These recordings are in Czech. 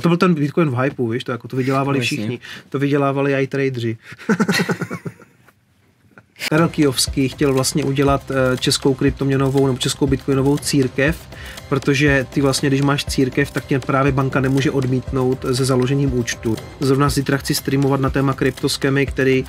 A to byl ten Bitcoin v hypeu, víš, to, jako to vydělávali no, všichni. To vydělávali i tradeři. Karel Kijovský chtěl vlastně udělat eh, českou kryptoměnovou nebo českou bitcoinovou církev, protože ty vlastně, když máš církev, tak tě právě banka nemůže odmítnout se založením účtu. Zrovna zítra chci streamovat na téma kryptoskemy, který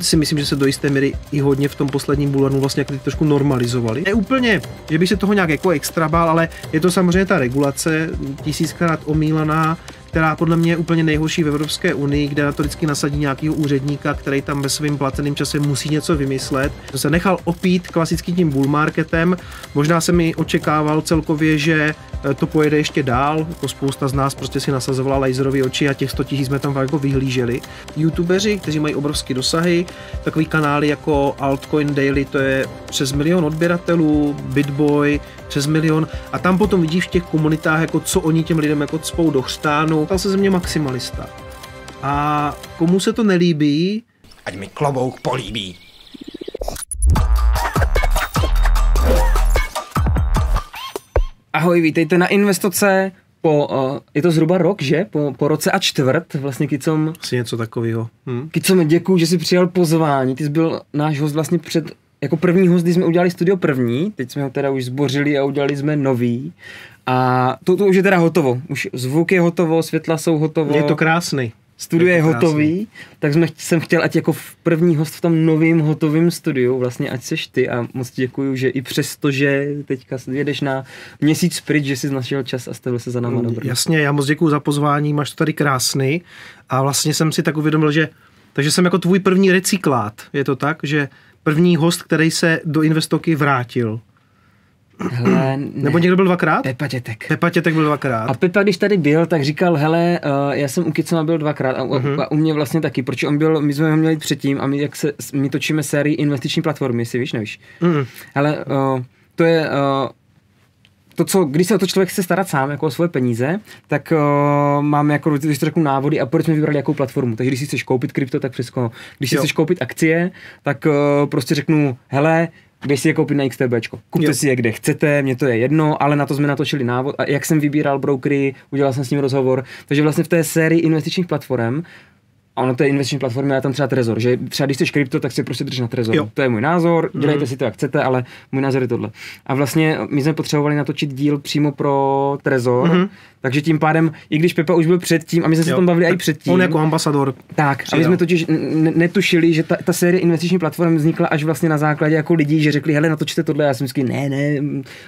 si myslím, že se do jisté míry i hodně v tom posledním bulvanu vlastně jako trošku normalizovali. Ne úplně, že bych se toho nějak jako extra bál, ale je to samozřejmě ta regulace tisíckrát omílaná, která podle mě je úplně nejhorší v Evropské unii, kde na to vždycky nasadí nějakého úředníka, který tam ve svým placeném čase musí něco vymyslet. To se nechal opít klasickým tím bull marketem. Možná se mi očekával celkově, že e, to pojede ještě dál, jako spousta z nás prostě si nasazovala laserové oči a těch 100 000 jsme tam jako vyhlíželi. Youtubeři, kteří mají obrovské dosahy, takový kanály jako Altcoin Daily, to je přes milion odběratelů, Bitboy, přes milion a tam potom vidíš v těch komunitách, jako co oni těm lidem jako cpou do chřtánu, stranou, stal se ze mě maximalista. A komu se to nelíbí... Ať mi klobouk políbí. Ahoj, vítejte na Investoce. Po, uh, je to zhruba rok, že? Po, po roce a čtvrt vlastně Kicom. Asi něco takového. Hm? Kicom, děkuji, že jsi přijal pozvání. Ty jsi byl náš host vlastně před jako první host, když jsme udělali studio první, teď jsme ho teda už zbořili a udělali jsme nový. A to, to už je teda hotovo. Už zvuk je hotovo, světla jsou hotovo. Je to krásný. Studio je, je hotový, tak jsme, jsem chtěl, ať jako první host v tom novým hotovém studiu, vlastně ať seš ty a moc děkuju, že i přesto, že teďka jedeš na měsíc pryč, že jsi našel čas a stavil se za náma dobrý. Jasně, já moc děkuji za pozvání, máš to tady krásný a vlastně jsem si tak uvědomil, že takže jsem jako tvůj první recyklát, je to tak, že první host, který se do Investoky vrátil. Hele, ne. Nebo někdo byl dvakrát? Pepa Tětek. Pepa Tětek byl dvakrát. A Pepa, když tady byl, tak říkal, hele, uh, já jsem u Kicona byl dvakrát a, uh-huh. a, u mě vlastně taky, proč on byl, my jsme ho měli předtím a my, jak se, my točíme sérii investiční platformy, si víš, nevíš? Uh-huh. uh, to je, uh, to, co, když se o to člověk chce starat sám, jako o svoje peníze, tak uh, máme jako, když řeknu, návody a proč jsme vybrali jakou platformu. Takže když si chceš koupit krypto, tak přesko. Když si jo. chceš koupit akcie, tak uh, prostě řeknu, hele, Běž si je koupit na XTB. Kupte jo. si je kde chcete, mě to je jedno, ale na to jsme natočili návod a jak jsem vybíral brokery, udělal jsem s ním rozhovor. Takže vlastně v té sérii investičních platform a ono to je investiční platforma, já tam třeba Trezor, že třeba když chceš krypto, tak si prostě drž na Trezor. Jo. To je můj názor, mhm. dělejte mm. si to, jak chcete, ale můj názor je tohle. A vlastně my jsme potřebovali natočit díl přímo pro Trezor, mm-hmm. Takže tím pádem, i když Pepa už byl předtím, a my jsme se o tom bavili i předtím. On jako ambasador. Tak, a my jsme totiž netušili, že ta, ta série investiční platform vznikla až vlastně na základě jako lidí, že řekli, hele, natočte tohle, já jsem vždycky, ne, ne,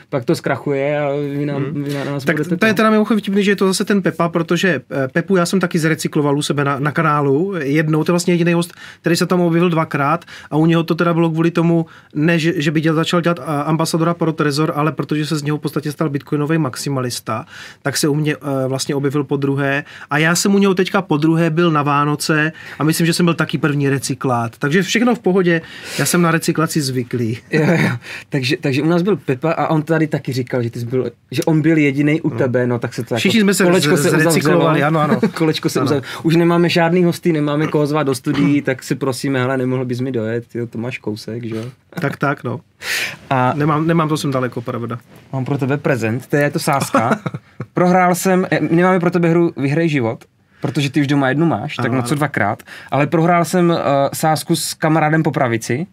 pak to zkrachuje a vy nám, hmm. vy na nás Tak to je teda mimochodem vtipný, že je to zase ten Pepa, protože eh, Pepu já jsem taky zrecykloval u sebe na, na kanálu jednou, to je vlastně jediný host, který se tam objevil dvakrát a u něho to teda bylo kvůli tomu, ne, že, že by děl, začal dělat eh, ambasadora pro Trezor, ale protože se z něho v podstatě stal bitcoinový maximalista, tak se u mě mě eh, vlastně objevil po druhé a já jsem u něho teďka po druhé byl na Vánoce a myslím, že jsem byl taky první recyklát. Takže všechno v pohodě, já jsem na recyklaci zvyklý. Jo, jo. Takže, takže u nás byl Pepa a on tady taky říkal, že, ty jsi byl, že on byl jediný u no. tebe, no tak se to jako Všichni jako, jsme se kolečko z, se recyklovali, ano, ano. kolečko se ano. Už nemáme žádný hosty, nemáme koho zvát do studií, tak si prosíme, hele, nemohl bys mi dojet, jo, to máš kousek, že jo? tak, tak, no. A nemám, nemám to sem daleko, pravda. Mám pro tebe prezent, to je to sáska. Prohrál jsem, eh, nemáme pro tebe hru Vyhrej život, protože ty už doma jednu máš, tak na co dvakrát. Ale prohrál jsem uh, eh, sásku s kamarádem po pravici,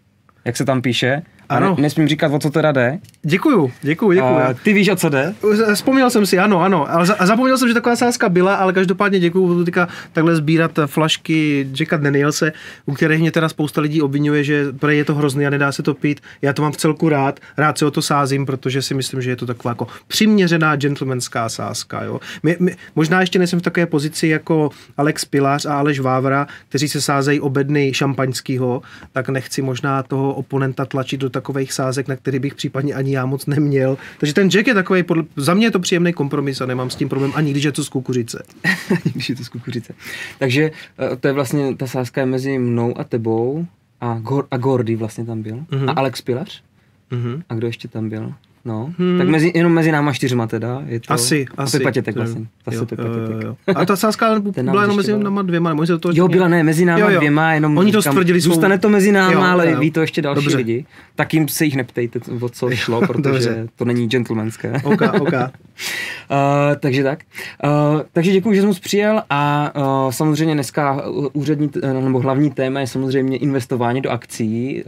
jak se tam píše. Ano. nesmím říkat, o co teda jde. Děkuju, děkuju, děkuju. A ty víš, o co jde? Eh, vzpomněl jsem si, ano, ano. Ale zapomněl jsem, že taková sázka byla, ale každopádně děkuju, budu teďka takhle sbírat eh, flašky Jacka Danielse, u kterých mě teda spousta lidí obvinuje, že je to hrozný a nedá se to pít. Já to mám v celku rád, rád se o to sázím, protože si myslím, že je to taková jako přiměřená gentlemanská sázka. Jo. My, my, možná ještě nejsem v takové pozici jako Alex Pilář a Aleš Vávra, kteří se sázejí obedny šampaňského, tak nechci možná toho oponenta tlačit do takových sázek, na který bych případně ani já moc neměl. Takže ten Jack je takový, podle, za mě je to příjemný kompromis a nemám s tím problém ani když je to z kukuřice. když je to z kukuřice. Takže eh, to je vlastně, ta sázka je mezi mnou a tebou a, Gor- a Gordy vlastně tam byl. Mm-hmm. A Alex Pilař. Mm-hmm. A kdo ještě tam byl? No, hmm. tak mezi, jenom mezi náma čtyřma teda. Je to, asi, asi. Patětek vlastně. Zase jo, pepatětek. Jo, jo. A ta sázka byla jenom mezi náma dvěma, nebo to... Jo, byla ne, mezi náma jo, jo. dvěma, jenom Oni to kam stvrdili Zůstane to mezi náma, jo, ale jo. ví to ještě další Dobře. lidi. Tak jim se jich neptejte, o co šlo, protože to není gentlemanské. okay, okay. uh, takže tak. Uh, takže děkuji, že jsi moc přijel a uh, samozřejmě dneska úřední, nebo hlavní téma je samozřejmě investování do akcí.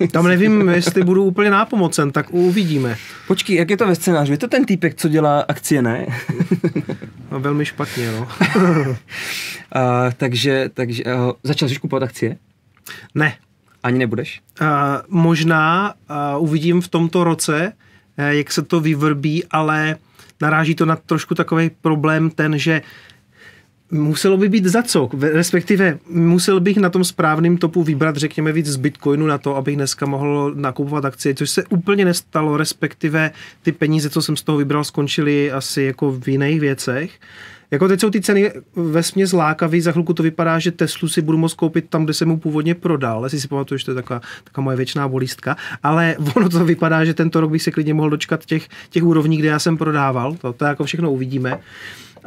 Uh, Tam nevím, jestli budu úplně nápomocen, tak u uvidíme. Počkej, jak je to ve scénáři? Je to ten týpek, co dělá akcie, ne? no, velmi špatně, no. a, takže takže a, začal jsi kupovat akcie? Ne. Ani nebudeš? A, možná a, uvidím v tomto roce, e, jak se to vyvrbí, ale naráží to na trošku takový problém ten, že Muselo by být za co? Respektive musel bych na tom správném topu vybrat, řekněme, víc z Bitcoinu na to, abych dneska mohl nakupovat akcie, což se úplně nestalo, respektive ty peníze, co jsem z toho vybral, skončily asi jako v jiných věcech. Jako teď jsou ty ceny ve směs lákavý, za chvilku to vypadá, že Teslu si budu moct koupit tam, kde jsem mu původně prodal, jestli si že to je taková, taková moje věčná bolístka, ale ono to vypadá, že tento rok bych se klidně mohl dočkat těch, těch úrovní, kde já jsem prodával, to, to jako všechno uvidíme.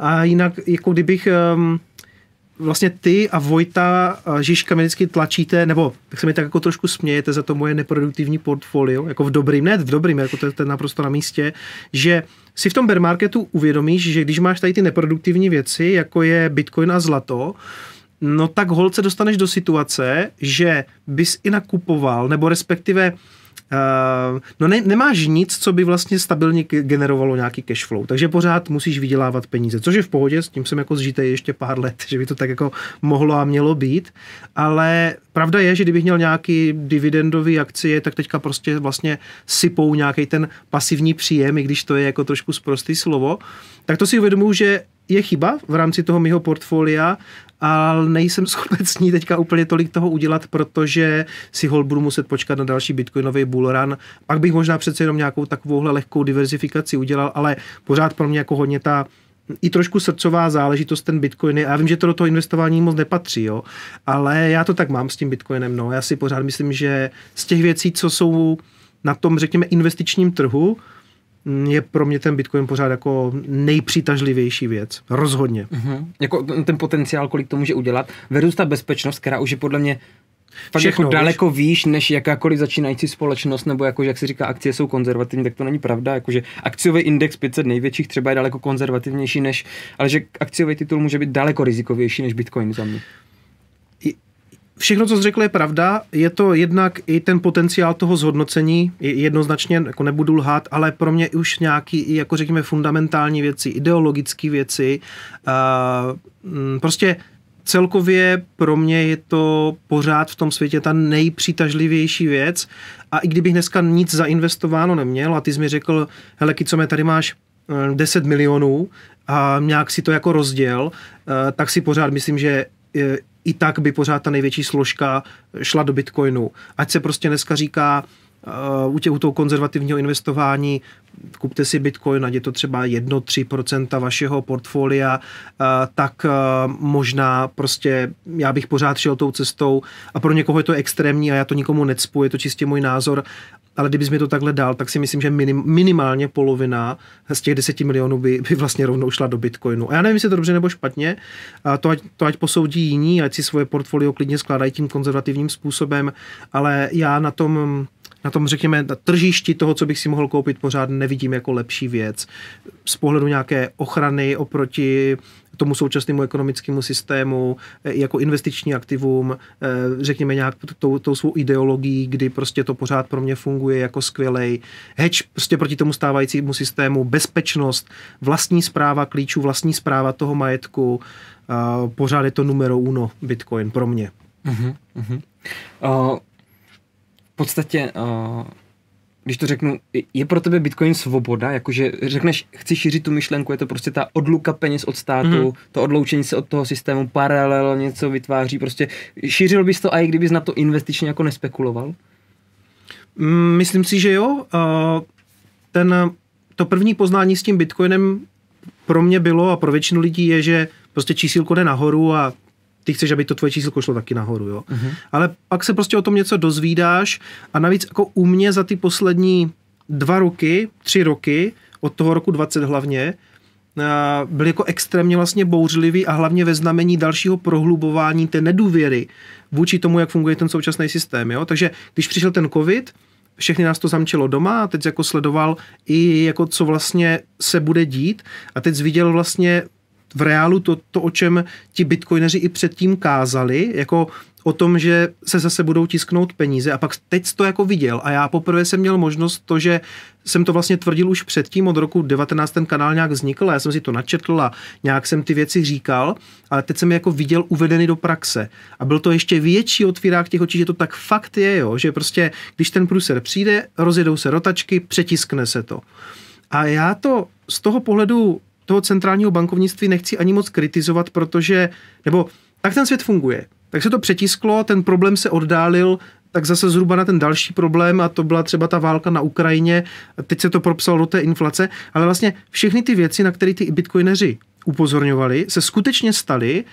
A jinak, jako kdybych um, vlastně ty a Vojta a Žižka mě vždycky tlačíte, nebo tak se mi tak jako trošku smějete za to moje neproduktivní portfolio, jako v dobrým, ne v dobrým, jako to je, to je naprosto na místě, že si v tom bear marketu uvědomíš, že když máš tady ty neproduktivní věci, jako je bitcoin a zlato, no tak holce dostaneš do situace, že bys i nakupoval, nebo respektive Ehm, no ne, nemáš nic, co by vlastně stabilně generovalo nějaký cash flow, takže pořád musíš vydělávat peníze, což je v pohodě, s tím jsem jako zžitej ještě pár let, že by to tak jako mohlo a mělo být, ale pravda je, že kdybych měl nějaký dividendový akcie, tak teďka prostě vlastně sypou nějaký ten pasivní příjem, i když to je jako trošku zprostý slovo, tak to si uvědomuji, že je chyba v rámci toho mého portfolia ale nejsem schopen s ní teďka úplně tolik toho udělat, protože si hol budu muset počkat na další bitcoinový bullrun. Pak bych možná přece jenom nějakou takovouhle lehkou diverzifikaci udělal, ale pořád pro mě jako hodně ta i trošku srdcová záležitost ten Bitcoin je. Já vím, že to do toho investování moc nepatří, jo, ale já to tak mám s tím Bitcoinem. No. Já si pořád myslím, že z těch věcí, co jsou na tom, řekněme, investičním trhu, je pro mě ten Bitcoin pořád jako nejpřitažlivější věc. Rozhodně. Mm-hmm. Jako ten potenciál, kolik to může udělat, versus ta bezpečnost, která už je podle mě Fakt jako Všechno, jako daleko víš. výš, než jakákoliv začínající společnost, nebo jako, jak se říká, akcie jsou konzervativní, tak to není pravda. Jakože akciový index 500 největších třeba je daleko konzervativnější než, ale že akciový titul může být daleko rizikovější než Bitcoin za mě všechno, co jsi řekl, je pravda. Je to jednak i ten potenciál toho zhodnocení, jednoznačně, jako nebudu lhát, ale pro mě už nějaký, i jako řekněme, fundamentální věci, ideologické věci. Mm, prostě celkově pro mě je to pořád v tom světě ta nejpřitažlivější věc. A i kdybych dneska nic zainvestováno neměl a ty jsi mi řekl, hele, co mě tady máš 10 eh, milionů a nějak si to jako rozděl, eh, tak si pořád myslím, že eh, i tak by pořád ta největší složka šla do Bitcoinu. Ať se prostě dneska říká, uh, u, tě, u toho konzervativního investování kupte si Bitcoin, ať je to třeba 1-3% vašeho portfolia, uh, tak uh, možná prostě já bych pořád šel tou cestou a pro někoho je to extrémní a já to nikomu necpu, je to čistě můj názor, ale kdyby jsme to takhle dal, tak si myslím, že minim, minimálně polovina z těch 10 milionů by, by vlastně rovnou šla do Bitcoinu. A já nevím, jestli to dobře nebo špatně, a to, ať, to ať posoudí jiní, ať si svoje portfolio klidně skládají tím konzervativním způsobem, ale já na tom na tom, řekněme, na tržišti toho, co bych si mohl koupit, pořád nevidím jako lepší věc. Z pohledu nějaké ochrany oproti tomu současnému ekonomickému systému, e, jako investiční aktivum, e, řekněme nějak tou, tou svou ideologií, kdy prostě to pořád pro mě funguje jako skvělej. Hedge prostě proti tomu stávajícímu systému, bezpečnost, vlastní zpráva klíčů, vlastní zpráva toho majetku, pořád je to numero uno Bitcoin pro mě. Uh-huh, uh-huh. Uh, podstatě, uh, když to řeknu, je pro tebe Bitcoin svoboda? Jakože řekneš, chci šířit tu myšlenku, je to prostě ta odluka peněz od státu, mm-hmm. to odloučení se od toho systému, paralel něco vytváří, prostě šířil bys to a i kdybys na to investičně jako nespekuloval? Mm, myslím si, že jo. Eh, ten, to první poznání s tím Bitcoinem pro mě bylo a pro většinu lidí je, že prostě čísílko jde nahoru a ty chceš, aby to tvoje číslo šlo taky nahoru, jo. Mm-hmm. Ale pak se prostě o tom něco dozvídáš a navíc jako u mě za ty poslední dva roky, tři roky, od toho roku 20 hlavně, byl jako extrémně vlastně bouřlivý a hlavně ve znamení dalšího prohlubování té nedůvěry vůči tomu, jak funguje ten současný systém. Jo? Takže když přišel ten covid, všechny nás to zamčilo doma a teď jako sledoval i jako co vlastně se bude dít a teď viděl vlastně v reálu to, to, o čem ti bitcoineři i předtím kázali, jako o tom, že se zase budou tisknout peníze a pak teď to jako viděl a já poprvé jsem měl možnost to, že jsem to vlastně tvrdil už předtím, od roku 19 ten kanál nějak vznikl a já jsem si to načetl a nějak jsem ty věci říkal, ale teď jsem je jako viděl uvedeny do praxe a byl to ještě větší otvírák těch očí, že to tak fakt je, jo, že prostě když ten pruser přijde, rozjedou se rotačky, přetiskne se to. A já to z toho pohledu toho centrálního bankovnictví nechci ani moc kritizovat, protože, nebo tak ten svět funguje. Tak se to přetisklo, ten problém se oddálil, tak zase zhruba na ten další problém a to byla třeba ta válka na Ukrajině, teď se to propsalo do té inflace, ale vlastně všechny ty věci, na které ty bitcoineři upozorňovali, se skutečně staly,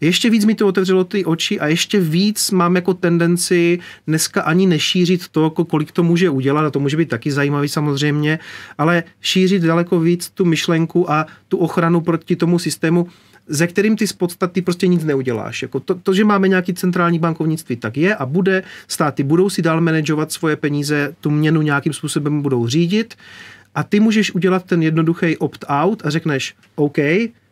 ještě víc mi to otevřelo ty oči a ještě víc mám jako tendenci dneska ani nešířit to, jako kolik to může udělat a to může být taky zajímavý samozřejmě, ale šířit daleko víc tu myšlenku a tu ochranu proti tomu systému, ze kterým ty z podstaty prostě nic neuděláš. Jako to, to, že máme nějaký centrální bankovnictví, tak je a bude. Státy budou si dál manažovat svoje peníze, tu měnu nějakým způsobem budou řídit a ty můžeš udělat ten jednoduchý opt-out a řekneš, OK,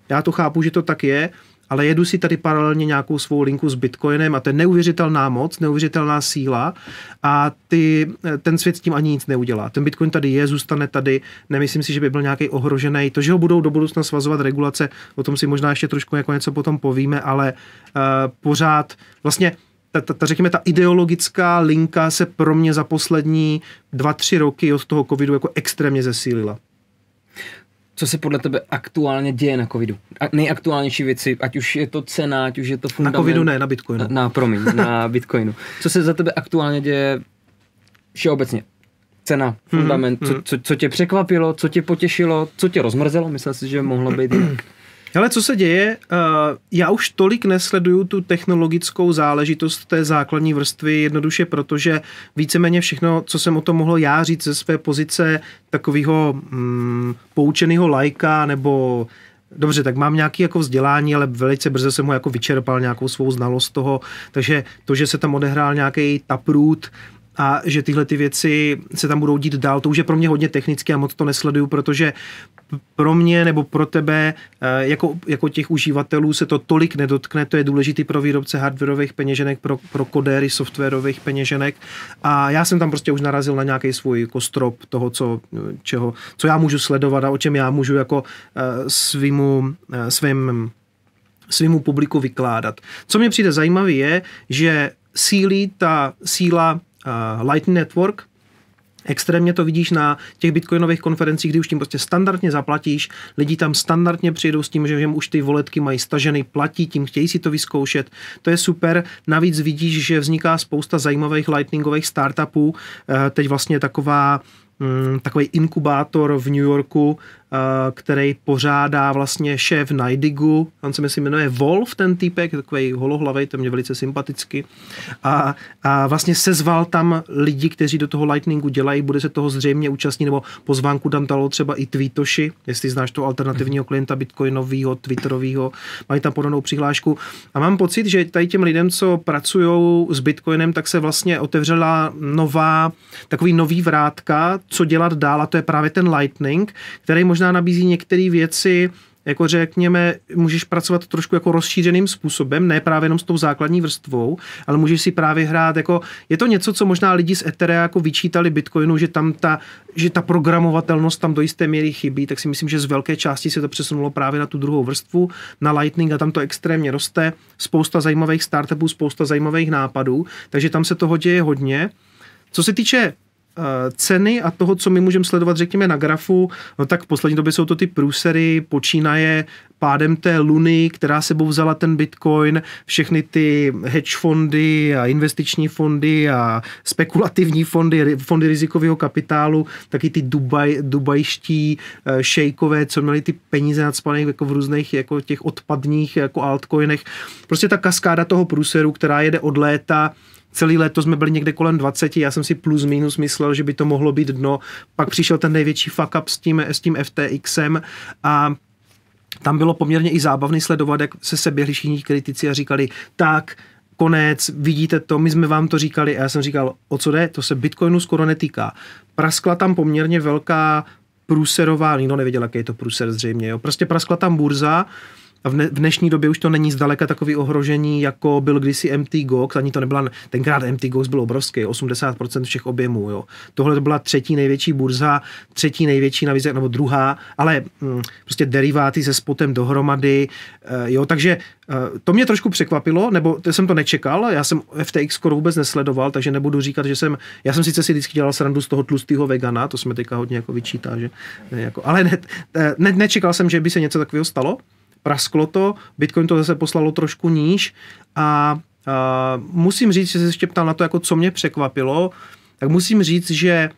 já to chápu, že to tak je, ale jedu si tady paralelně nějakou svou linku s Bitcoinem a to je neuvěřitelná moc, neuvěřitelná síla a ty, eh, ten svět s tím ani nic neudělá. Ten Bitcoin tady je, zůstane tady, nemyslím si, že by byl nějaký ohrožený. To, že ho budou do budoucna svazovat regulace, o tom si možná ještě trošku jako něco potom povíme, ale uh, pořád vlastně ta, ta, ta, řekněme, ta ideologická linka se pro mě za poslední dva, tři roky od toho covidu jako extrémně zesílila co se podle tebe aktuálně děje na covidu? A nejaktuálnější věci, ať už je to cena, ať už je to fundament. Na covidu ne, na bitcoinu. Na, na promiň, na bitcoinu. Co se za tebe aktuálně děje všeobecně? Cena, mhm, fundament, hmm co, mhm. co, co tě překvapilo, co tě potěšilo, co tě rozmrzelo? Myslel si, že mohlo být Ale co se děje? Eh, já už tolik nesleduju tu technologickou záležitost té základní vrstvy, jednoduše protože víceméně všechno, co jsem o tom mohl já říct ze své pozice takového mm, poučeného lajka nebo dobře, tak mám nějaké jako vzdělání, ale velice brzo jsem ho jako vyčerpal nějakou svou znalost toho, takže to, že se tam odehrál nějaký taprůd, a že tyhle ty věci se tam budou dít dál. To už je pro mě hodně technické a moc to nesleduju, protože pro mě nebo pro tebe eh, jako, jako těch uživatelů se to tolik nedotkne, to je důležité pro výrobce hardwareových peněženek, pro, pro kodéry softwarových peněženek a já jsem tam prostě už narazil na nějaký svůj jako toho, co, čeho, co já můžu sledovat a o čem já můžu jako eh, svýmu, eh, svým svýmu publiku vykládat. Co mě přijde zajímavé je, že sílí ta síla Eh, Lightning Network, Extrémně to vidíš na těch bitcoinových konferencích, kdy už tím prostě standardně zaplatíš, lidi tam standardně přijdou s tím, že jim už ty voletky mají staženy, platí tím, chtějí si to vyzkoušet. To je super. Navíc vidíš, že vzniká spousta zajímavých lightningových startupů. Eh, teď vlastně taková mm, takový inkubátor v New Yorku který pořádá vlastně šéf Najdigu, on se myslím jmenuje Wolf, ten týpek, takový holohlavej, to mě velice sympaticky. A, a vlastně sezval tam lidi, kteří do toho Lightningu dělají, bude se toho zřejmě účastnit, nebo pozvánku tam dalo třeba i Tweetoši, jestli znáš toho alternativního mhm. klienta bitcoinového, twitterového, mají tam podanou přihlášku. A mám pocit, že tady těm lidem, co pracují s bitcoinem, tak se vlastně otevřela nová, takový nový vrátka, co dělat dál, a to je právě ten Lightning, který možná možná nabízí některé věci, jako řekněme, můžeš pracovat trošku jako rozšířeným způsobem, ne právě jenom s tou základní vrstvou, ale můžeš si právě hrát jako, je to něco, co možná lidi z Etherea jako vyčítali Bitcoinu, že tam ta, že ta programovatelnost tam do jisté míry chybí, tak si myslím, že z velké části se to přesunulo právě na tu druhou vrstvu, na Lightning a tam to extrémně roste, spousta zajímavých startupů, spousta zajímavých nápadů, takže tam se toho děje hodně. Co se týče Eh, ceny a toho, co my můžeme sledovat, řekněme, na grafu, no tak v poslední době jsou to ty průsery, počínaje pádem té luny, která sebou vzala ten bitcoin, všechny ty hedge fondy a investiční fondy a spekulativní fondy, fondy rizikového kapitálu, taky ty Dubaj, dubajští eh, šejkové, co měli ty peníze nadspané jako v různých jako těch odpadních jako altcoinech. Prostě ta kaskáda toho průseru, která jede od léta, Celý léto jsme byli někde kolem 20, já jsem si plus minus myslel, že by to mohlo být dno. Pak přišel ten největší fuck up s tím, s tím FTXem a tam bylo poměrně i zábavný sledovat, jak se běhli všichni kritici a říkali, tak, konec, vidíte to, my jsme vám to říkali a já jsem říkal, o co jde, to se Bitcoinu skoro netýká. Praskla tam poměrně velká průserová, nikdo nevěděl, jaký je to průser zřejmě, jo. prostě praskla tam burza, uh, v dnešní době už to není zdaleka takový ohrožení, jako byl kdysi MT Gox, ani to nebyla, tenkrát MT Gox byl obrovský, 80% všech objemů, jo. Tohle to byla třetí největší burza, třetí největší navíc, nebo druhá, ale hm, prostě deriváty se spotem dohromady, eh, jo, takže eh, to mě trošku překvapilo, nebo to jsem to nečekal, já jsem FTX skoro vůbec nesledoval, takže nebudu říkat, že jsem, já jsem sice si vždycky dělal srandu z toho tlustého vegana, to jsme teďka hodně jako vyčítá, že, jako, ale ne, eh, ne, nečekal jsem, že by se něco takového stalo, prasklo to, Bitcoin to zase poslalo trošku níž a uh, musím říct, že se ještě ptal na to, jako co mě překvapilo, tak musím říct, že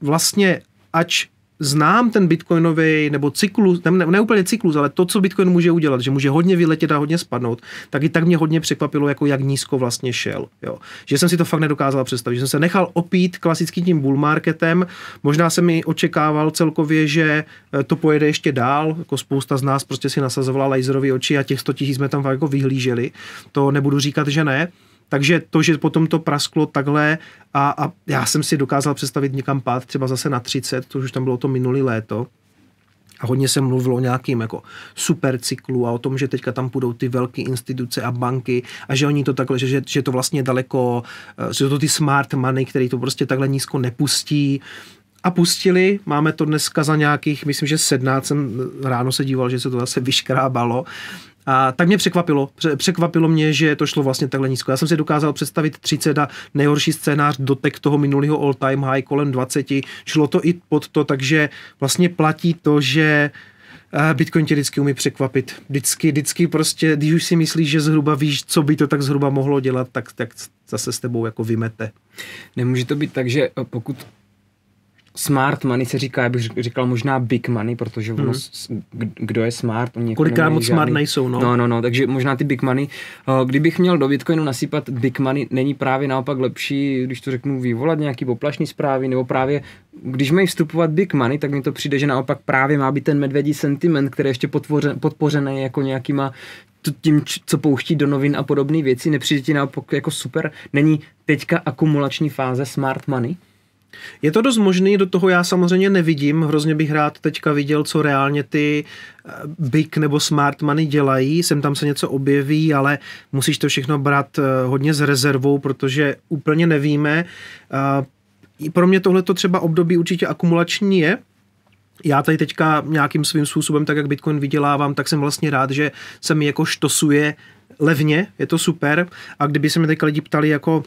vlastně ač znám ten bitcoinový nebo cyklus, ne, ne, ne úplně cyklus, ale to, co bitcoin může udělat, že může hodně vyletět a hodně spadnout, tak i tak mě hodně překvapilo, jako jak nízko vlastně šel. Jo. Že jsem si to fakt nedokázal představit, že jsem se nechal opít klasickým tím bull marketem, možná jsem mi očekával celkově, že eh, to pojede ještě dál, jako spousta z nás prostě si nasazovala laserové oči a těch 100 tisíc jsme tam fakt jako vyhlíželi, to nebudu říkat, že ne, takže to, že potom to prasklo takhle a, a já jsem si dokázal představit někam pát, třeba zase na 30, to už tam bylo to minulý léto, a hodně se mluvilo o nějakým jako supercyklu a o tom, že teďka tam půjdou ty velké instituce a banky a že oni to takhle, že, že to vlastně daleko, eh, že to ty smart money, který to prostě takhle nízko nepustí a pustili, máme to dneska za nějakých, myslím, že 17 jsem ráno se díval, že se to zase vyškrábalo a tak mě překvapilo. Překvapilo mě, že to šlo vlastně takhle nízko. Já jsem si dokázal představit 30 a nejhorší scénář dotek toho minulého all time high kolem 20. Šlo to i pod to, takže vlastně platí to, že eh, Bitcoin tě vždycky umí překvapit. Vždycky, vždycky prostě, když už si myslíš, že zhruba víš, co by to tak zhruba mohlo dělat, tak, tak zase s tebou jako vymete. Nemůže to být tak, že eh, pokud smart money se říká, já bych říkal možná big money, protože ono, mm. kdo je smart, oni jako Kolikrát moc žádný... smart nejsou, no. No, no, no, takže možná ty big money. Eh, kdybych měl do Bitcoinu nasypat big money, není právě naopak lepší, když to řeknu, vyvolat nějaký poplašný zprávy, nebo právě, když mají vstupovat big money, tak mi to přijde, že naopak právě má být ten medvědí sentiment, který je ještě potvořen, podpořený jako nějakýma tím, co pouští do novin a podobné věci, nepřijde ti naopak jako super? Není teďka akumulační fáze smart money? Je to dost možný, do toho já samozřejmě nevidím, hrozně bych rád teďka viděl, co reálně ty eh, big nebo smart money dělají, sem tam se něco objeví, ale musíš to všechno brát eh, hodně s rezervou, protože úplně nevíme. Eh, pro mě tohle třeba období určitě akumulační je, já tady teďka nějakým svým způsobem, tak jak Bitcoin vydělávám, tak jsem vlastně rád, že se mi jako štosuje levně, je to super. A kdyby se mi teďka lidi ptali, jako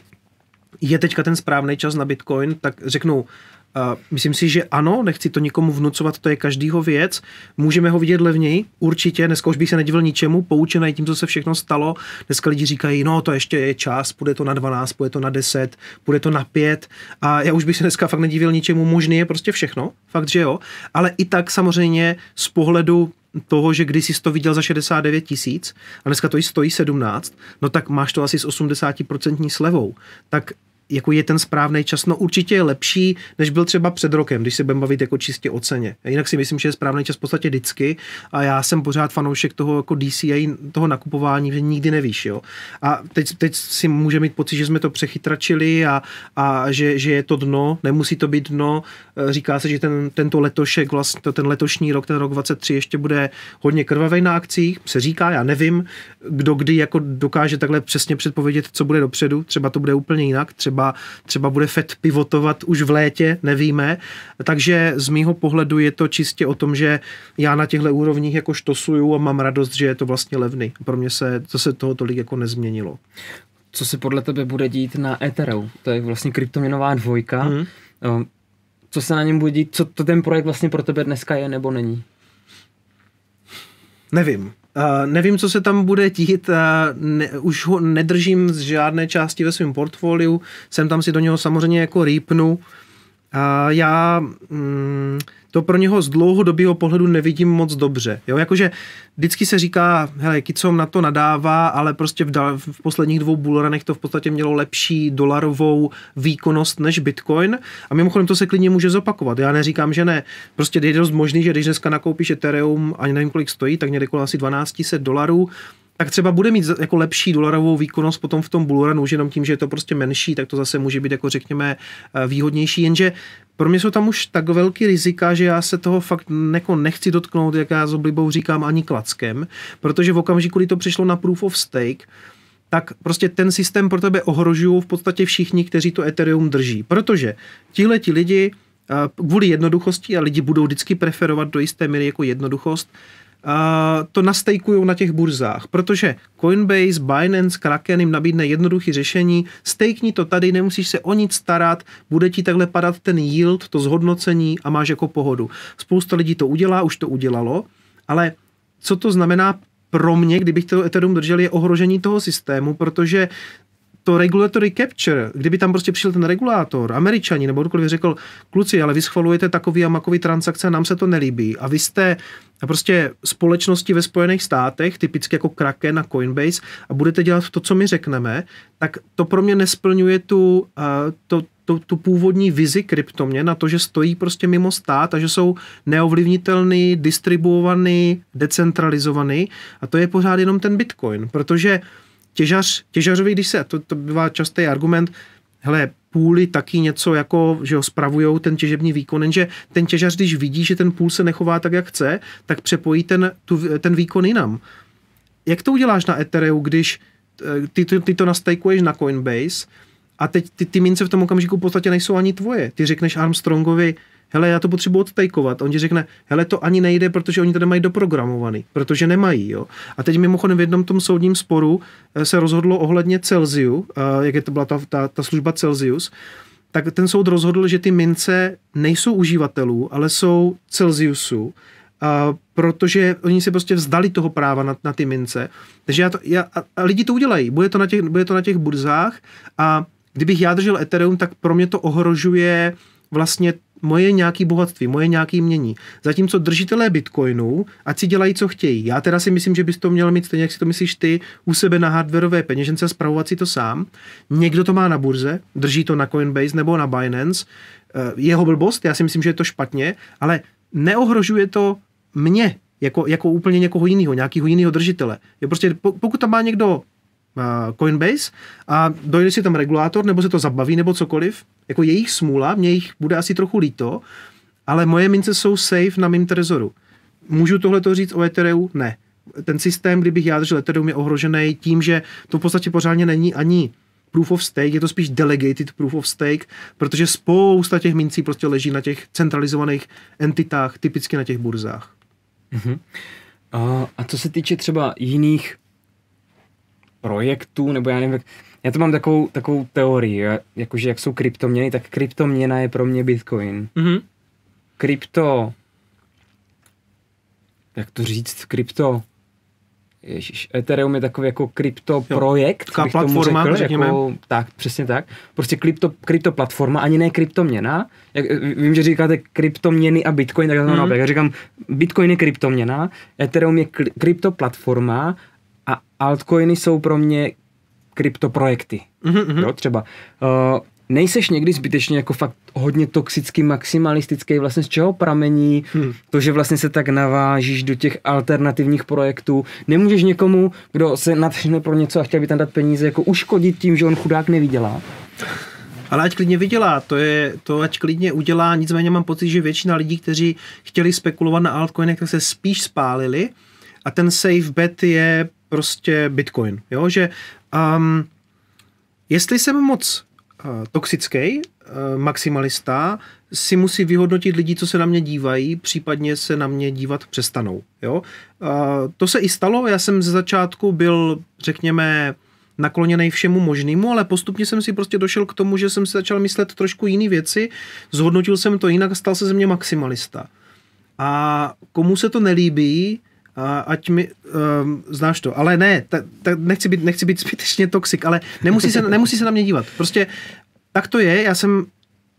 je teďka ten správný čas na Bitcoin, tak řeknou, uh, myslím si, že ano, nechci to nikomu vnucovat, to je každýho věc. Můžeme ho vidět levněji, určitě. Dneska už bych se nedivil ničemu, poučený tím, co se všechno stalo. Dneska lidi říkají, no to ještě je čas, Půjde to na 12, půjde to na 10, půjde to na 5. A já už bych se dneska fakt nedivil ničemu, možný je prostě všechno, fakt, že jo. Ale i tak samozřejmě z pohledu toho, že když jsi to viděl za 69 tisíc a dneska to i stojí 17, no tak máš to asi s 80% slevou. Tak jako je ten správný čas. No určitě je lepší, než byl třeba před rokem, když se budeme bavit jako čistě o ceně. Jinak si myslím, že je správný čas v podstatě vždycky a já jsem pořád fanoušek toho jako DCA, toho nakupování, že nikdy nevíš. Jo? A teď, teď si může mít pocit, že jsme to přechytračili a, a že, že, je to dno, nemusí to být dno, Eh, říká se, že ten, tento letošek, vlastně, ten letošní rok, ten rok 23, ještě bude hodně krvavý na akcích. Se říká, já nevím, kdo kdy jako dokáže takhle přesně předpovědět, co bude dopředu. Třeba to bude úplně jinak, třeba, třeba bude FED pivotovat už v létě, nevíme. Takže z mýho pohledu je to čistě o tom, že já na těchto úrovních jako štosuju a mám radost, že je to vlastně levný. Pro mě se zase toho tolik jako nezměnilo co se podle tebe bude dít na Ethereum. To je vlastně kryptoměnová dvojka. Mm co se na něm budí, co to ten projekt vlastně pro tebe dneska je nebo není? Nevím. Uh, nevím, co se tam bude tít, uh, eh, ne, už ho nedržím z žádné části ve svém portfoliu, jsem tam si do něho samozřejmě jako rýpnu. Uh, já... Mm, to pro něho z dlouhodobého pohledu nevidím moc dobře. Jo, jakože vždycky se říká, hele, Kicom na to nadává, ale prostě v, dal, v posledních dvou bullranech to v podstatě mělo lepší dolarovou výkonnost než Bitcoin. A mimochodem to se klidně může zopakovat. Já neříkám, že ne. Prostě je dost možný, že když dneska nakoupíš Ethereum, ani nevím, kolik stojí, tak někde kolem asi 1200 dolarů, tak třeba bude mít jako lepší dolarovou výkonnost potom v tom bullrunu, už jenom tím, že je to prostě menší, tak to zase může být jako řekněme eh, výhodnější, jenže pro mě jsou tam už tak velký rizika, že já se toho fakt neko jako nechci dotknout, jak já s oblibou říkám, ani klackem, protože v okamžiku, kdy to přišlo na proof of stake, tak prostě ten systém pro tebe ohrožují v podstatě všichni, kteří to Ethereum drží. Protože tihle ti lidi eh, kvůli jednoduchosti a lidi budou vždycky preferovat do jisté míry jako jednoduchost, to nastejkují na těch burzách, protože Coinbase, Binance, Kraken jim nabídne jednoduché řešení, stejkni to tady, nemusíš se o nic starat, bude ti takhle padat ten yield, to zhodnocení a máš jako pohodu. Spousta lidí to udělá, už to udělalo, ale co to znamená pro mě, kdybych to Ethereum držel, je ohrožení toho systému, protože to regulatory capture, kdyby tam prostě přišel ten regulátor, američani nebo kdokoliv řekl, kluci, ale vy schvalujete takový a makový transakce, nám se to nelíbí a vy jste prostě společnosti ve Spojených státech, typicky jako Kraken a Coinbase a budete dělat to, co my řekneme, tak to pro mě nesplňuje tu, uh, to, tu, tu původní vizi kryptomě na to, že stojí prostě mimo stát a že jsou neovlivnitelný, distribuovaný, decentralizovaný a to je pořád jenom ten Bitcoin, protože uh, těžař, těžařovi, když se, to, to bývá častý argument, hele, půly taky něco jako, že ho spravují ten těžební výkon, že ten těžař, když vidí, že ten půl se nechová tak, jak chce, tak přepojí ten, tu, ten výkon jinam. Jak to uděláš na Ethereum, když eh, ty, ty, ty to nastajkuješ na Coinbase a teď ty, ty mince v tom okamžiku v podstatě nejsou ani tvoje. Ty řekneš Armstrongovi, hele, já to potřebuji odtajkovat. On ti řekne, hele, to ani nejde, protože oni to nemají doprogramovaný, protože nemají. Jo? A teď mimochodem v jednom tom soudním sporu eh, se rozhodlo ohledně Celsiu, eh, jak je to byla ta, ta, ta služba Celsius, tak ten soud rozhodl, že ty mince nejsou uživatelů, ale jsou Celsiusu, a protože oni se prostě vzdali toho práva na, na ty mince. Takže já to, já, a lidi to udělají, bude to, na těch, bude to na těch burzách a kdybych já držel Ethereum, tak pro mě to ohrožuje vlastně moje nějaké bohatství, moje nějaké mění. Zatímco držitelé bitcoinu, ať si dělají, co chtějí. Já teda si myslím, že bys to měl mít stejně, jak si to myslíš ty, u sebe na hardwareové peněžence a spravovat si to sám. Někdo to má na burze, drží to na Coinbase nebo na Binance. Eh, jeho blbost, já si myslím, že je to špatně, ale neohrožuje to mě, jako, jako úplně někoho jiného, nějakého jiného držitele. Je prostě, pokud tam má někdo eh, Coinbase a dojde si tam regulátor, nebo se to zabaví, nebo cokoliv, jako jejich smůla, mě jich bude asi trochu líto, ale moje mince jsou safe na mém trezoru. Můžu tohle to říct o Ethereu? Ne. Ten systém, kdybych já držel Ethereum, je ohrožený tím, že to v podstatě pořádně není ani proof of stake, je to spíš delegated proof of stake, protože spousta těch mincí prostě leží na těch centralizovaných entitách, typicky na těch burzách. Uh-huh. A co se týče třeba jiných projektů, nebo já nevím, já to mám takovou, takovou teorii, jakože jak jsou kryptoměny, tak kryptoměna je pro mě bitcoin. Mm-hmm. Krypto... Jak to říct? Krypto... Ježiš, Ethereum je takový jako kryptoprojekt, bych platforma, tomu řekl, řekněme. jako, tak, přesně tak. Prostě krypto, platforma, ani ne kryptoměna. Jak, vím, že říkáte kryptoměny a Bitcoin, tak to mm. hmm Já říkám, Bitcoin je kryptoměna, Ethereum je kryptoplatforma a altcoiny jsou pro mě kryptoprojekty. Mm-hmm. Jo, třeba uh, nejseš někdy zbytečně jako fakt hodně toxický, maximalistický, vlastně z čeho pramení hmm. to, že vlastně se tak navážíš do těch alternativních projektů. Nemůžeš někomu, kdo se natřene pro něco a chtěl by tam dát peníze, jako uškodit tím, že on chudák nevydělá. Ale ať klidně vydělá, to je, to ať klidně udělá, nicméně mám pocit, že většina lidí, kteří chtěli spekulovat na altcoinech, tak se spíš spálili a ten safe bet je prostě Bitcoin, jo, že Um, jestli jsem moc uh, toxický, uh, maximalista, si musí vyhodnotit lidi, co se na mě dívají, případně se na mě dívat přestanou. Jo? Uh, to se i stalo, já jsem ze začátku byl, řekněme, nakloněný všemu možnému, ale postupně jsem si prostě došel k tomu, že jsem si začal myslet trošku jiné věci, zhodnotil jsem to jinak a stal se ze mě maximalista. A komu se to nelíbí, a ať mi, um, znáš to, ale ne, ta, ta, nechci, být, nechci být zbytečně toxik, ale nemusí se, nemusí se na mě dívat. Prostě tak to je, já jsem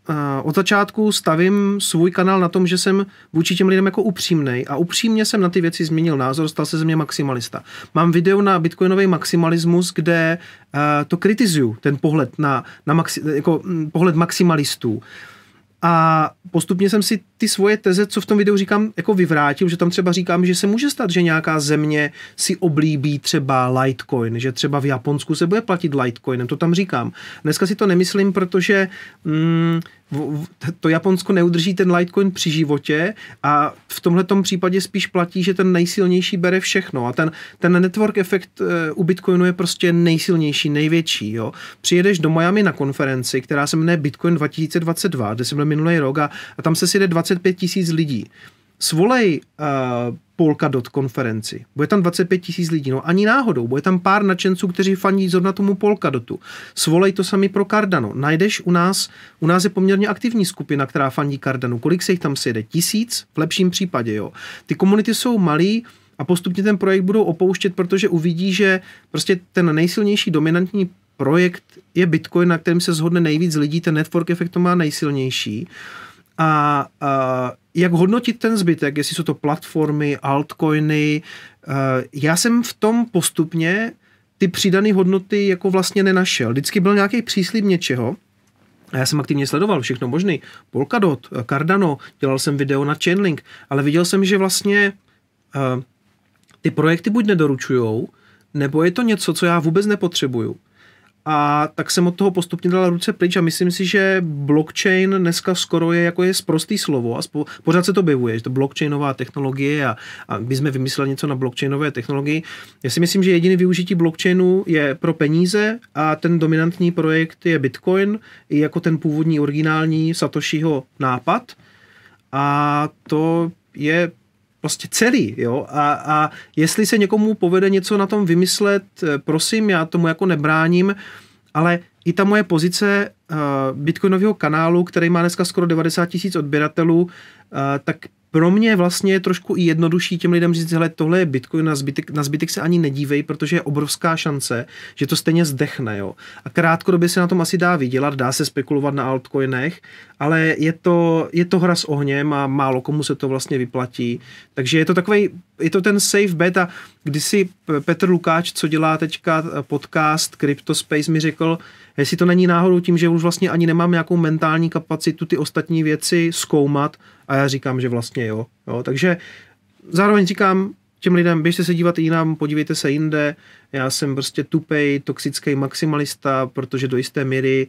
uh, od začátku stavím svůj kanál na tom, že jsem vůči těm lidem jako upřímný a upřímně jsem na ty věci změnil názor, stal se ze mě maximalista. Mám video na bitcoinový maximalismus, kde uh, to kritizuju, ten pohled na, na maxi, jako, hm, pohled maximalistů. Uh, a postupně jsem si ty svoje teze, co v tom videu říkám, jako vyvrátil, že tam třeba říkám, že se může stát, že nějaká země si oblíbí třeba Litecoin, že třeba v Japonsku se bude platit Litecoinem, to tam říkám. Dneska si to nemyslím, protože mm, to Japonsko neudrží ten Litecoin při životě a v tomhle případě spíš platí, že ten nejsilnější bere všechno a ten, ten network efekt eh, u Bitcoinu je prostě nejsilnější, největší. Jo. Přijedeš do Miami na konferenci, která se jmenuje Bitcoin 2022, kde jsem byl minulý rok a, a tam se sjede 25 tisíc lidí svolej uh, eh, Polkadot konferenci. Bude tam 25 tisíc lidí, no ani náhodou. Bude tam pár nadšenců, kteří faní zrovna tomu Polkadotu. Svolej to sami pro Cardano. Najdeš u nás, u nás je poměrně aktivní skupina, která faní Cardano. Kolik se jich tam sjede? Tisíc? V lepším případě, jo. Ty komunity jsou malý, a postupně ten projekt budou opouštět, protože uvidí, že prostě ten nejsilnější dominantní projekt je Bitcoin, na kterém se zhodne nejvíc lidí, ten network efekt to má nejsilnější. Uh, a, uh, jak hodnotit ten zbytek, jestli jsou to platformy, altcoiny. Já jsem v tom postupně ty přidané hodnoty jako vlastně nenašel. Vždycky byl nějaký příslip něčeho, a já jsem aktivně sledoval všechno možný. Polkadot, Cardano, dělal jsem video na Chainlink, ale viděl jsem, že vlastně uh, ty projekty buď nedoručujou, nebo je to něco, co já vůbec nepotřebuju a tak jsem od toho postupně dala ruce pryč a myslím si, že blockchain dneska skoro je jako je sprostý slovo a spo, pořád se to objevuje, že to blockchainová technologie a, a my jsme vymysleli něco na blockchainové technologii. Já si myslím, že jediný využití blockchainu je pro peníze a ten dominantní projekt je Bitcoin, i jako ten původní originální Satoshiho nápad a to je prostě celý, jo, a, a jestli se někomu povede něco na tom vymyslet, eh, prosím, já tomu jako nebráním, ale i ta moje pozice uh, bitcoinového kanálu, který má dneska skoro 90 tisíc odběratelů, uh, tak pro mě vlastně je trošku i jednodušší těm lidem říct, hele, tohle je Bitcoin, na zbytek, na zbytek se ani nedívej, protože je obrovská šance, že to stejně zdechne. Jo. A krátkodobě se na tom asi dá vydělat, dá se spekulovat na altcoinech, ale je to, je to hra s ohněm a málo komu se to vlastně vyplatí. Takže je to takový, je to ten safe bet a když si Petr Lukáč, co dělá teďka podcast Cryptospace, mi řekl, Jestli to není náhodou tím, že už vlastně ani nemám nějakou mentální kapacitu ty ostatní věci zkoumat a já říkám, že vlastně jo. jo. Takže zároveň říkám, těm lidem, běžte se dívat jinam, podívejte se jinde, já jsem prostě tupej, toxický maximalista, protože do jisté míry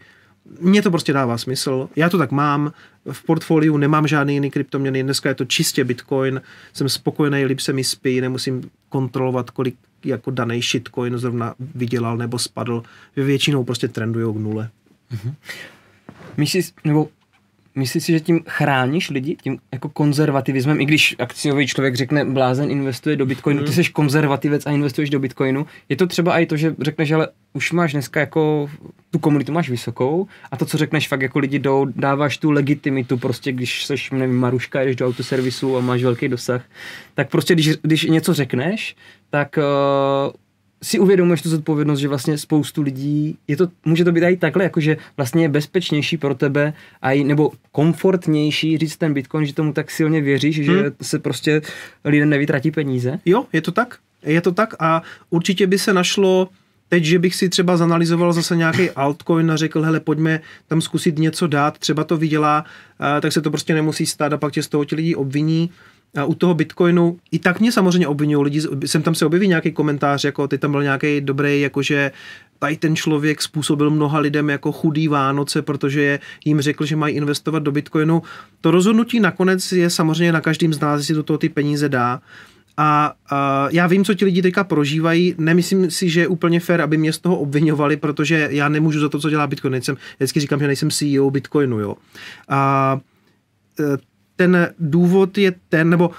mně to prostě dává smysl, já to tak mám, v portfoliu nemám žádný jiný kryptoměny, dneska je to čistě Bitcoin, jsem spokojený, líp se mi spí, nemusím kontrolovat, kolik jako daný shitcoin zrovna vydělal nebo spadl, většinou prostě trendují k nule. Mm-hmm. Myslíš, nebo Myslíš si, že tím chráníš lidi, tím jako konzervativismem, i když akciový člověk řekne, blázen investuje do bitcoinu, ty hmm. jsi konzervativec a investuješ do bitcoinu. Je to třeba i to, že řekneš, ale už máš dneska jako tu komunitu máš vysokou a to, co řekneš fakt jako lidi jdou, dáváš tu legitimitu prostě, když seš, nevím, Maruška, jdeš do autoservisu a máš velký dosah, tak prostě když, když něco řekneš, tak uh, si uvědomuješ tu zodpovědnost, že vlastně spoustu lidí, je to, může to být i takhle, jakože vlastně je bezpečnější pro tebe a i, nebo komfortnější říct ten Bitcoin, že tomu tak silně věříš, hmm. že se prostě lidé nevytratí peníze? Jo, je to tak. Je to tak a určitě by se našlo teď, že bych si třeba zanalizoval zase nějaký altcoin a řekl, hele, pojďme tam zkusit něco dát, třeba to vydělá, eh, tak se to prostě nemusí stát a pak tě z toho ti lidi obviní. A u toho Bitcoinu, i tak mě samozřejmě obvinují lidi, jsem tam se objeví nějaký komentář, jako ty tam byl nějaký dobrý, jakože tady ten člověk způsobil mnoha lidem jako chudý Vánoce, protože jim řekl, že mají investovat do Bitcoinu. To rozhodnutí nakonec je samozřejmě na každém z nás, jestli do toho ty peníze dá. A, a já vím, co ti lidi teďka prožívají. Nemyslím si, že je úplně fér, aby mě z toho obvinovali, protože já nemůžu za to, co dělá Bitcoin. Nejsem, vždycky říkám, že nejsem CEO Bitcoinu. Jo. A, e, ten důvod je ten, nebo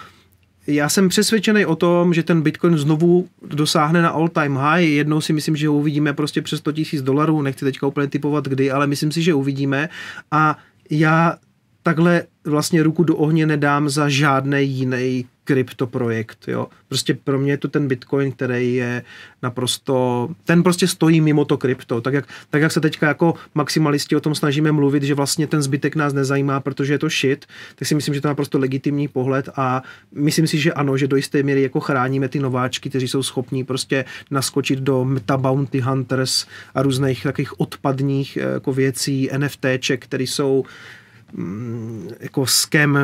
já jsem přesvědčený o tom, že ten Bitcoin znovu dosáhne na all time high. Jednou si myslím, že ho uvidíme prostě přes 100 000 dolarů. Nechci teďka úplně typovat kdy, ale myslím si, že uvidíme. A já takhle vlastně ruku do ohně nedám za žádný jiný kryptoprojekt. Jo. Prostě pro mě je to ten Bitcoin, který je naprosto, ten prostě stojí mimo to krypto. Tak jak, tak jak se teďka jako maximalisti o tom snažíme mluvit, že vlastně ten zbytek nás nezajímá, protože je to shit, tak si myslím, že to je naprosto legitimní pohled a myslím si, že ano, že do jisté míry jako chráníme ty nováčky, kteří jsou schopní prostě naskočit do meta bounty hunters a různých takových odpadních eh, jako věcí, NFTček, které jsou Mm, jako skem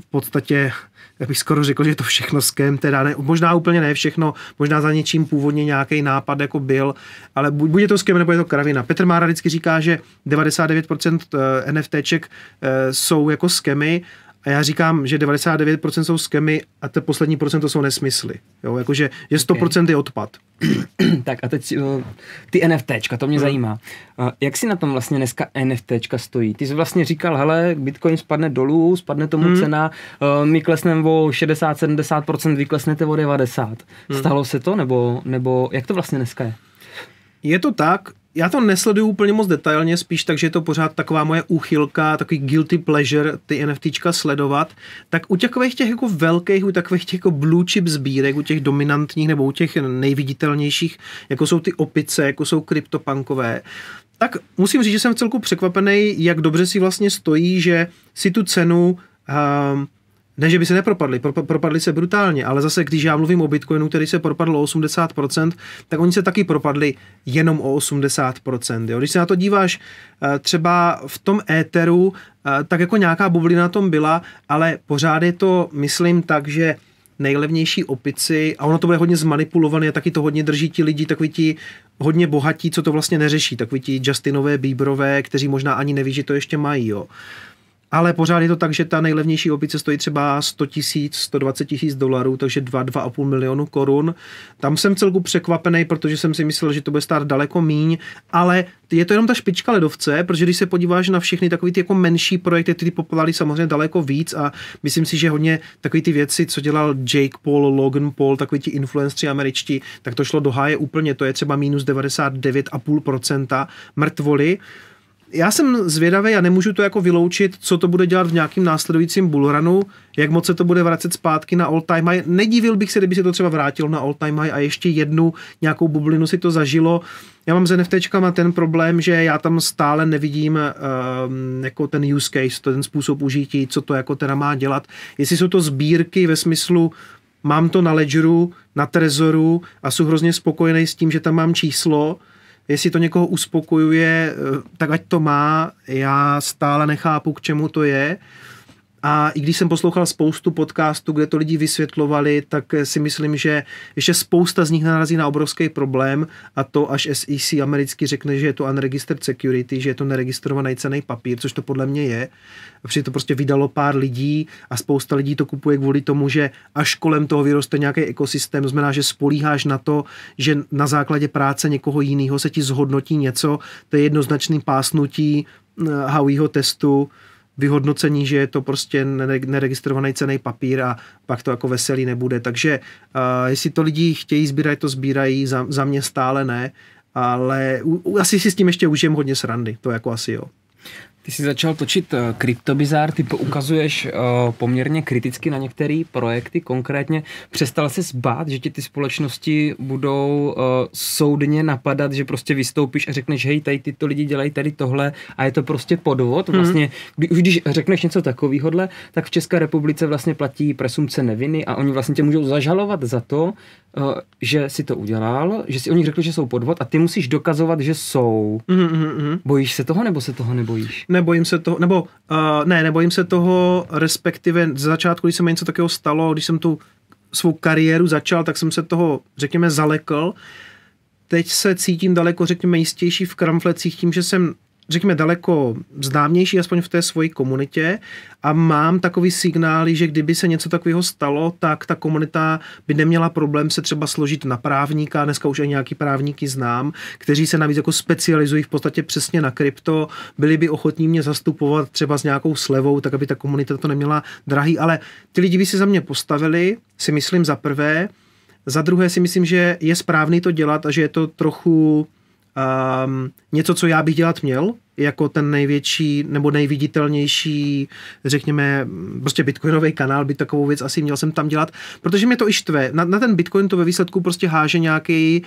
v podstatě, jak bych skoro řekl, že to všechno skem, teda ne, možná úplně ne všechno, možná za něčím původně nějaký nápad jako byl, ale buď, buď je to skem, nebo je to kravina. Petr Mára vždycky říká, že 99% eh, NFTček eh, jsou jako skemy a já říkám, že 99% jsou skemy a ty poslední procento jsou nesmysly. Jo, jakože, je 100% okay. je odpad. tak a teď eh, ty NFTčka, to mě hmm. zajímá. Eh, jak si na tom vlastně dneska NFTčka stojí? Ty jsi vlastně říkal, hele, Bitcoin spadne dolů, spadne tomu hmm. cena, eh, my klesneme o 60-70%, vy klesnete o 90%. Hmm. Stalo se to, nebo, nebo jak to vlastně dneska je? Je to tak, já to nesleduju úplně moc detailně, spíš takže je to pořád taková moje úchylka, takový guilty pleasure ty NFTčka sledovat. Tak u takových těch jako velkých, u takových těch jako blue chip sbírek, u těch dominantních nebo u těch nejviditelnějších, jako jsou ty opice, jako jsou kryptopankové, tak musím říct, že jsem v celku překvapený, jak dobře si vlastně stojí, že si tu cenu um, ne, že by se nepropadli, pro, propadli se brutálně, ale zase, když já mluvím o Bitcoinu, který se propadl o 80%, tak oni se taky propadli jenom o 80%. Jo? Když se na to díváš eh, třeba v tom éteru, eh, tak jako nějaká bublina tom byla, ale pořád je to, myslím tak, že nejlevnější opici a ono to bude hodně zmanipulované a taky to hodně drží ti lidi, takový ti hodně bohatí, co to vlastně neřeší, takový ti Justinové, bíbrové, kteří možná ani neví, že to ještě mají, jo. Uh, ale pořád je to tak, že ta nejlevnější opice stojí třeba 100 tisíc, 120 tisíc dolarů, takže 2, 2,5 milionu korun. Tam jsem celku překvapený, protože jsem si myslel, že to bude stát daleko míň, ale je to jenom ta špička ledovce, protože když se podíváš na všechny takový ty jako menší projekty, ty populaly samozřejmě daleko víc a myslím si, že hodně takový ty věci, co dělal Jake Paul, Logan Paul, takový ti influenceri američtí, tak to šlo do háje úplně, to je třeba minus 99,5% mrtvoly. Já jsem zvědavý já nemůžu to jako vyloučit, co to bude dělat v nějakým následujícím bullrunu, jak moc se to bude vracet zpátky na all time high. Nedivil bych se, kdyby se to třeba vrátilo na all time high a ještě jednu nějakou bublinu si to zažilo. Já mám s NFTčkama ten problém, že já tam stále nevidím um, jako ten use case, ten způsob užití, co to jako teda má dělat. Jestli jsou to sbírky ve smyslu mám to na ledgeru, na trezoru a jsou hrozně spokojený s tím, že tam mám číslo, Jestli to někoho uspokojuje, eh, tak ať to má. Já stále nechápu, k čemu to je. A i když jsem poslouchal spoustu podcastů, kde to lidi vysvětlovali, tak si myslím, že ještě spousta z nich narazí na obrovský problém a to až SEC americky řekne, že je to unregistered security, že je to neregistrovaný cený papír, což to podle mě je. Protože to prostě vydalo pár lidí a spousta lidí to kupuje kvůli tomu, že až kolem toho vyroste nějaký ekosystém, znamená, že spolíháš na to, že na základě práce někoho jiného se ti zhodnotí něco, to je jednoznačný pásnutí Howieho eh, testu, vyhodnocení, že je to prostě neregistrovaný cený papír a pak to jako veselý nebude. Takže uh, jestli to lidi chtějí sbírat, to sbírají, za, za mě stále ne, ale u, u, asi si s tím ještě užijem hodně srandy, to jako asi jo. Ty jsi začal točit eh, kryptobizár, ty ukazuješ eh, poměrně kriticky na některé projekty, konkrétně přestal se bát, že ti ty společnosti budou eh, soudně napadat, že prostě vystoupíš a řekneš, hej, tady tyto lidi dělají tady tohle a je to prostě podvod. Mhm. Vlastně, kdy, už když řekneš něco takovéhohle, tak v České republice vlastně platí presumce neviny a oni vlastně tě můžou zažalovat za to, že si to udělal, že si o nich řekl, že jsou podvod a ty musíš dokazovat, že jsou. Mm-hmm. Bojíš se toho nebo se toho nebojíš? Ne, nebojím se toho, nebo uh, ne, nebojím se toho, respektive ze začátku, když se mi něco takového stalo, když jsem tu svou kariéru začal, tak jsem se toho, řekněme, zalekl. Teď se cítím daleko, řekněme, jistější v kramflecích tím, že jsem řekněme, daleko známější, aspoň v té svoji komunitě a mám takový signály, že kdyby se něco takového stalo, tak ta komunita by neměla problém se třeba složit na právníka, dneska už i nějaký právníky znám, kteří se navíc jako specializují v podstatě přesně na krypto, byli by ochotní mě zastupovat třeba s nějakou slevou, tak aby ta komunita to neměla drahý, ale ty lidi by si za mě postavili, si myslím za prvé, za druhé si myslím, že je správný to dělat a že je to trochu Um, něco, co já bych dělat měl, jako ten největší nebo nejviditelnější, řekněme, prostě bitcoinový kanál by takovou věc asi měl jsem tam dělat, protože mě to i štve. Na, na ten bitcoin to ve výsledku prostě háže nějaký,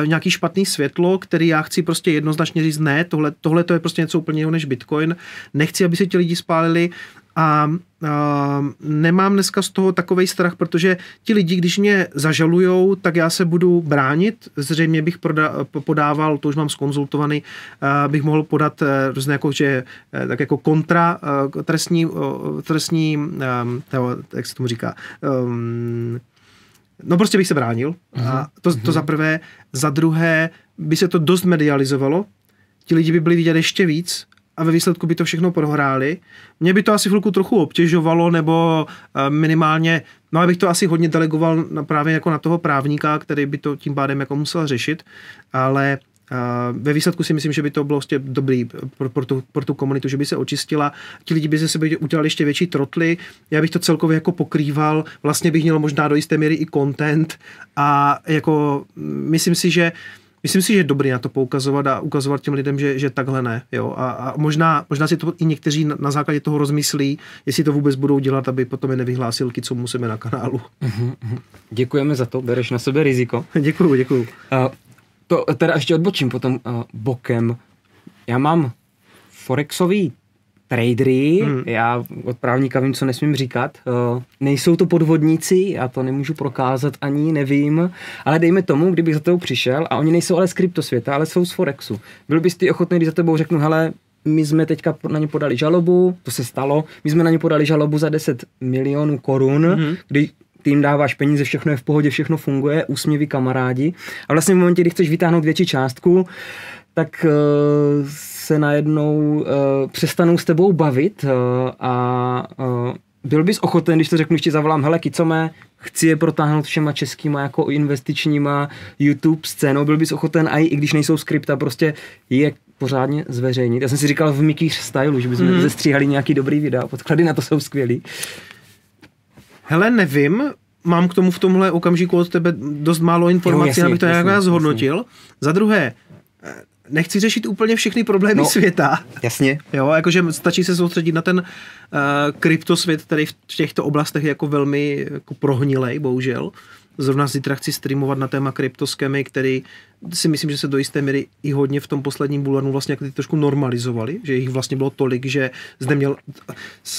uh, nějaký špatný světlo, který já chci prostě jednoznačně říct, ne, tohle, tohle to je prostě něco úplně jiného než bitcoin. Nechci, aby se ti lidi spálili a, a nemám dneska z toho takový strach, protože ti lidi, když mě zažalujou, tak já se budu bránit. Zřejmě bych proda, podával, to už mám skonzultovaný, bych mohl podat e, různé jako, že, e, tak jako kontra e, trestní, trestní jak se tomu říká, No prostě bych se bránil. Aha. A mhm. to, to mhm. za prvé. Za druhé by se to dost medializovalo. Ti lidi by byli vidět ještě víc a ve výsledku by to všechno prohráli. Mě by to asi chvilku trochu obtěžovalo, nebo eh, minimálně, no abych to asi hodně delegoval na, právě jako na toho právníka, který by to tím pádem jako musel řešit, ale eh, ve výsledku si myslím, že by to bylo vlastně dobrý pro, pro, tu, pro tu komunitu, že by se očistila, ti lidi by ze sebe udělali ještě větší trotly, já bych to celkově jako pokrýval, vlastně bych měl možná do jisté míry i content a jako mm, myslím si, že uh, myslím si, že je dobrý na to poukazovat a ukazovat těm lidem, že, že takhle ne. Jo? A, a možná, možná si to i někteří na, na základě toho rozmyslí, jestli to vůbec budou dělat, aby potom je nevyhlásil co musíme na kanálu. Mhm, mhm. Děkujeme za to, bereš na sebe riziko. děkuju, děkuju. Uh, to teda ještě odbočím potom uh, bokem. Já mám forexový tradery, hmm. já od právníka vím, co nesmím říkat. Eh, nejsou to podvodníci, já to nemůžu prokázat ani, nevím, ale dejme tomu, kdybych za tebou přišel, a oni nejsou ale z kryptosvěta, ale jsou z Forexu. Byl bys ty ochotný, když za tebou řeknu, hele, my jsme teďka na ně podali žalobu, to se stalo, my jsme na ně podali žalobu za 10 milionů korun, hmm. kdy ty jim dáváš peníze, všechno je v pohodě, všechno funguje, úsměví kamarádi. A vlastně v momentě, kdy chceš vytáhnout větší částku, tak eh, se najednou eh, přestanou s tebou bavit eh, a byl bys ochoten, když to řeknu, ještě zavolám, hele, kicome, chci je protáhnout všema českýma jako investičníma YouTube scénou, byl bys ochoten, a i když nejsou skripta, prostě je pořádně zveřejnit. Já jsem si říkal v Mikýř stylu, že bychom mm. zestříhali nějaký dobrý videa, podklady na to jsou skvělý. Hele, nevím, mám k tomu v tomhle okamžiku od tebe dost málo informací, jo, abych to nějak zhodnotil. Jasný. Za druhé, nechci řešit úplně všechny problémy no, světa. Jasně. Jo, jakože stačí se soustředit na ten uh, kryptosvět, který v těchto oblastech je jako velmi jako prohnilej, bohužel. Zrovna zítra chci streamovat na téma kryptoskemy, který si myslím, že se do jisté míry i hodně v tom posledním bulvanu vlastně jako trošku normalizovali, že jich vlastně bylo tolik, že zde měl,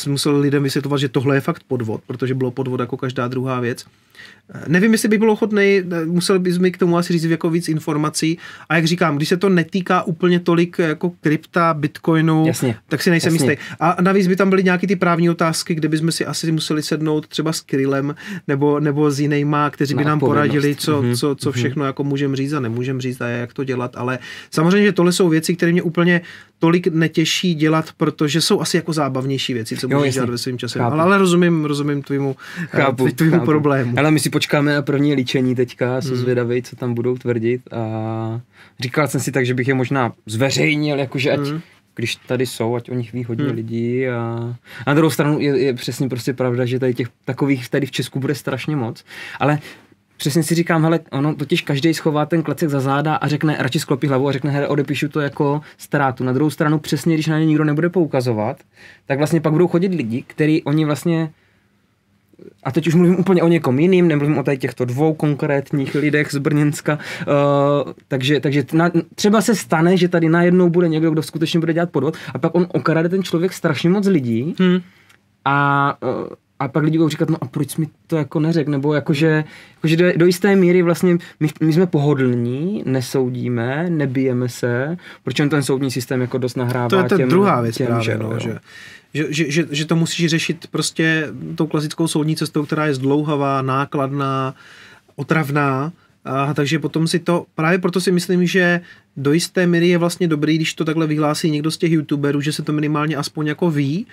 musel lidem vysvětlovat, že tohle je fakt podvod, protože bylo podvod jako každá druhá věc. Nevím, jestli bych byl ochotný, musel bys mi k tomu asi říct jako víc informací. A jak říkám, když se to netýká úplně tolik jako krypta, bitcoinu, jasně, tak si nejsem jasně. jistý. A navíc by tam byly nějaké ty právní otázky, kde bychom si asi museli sednout třeba s Krylem nebo, nebo s jinýma, kteří by nám poradili, mhm, co, co, co mhm. všechno jako můžeme říct a nemůžeme říct a jak to dělat. Ale samozřejmě, že tohle jsou věci, které mě úplně tolik netěší dělat, protože jsou asi jako zábavnější věci, co můžeš dělat ve svém čase. Ale, ale rozumím, rozumím tvýmu, eh, chápu, tvýmu chápu. problému. Ale my si počkáme na první líčení teďka, jsou hmm. zvědavý, co tam budou tvrdit a říkal jsem si tak, že bych je možná zveřejnil, jakože ať hmm když tady jsou, ať o nich ví hodně hmm. lidí. A... a na druhou stranu je, je přesně prostě pravda, že tady těch takových tady v Česku bude strašně moc. Ale přesně si říkám, hele, ono totiž každý schová ten klecek za záda a řekne, radši sklopí hlavu a řekne, hele, odepíšu to jako ztrátu. Na druhou stranu přesně, když na ně nikdo nebude poukazovat, tak vlastně pak budou chodit lidi, který oni vlastně a teď už mluvím úplně o někom jiným, nemluvím o tady těchto dvou konkrétních lidech z Brněnska, uh, takže, takže na, třeba se stane, že tady najednou bude někdo, kdo skutečně bude dělat podvod a pak on okrade ten člověk strašně moc lidí hmm. a uh, a pak lidi budou říkat, no a proč mi to jako neřek, nebo jakože, jakože do, do jisté míry vlastně my, my jsme pohodlní, nesoudíme, nebijeme se, proč on ten soudní systém jako dost nahrává To je ta druhá věc těm, právě, no, že, no, že že, že, že, že to musíš řešit prostě tou klasickou soudní cestou, která je zdlouhavá, nákladná, otravná, a, takže potom si to, právě proto si myslím, že do jisté míry je vlastně dobrý, když to takhle vyhlásí někdo z těch youtuberů, že se to minimálně aspoň jako ví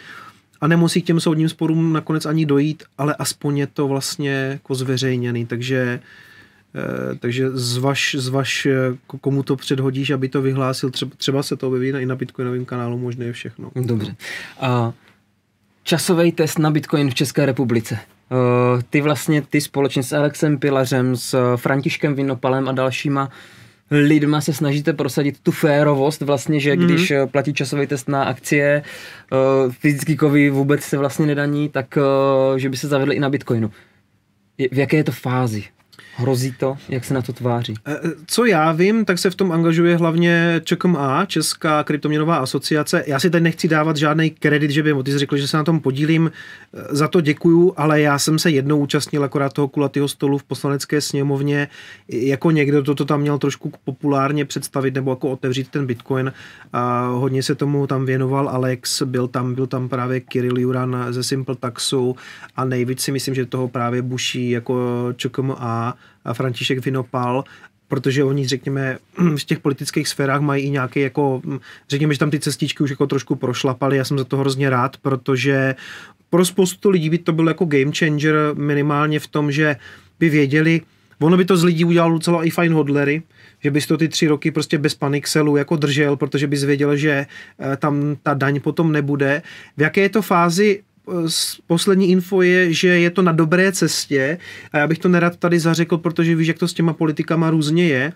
a nemusí k těm soudním sporům nakonec ani dojít, ale aspoň je to vlastně jako zveřejněný, takže uh, Eh, takže zvaž, zvaž, eh, komu to předhodíš, aby to vyhlásil. Třeba, třeba se to objeví i na Bitcoinovém kanálu, možná je všechno. Dobře. A časový test na Bitcoin v České republice. Eh, ty vlastně, ty společně s Alexem Pilařem, s Františkem Vinopalem a dalšíma lidma se snažíte prosadit tu férovost, vlastně, že mm-hmm. když mhm. platí časový test na akcie, fyzický kovy vůbec se vlastně nedaní, tak že by se zavedly i na Bitcoinu. V jaké je to fázi? Hrozí to? Jak se na to tváří? E, e, co já vím, tak se v tom angažuje hlavně ČKMA, Česká kryptoměnová asociace. Já si teď nechci dávat žádný kredit, že by Motis řekl, že se na tom podílím. E, za to děkuju, ale já jsem se jednou účastnil akorát toho kulatého stolu v poslanecké sněmovně, jako někdo, kdo to tam měl trošku populárně představit nebo jako otevřít ten Bitcoin. A hodně se tomu tam věnoval Alex, byl tam, byl tam právě Kirill Juran ze Simple Taxu a nejvíc si myslím, že toho právě buší jako ČKMA František Vinopal, protože oni, řekněme, v těch politických sférách mají i nějaké, jako, mm, řekněme, že tam ty cestičky už jako trošku prošlapaly, já jsem za to hrozně rád, protože pro spoustu lidí by to byl jako game changer minimálně v tom, že by věděli, Ono by to z lidí udělalo docela i fajn hodlery, že bys to ty tři roky prostě bez panikselů jako držel, protože bys věděl, že eh, tam ta daň potom nebude. V jaké je to fázi poslední info je, že je to na dobré cestě a já bych to nerad tady zařekl, protože víš, jak to s těma politikama různě je.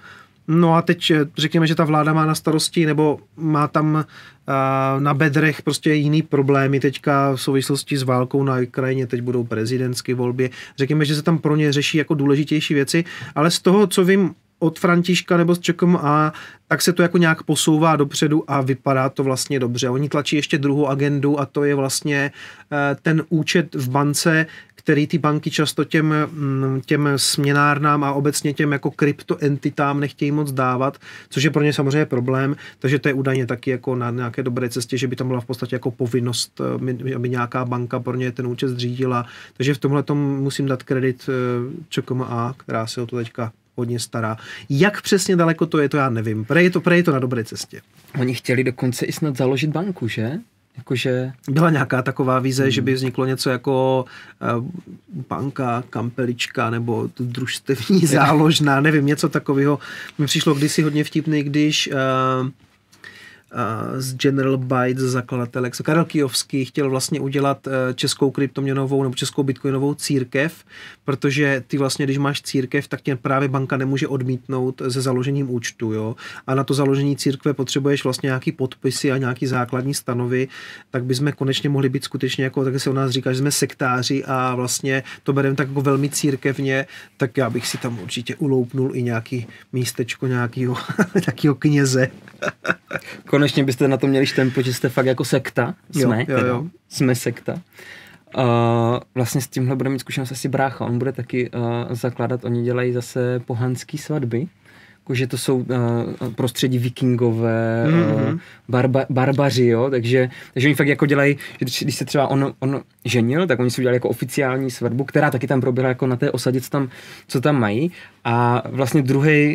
No a teď eh, řekněme, že ta vláda má na starosti nebo má tam eh, na bedrech prostě jiný problémy teďka v souvislosti s válkou na Ukrajině, teď budou prezidentské volby. Řekněme, že se tam pro ně řeší jako důležitější věci, ale z toho, co vím od Františka nebo z Čekom a tak se to jako nějak posouvá dopředu a vypadá to vlastně dobře. Oni tlačí ještě druhou agendu a to je vlastně eh, ten účet v bance, který ty banky často těm, mm, těm směnárnám a obecně těm jako kryptoentitám nechtějí moc dávat, což je pro ně samozřejmě problém, takže to je údajně taky jako na nějaké dobré cestě, že by tam byla v podstatě jako povinnost, eh, aby nějaká banka pro ně ten účet zřídila. Takže v tomhle tom musím dát kredit eh, ČKMA, která se o to teďka hodně stará. Jak přesně daleko to je, to já nevím. Prej je to, prej je to na dobré cestě. Oni chtěli dokonce i snad založit banku, že? Jakože... Byla nějaká taková vize, hmm. že by vzniklo něco jako uh, banka, kampelička nebo družstevní záložná, nevím, něco takového. Mi přišlo kdysi hodně vtipný, když uh, z General Bytes, zakladatel Exo. Karel Kijovský chtěl vlastně udělat eh, českou kryptoměnovou nebo českou bitcoinovou církev, protože ty vlastně, když máš církev, tak tě právě banka nemůže odmítnout se založením účtu. Jo? A na to založení církve potřebuješ vlastně nějaký podpisy a nějaký základní stanovy, tak by jsme konečně mohli být skutečně, jako tak se u nás říká, že jsme sektáři a vlastně to bereme tak jako velmi církevně, tak já bych si tam určitě uloupnul i nějaký místečko nějakého, nějakého kněze konečně byste na to měli štempl, že jste fakt jako sekta. Jsme, jo, jo, jo. Teda, jsme sekta. Uh, vlastně s tímhle bude mít zkušenost asi brácha, on bude taky uh, zakládat, oni dělají zase pohanský svatby jakože to jsou uh, prostředí vikingové, eh, mm-hmm. uh, barba, barbaři, jo, takže, takže oni fakt jako dělají, že když, když se třeba on, on ženil, tak oni si udělali jako oficiální svatbu, která taky tam proběhla jako na té osadě, co tam, co tam mají a vlastně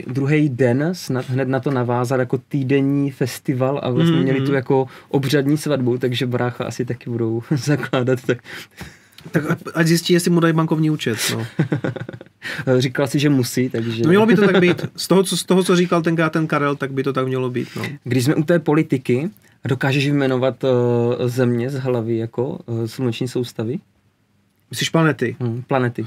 druhý den snad hned na to navázal jako týdenní festival a vlastně mm-hmm. měli tu mm-hmm. jako obřadní svatbu, takže brácha asi taky budou zakládat tak tak ať zjistí, jestli mu dají bankovní účet. No. říkal si, že musí, takže... No mělo by to tak být. Z toho, co, z toho, co říkal ten ten Karel, tak by to tak mělo být. No. Když jsme u té politiky, dokážeš jmenovat uh, země z hlavy jako uh, sluneční soustavy? Myslíš planety? Hmm, planety.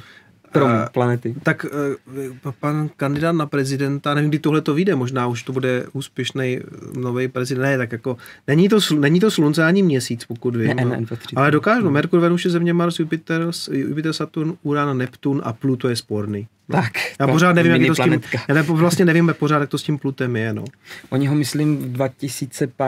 Krom uh, planety. Tak uh, pan kandidát na prezidenta, nevím, kdy tohle to vyjde, možná už to bude úspěšný eh, nový prezident. Ne, tak jako, není to, není to slunce ani měsíc, pokud vím. Ne, no. ne, Ale dokážu, no. Merkur, Venus, Země, Mars, Jupiter, Jupiter, Saturn, Uran, Neptun a Pluto je sporný. No. Tak. Já to pořád nevím, jak to s tím, já ne, vlastně nevím pořád, jak to s tím Plutem je. No. Oni ho, myslím, v 2005.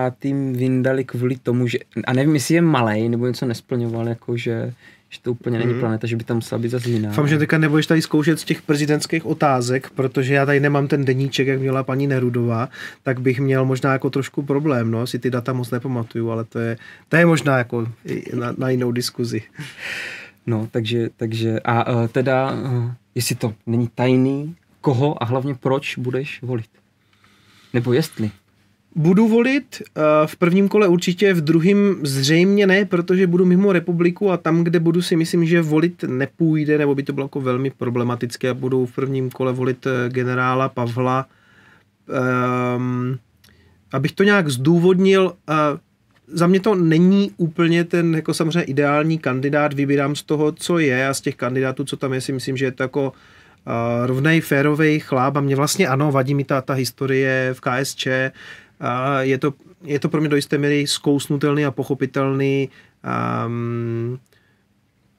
vyndali kvůli tomu, že, a nevím, jestli je malý nebo něco nesplňoval, jako že že to úplně není mm. planeta, že by tam musela být zase jiná. Fám, že teďka nebudeš tady zkoušet z těch prezidentských otázek, protože já tady nemám ten deníček, jak měla paní Nerudová, tak bych měl možná jako trošku problém, no, si ty data moc nepamatuju, ale to je, to je možná jako na, na jinou diskuzi. No, takže, takže a e, teda, e, jestli to není tajný, koho a hlavně proč budeš volit? Nebo jestli? Budu volit eh, v prvním kole určitě, v druhém zřejmě ne, protože budu mimo republiku a tam, kde budu si myslím, že volit nepůjde, nebo by to bylo jako velmi problematické a budu v prvním kole volit eh, generála Pavla. Ehm, abych to nějak zdůvodnil, eh, za mě to není úplně ten jako samozřejmě ideální kandidát, vybírám z toho, co je a z těch kandidátů, co tam je, si myslím, že je to jako rovnej, férovej chláb a mě vlastně ano, vadí mi ta, ta historie v KSČ, a je, to, je to pro mě do jisté míry zkousnutelný a pochopitelný a, ehm,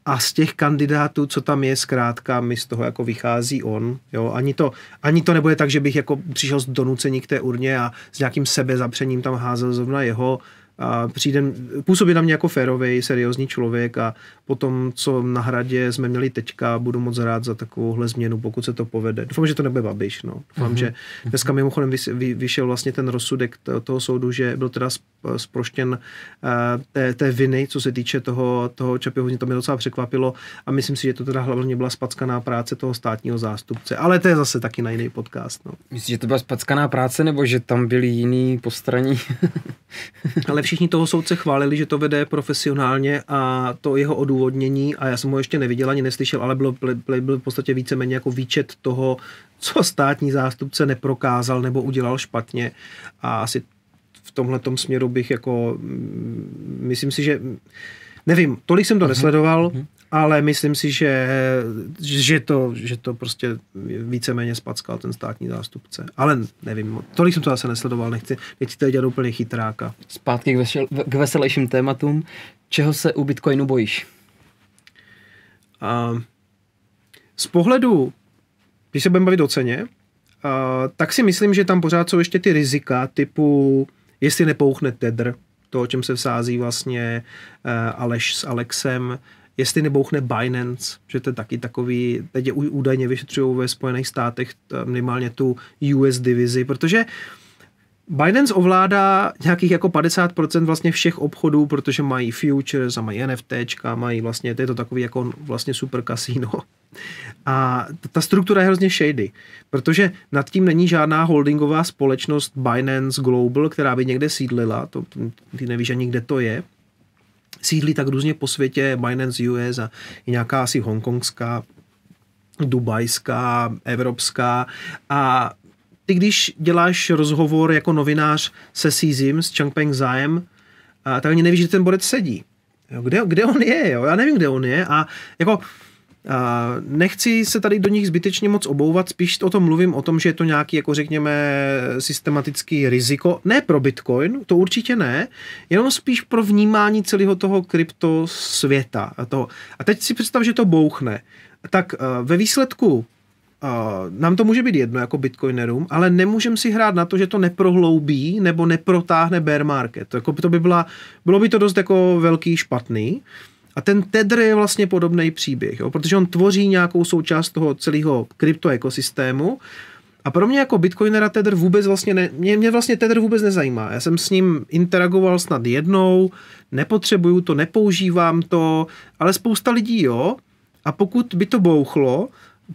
a z těch kandidátů, co tam je, zkrátka mi z toho jako vychází on. Jo? Ani, to, ani to nebude tak, že bych jako přišel z donucení k té urně a s nějakým sebezapřením tam házel zrovna jeho a přijde, působí na mě jako férový, seriózní člověk a potom, co na hradě jsme měli teďka, budu moc rád za takovouhle změnu, pokud se to povede. Doufám, že to nebude Babiš. No. Doufám, mm-hmm. že dneska mimochodem vys, vy, vyšel vlastně ten rozsudek toho soudu, že byl teda sproštěn uh, té, té viny, co se týče toho, toho Čapího to mě docela překvapilo a myslím si, že to teda hlavně byla spackaná práce toho státního zástupce, ale to je zase taky na jiný podcast. No. Myslíš, že to byla spackaná práce nebo že tam byli jiní postraní? ale všichni toho soudce chválili, že to vede profesionálně a to jeho odůvodnění, a já jsem ho ještě neviděl ani neslyšel, ale bylo, byl v podstatě víceméně jako výčet toho, co státní zástupce neprokázal nebo udělal špatně. A asi v tomhle směru bych jako, mm, myslím si, že Nevím, tolik jsem to mhm. nesledoval, mhm ale myslím si, že, že, to, že to prostě víceméně spackal ten státní zástupce. Ale nevím, tolik jsem to zase nesledoval, nechci, nechci tady dělat úplně chytráka. Zpátky k, vesel, k veselějším tématům. Čeho se u Bitcoinu bojíš? A, z pohledu, když se budeme bavit o ceně, a, tak si myslím, že tam pořád jsou ještě ty rizika typu, jestli nepouchne Tedr, to, o čem se vsází vlastně eh, Aleš s Alexem, jestli nebouchne Binance, že to je taky takový, teď je údajně vyšetřují ve Spojených státech minimálně tu US divizi, protože Binance ovládá nějakých jako 50% vlastně všech obchodů, protože mají futures a mají NFTčka, mají vlastně, to je to takový jako vlastně super kasíno. A ta struktura je hrozně shady, protože nad tím není žádná holdingová společnost Binance Global, která by někde sídlila, to, ty nevíš ani kde to je, sídlí tak různě po světě, Binance US a i nějaká asi hongkongská, dubajská, evropská a ty když děláš rozhovor jako novinář se Cizim, s Changpeng Zaim, tak ani nevíš, že ten borec sedí. Jo, kde, kde on je? Jo? Já nevím, kde on je. A jako Nechci se tady do nich zbytečně moc obouvat, spíš o tom mluvím o tom, že je to nějaký, jako řekněme, systematický riziko. Ne pro Bitcoin, to určitě ne, jenom spíš pro vnímání celého toho kryptosvěta. A, toho. a teď si představ, že to bouchne. Tak eh, ve výsledku eh, nám to může být jedno jako bitcoinerům, ale nemůžeme si hrát na to, že to neprohloubí nebo neprotáhne bear market. Jako to by byla, bylo by to dost jako velký špatný. Uh, a ten Tether je vlastně podobný příběh, jo, protože on tvoří nějakou součást toho celého kryptoekosystému. A pro mě jako bitcoinera Tether vůbec vlastně ne, mě, mě vlastně Tether vůbec nezajímá. Já jsem s ním interagoval snad jednou, nepotřebuju to, nepoužívám to, ale spousta lidí jo. A pokud by to bouchlo,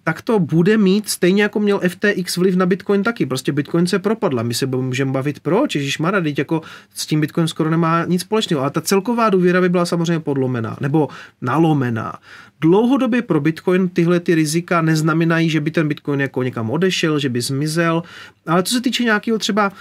tak to bude mít stejně jako měl FTX vliv na Bitcoin taky. Prostě Bitcoin se propadla. My se můžeme bavit proč, Ježíš Mara, teď jako s tím Bitcoin skoro nemá nic společného. Ale ta celková důvěra by byla samozřejmě podlomená nebo nalomená. Dlouhodobě pro Bitcoin tyhle ty rizika neznamenají, že by ten Bitcoin jako někam odešel, že by zmizel. Ale co se týče nějakého třeba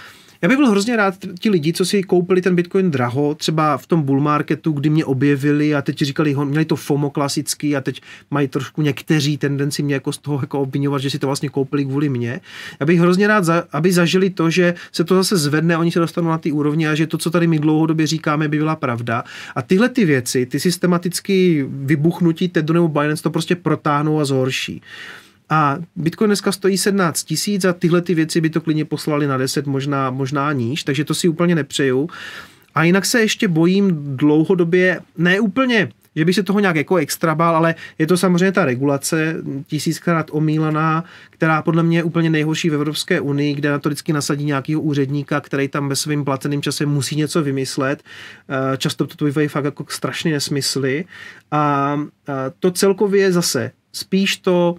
já bych byl hrozně rád ti lidi, co si koupili ten Bitcoin draho, třeba v tom bull marketu, kdy mě objevili a teď říkali, měli to FOMO klasický a teď mají trošku někteří tendenci mě jako z toho jako obvinovat, že si to vlastně koupili kvůli mně. Já bych hrozně rád, za, aby zažili to, že se to zase zvedne, oni se dostanou na ty úrovně a že to, co tady my dlouhodobě říkáme, by byla pravda. A tyhle ty věci, ty systematicky vybuchnutí TEDu nebo Binance to prostě protáhnou a zhorší. A Bitcoin dneska stojí 17 tisíc a tyhle ty věci by to klidně poslali na 10, možná, možná níž, takže to si úplně nepřeju. A jinak se ještě bojím dlouhodobě, ne úplně, že by se toho nějak jako extra bál, ale je to samozřejmě ta regulace tisíckrát omílaná, která podle mě je úplně nejhorší v Evropské unii, kde na to vždycky nasadí nějakého úředníka, který tam ve svým placeným čase musí něco vymyslet. Eh, často to bývají fakt jako strašně nesmysly. A to celkově zase spíš to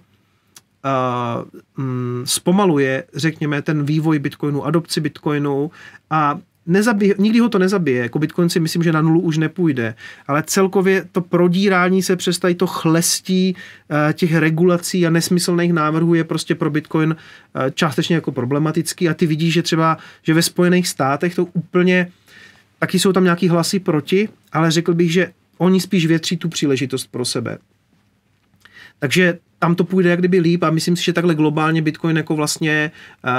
Mm, zpomaluje, řekněme, ten vývoj Bitcoinu, adopci Bitcoinu a nezabije, nikdy ho to nezabije. Jako Bitcoin si myslím, že na nulu už nepůjde. Ale celkově to prodírání se přes tady to chlestí e, těch regulací a nesmyslných návrhů je prostě pro Bitcoin e, částečně jako problematický a ty vidíš, že třeba že ve Spojených státech to úplně taky jsou tam nějaký hlasy proti, ale řekl bych, že oni spíš větří tu příležitost pro sebe. Takže tam to půjde jak kdyby líp a myslím si, že takhle globálně Bitcoin jako vlastně, eh,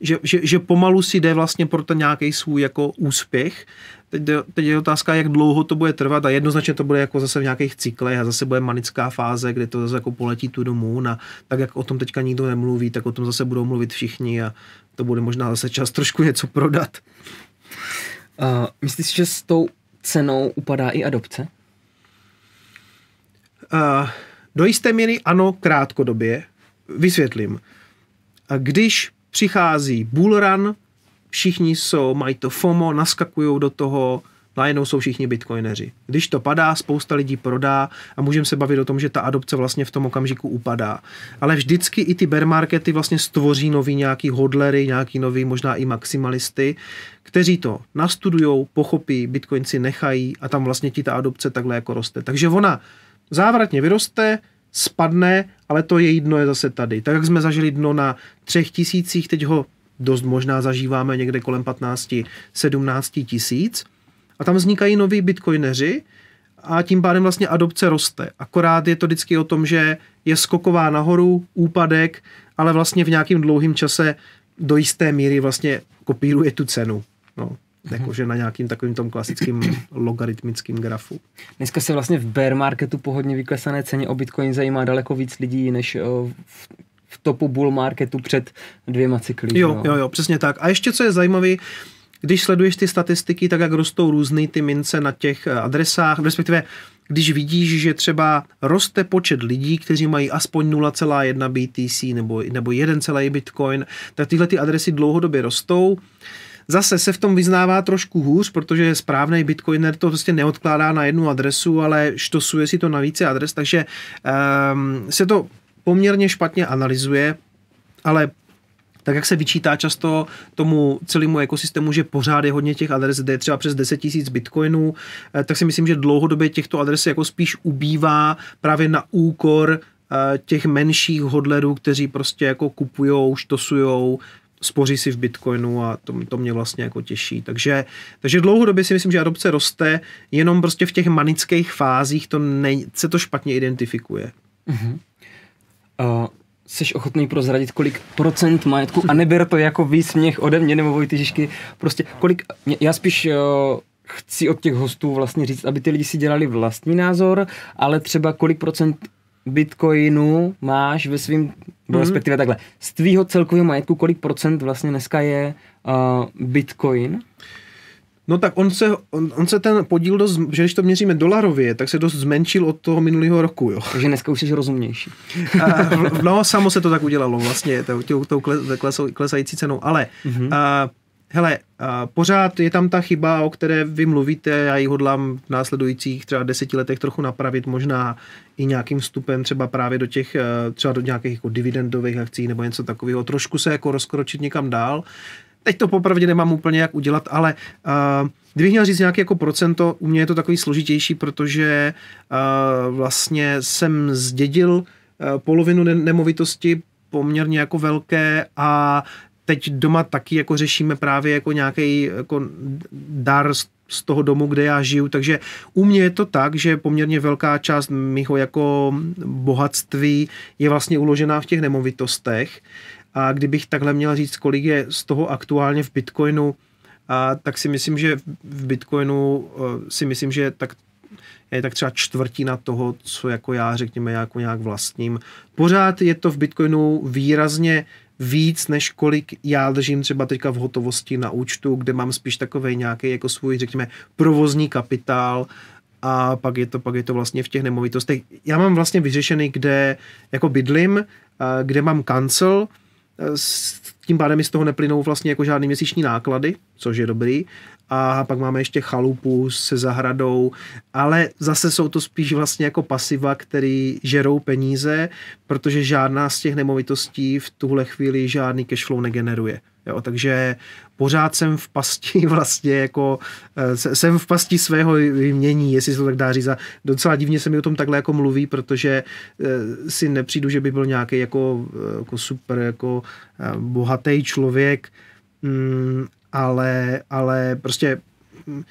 že, že, že pomalu si jde vlastně pro ten nějaký svůj jako úspěch. Teď, teď je otázka, jak dlouho to bude trvat a jednoznačně to bude jako zase v nějakých cyklech a zase bude manická fáze, kde to zase jako poletí tu domů a tak, jak o tom teďka nikdo nemluví, tak o tom zase budou mluvit všichni a to bude možná zase čas trošku něco prodat. Uh, myslíš, že s tou cenou upadá i adopce? Uh, do jisté míry ano, krátkodobě. Vysvětlím. Když přichází bull run, všichni jsou, mají to FOMO, naskakují do toho, najednou jsou všichni bitcoineři. Když to padá, spousta lidí prodá a můžeme se bavit o tom, že ta adopce vlastně v tom okamžiku upadá. Ale vždycky i ty bear markety vlastně stvoří nový nějaký hodlery, nějaký nový možná i maximalisty, kteří to nastudují, pochopí, bitcoinci nechají a tam vlastně ti ta adopce takhle jako roste. Takže ona Závratně vyroste, spadne, ale to její dno je zase tady. Tak jak jsme zažili dno na třech tisících, teď ho dost možná zažíváme někde kolem 15, 17 tisíc. A tam vznikají noví bitcoineři a tím pádem vlastně adopce roste. Akorát je to vždycky o tom, že je skoková nahoru, úpadek, ale vlastně v nějakým dlouhém čase do jisté míry vlastně kopíruje tu cenu. No. Mhm. jakože na nějakým takovým tom klasickým logaritmickým grafu. Dneska se vlastně v bear marketu po hodně vyklesané ceně o Bitcoin zajímá daleko víc lidí, než eh, v v topu bull marketu před dvěma cykly. Jo, no. jo, jo, přesně tak. A ještě co je zajímavé, když sleduješ ty statistiky, tak jak rostou různé ty mince na těch eh, adresách, respektive když vidíš, že třeba roste počet lidí, kteří mají aspoň 0,1 BTC nebo, nebo 1 celý Bitcoin, tak tyhle ty adresy dlouhodobě rostou. Zase se v tom vyznává trošku hůř, protože správný bitcoiner to prostě neodkládá na jednu adresu, ale štosuje si to na více adres, takže um, se to poměrně špatně analyzuje, ale tak jak se vyčítá často tomu celému ekosystému, že pořád je hodně těch adres, kde je třeba přes 10 tisíc bitcoinů, eh, tak si myslím, že dlouhodobě těchto adres jako spíš ubývá právě na úkor eh, těch menších hodlerů, kteří prostě jako kupujou, štosujou, spoří si v bitcoinu a to, to mě vlastně jako těší. Takže, takže dlouhodobě si myslím, že adopce roste, jenom prostě v těch manických fázích to ne, se to špatně identifikuje. Uh-huh. Uh, jsi ochotný prozradit, kolik procent majetku, a neber to jako výsměch ode mě nebo Vojty Žižky, prostě kolik, já spíš uh, chci od těch hostů vlastně říct, aby ty lidi si dělali vlastní názor, ale třeba kolik procent bitcoinu máš ve svým, mm-hmm. respektive takhle, z tvýho celkového majetku, kolik procent vlastně dneska je uh, bitcoin? No tak on se, on, on se ten podíl dost, že když to měříme dolarově, tak se dost zmenšil od toho minulého roku, jo. Takže dneska už jsi rozumnější. A, no, samo se to tak udělalo vlastně, tou, tou kles, klesající cenou, ale mm-hmm. a, Hele, pořád je tam ta chyba, o které vy mluvíte, já ji hodlám v následujících třeba deseti letech trochu napravit, možná i nějakým vstupem třeba právě do těch, e, třeba do nějakých jako dividendových akcí nebo něco takového, trošku se jako rozkročit někam dál. Teď to popravdě nemám úplně jak udělat, ale uh, kdybych měl říct nějaké jako procento, u mě je to takový složitější, protože uh, vlastně jsem zdědil uh, polovinu ne- nemovitosti poměrně jako velké a teď doma taky jako řešíme právě jako nějaký jako dar z z toho domu, kde já žiju. Takže u mě je to tak, že poměrně velká část mého jako bohatství je vlastně uložená v těch nemovitostech. A kdybych takhle měl říct, kolik je z toho aktuálně v Bitcoinu, a tak si myslím, že v Bitcoinu e, si myslím, že tak je tak třeba čtvrtina toho, co jako já, řekněme, jako nějak vlastním. Pořád je to v Bitcoinu výrazně víc, než kolik já držím třeba teďka v hotovosti na účtu, kde mám spíš takový nějaký jako svůj, řekněme, provozní kapitál, a pak je to, pak je to vlastně v těch nemovitostech. Já mám vlastně vyřešený, kde jako bydlím, kde mám kancel, s tím pádem mi z toho neplynou vlastně jako žádný měsíční náklady, což je dobrý a pak máme ještě chalupu se zahradou, ale zase jsou to spíš vlastně jako pasiva, který žerou peníze, protože žádná z těch nemovitostí v tuhle chvíli žádný cashflow negeneruje. Jo, takže pořád jsem v pasti vlastně jako, eh, jsem v pasti svého jmění, jestli se to tak dá říct. A docela divně se mi o tom takhle jako mluví, protože eh, si nepřijdu, že by byl nějaký jako, eh, jako super jako bohatý člověk, mm, ale, ale prostě hm,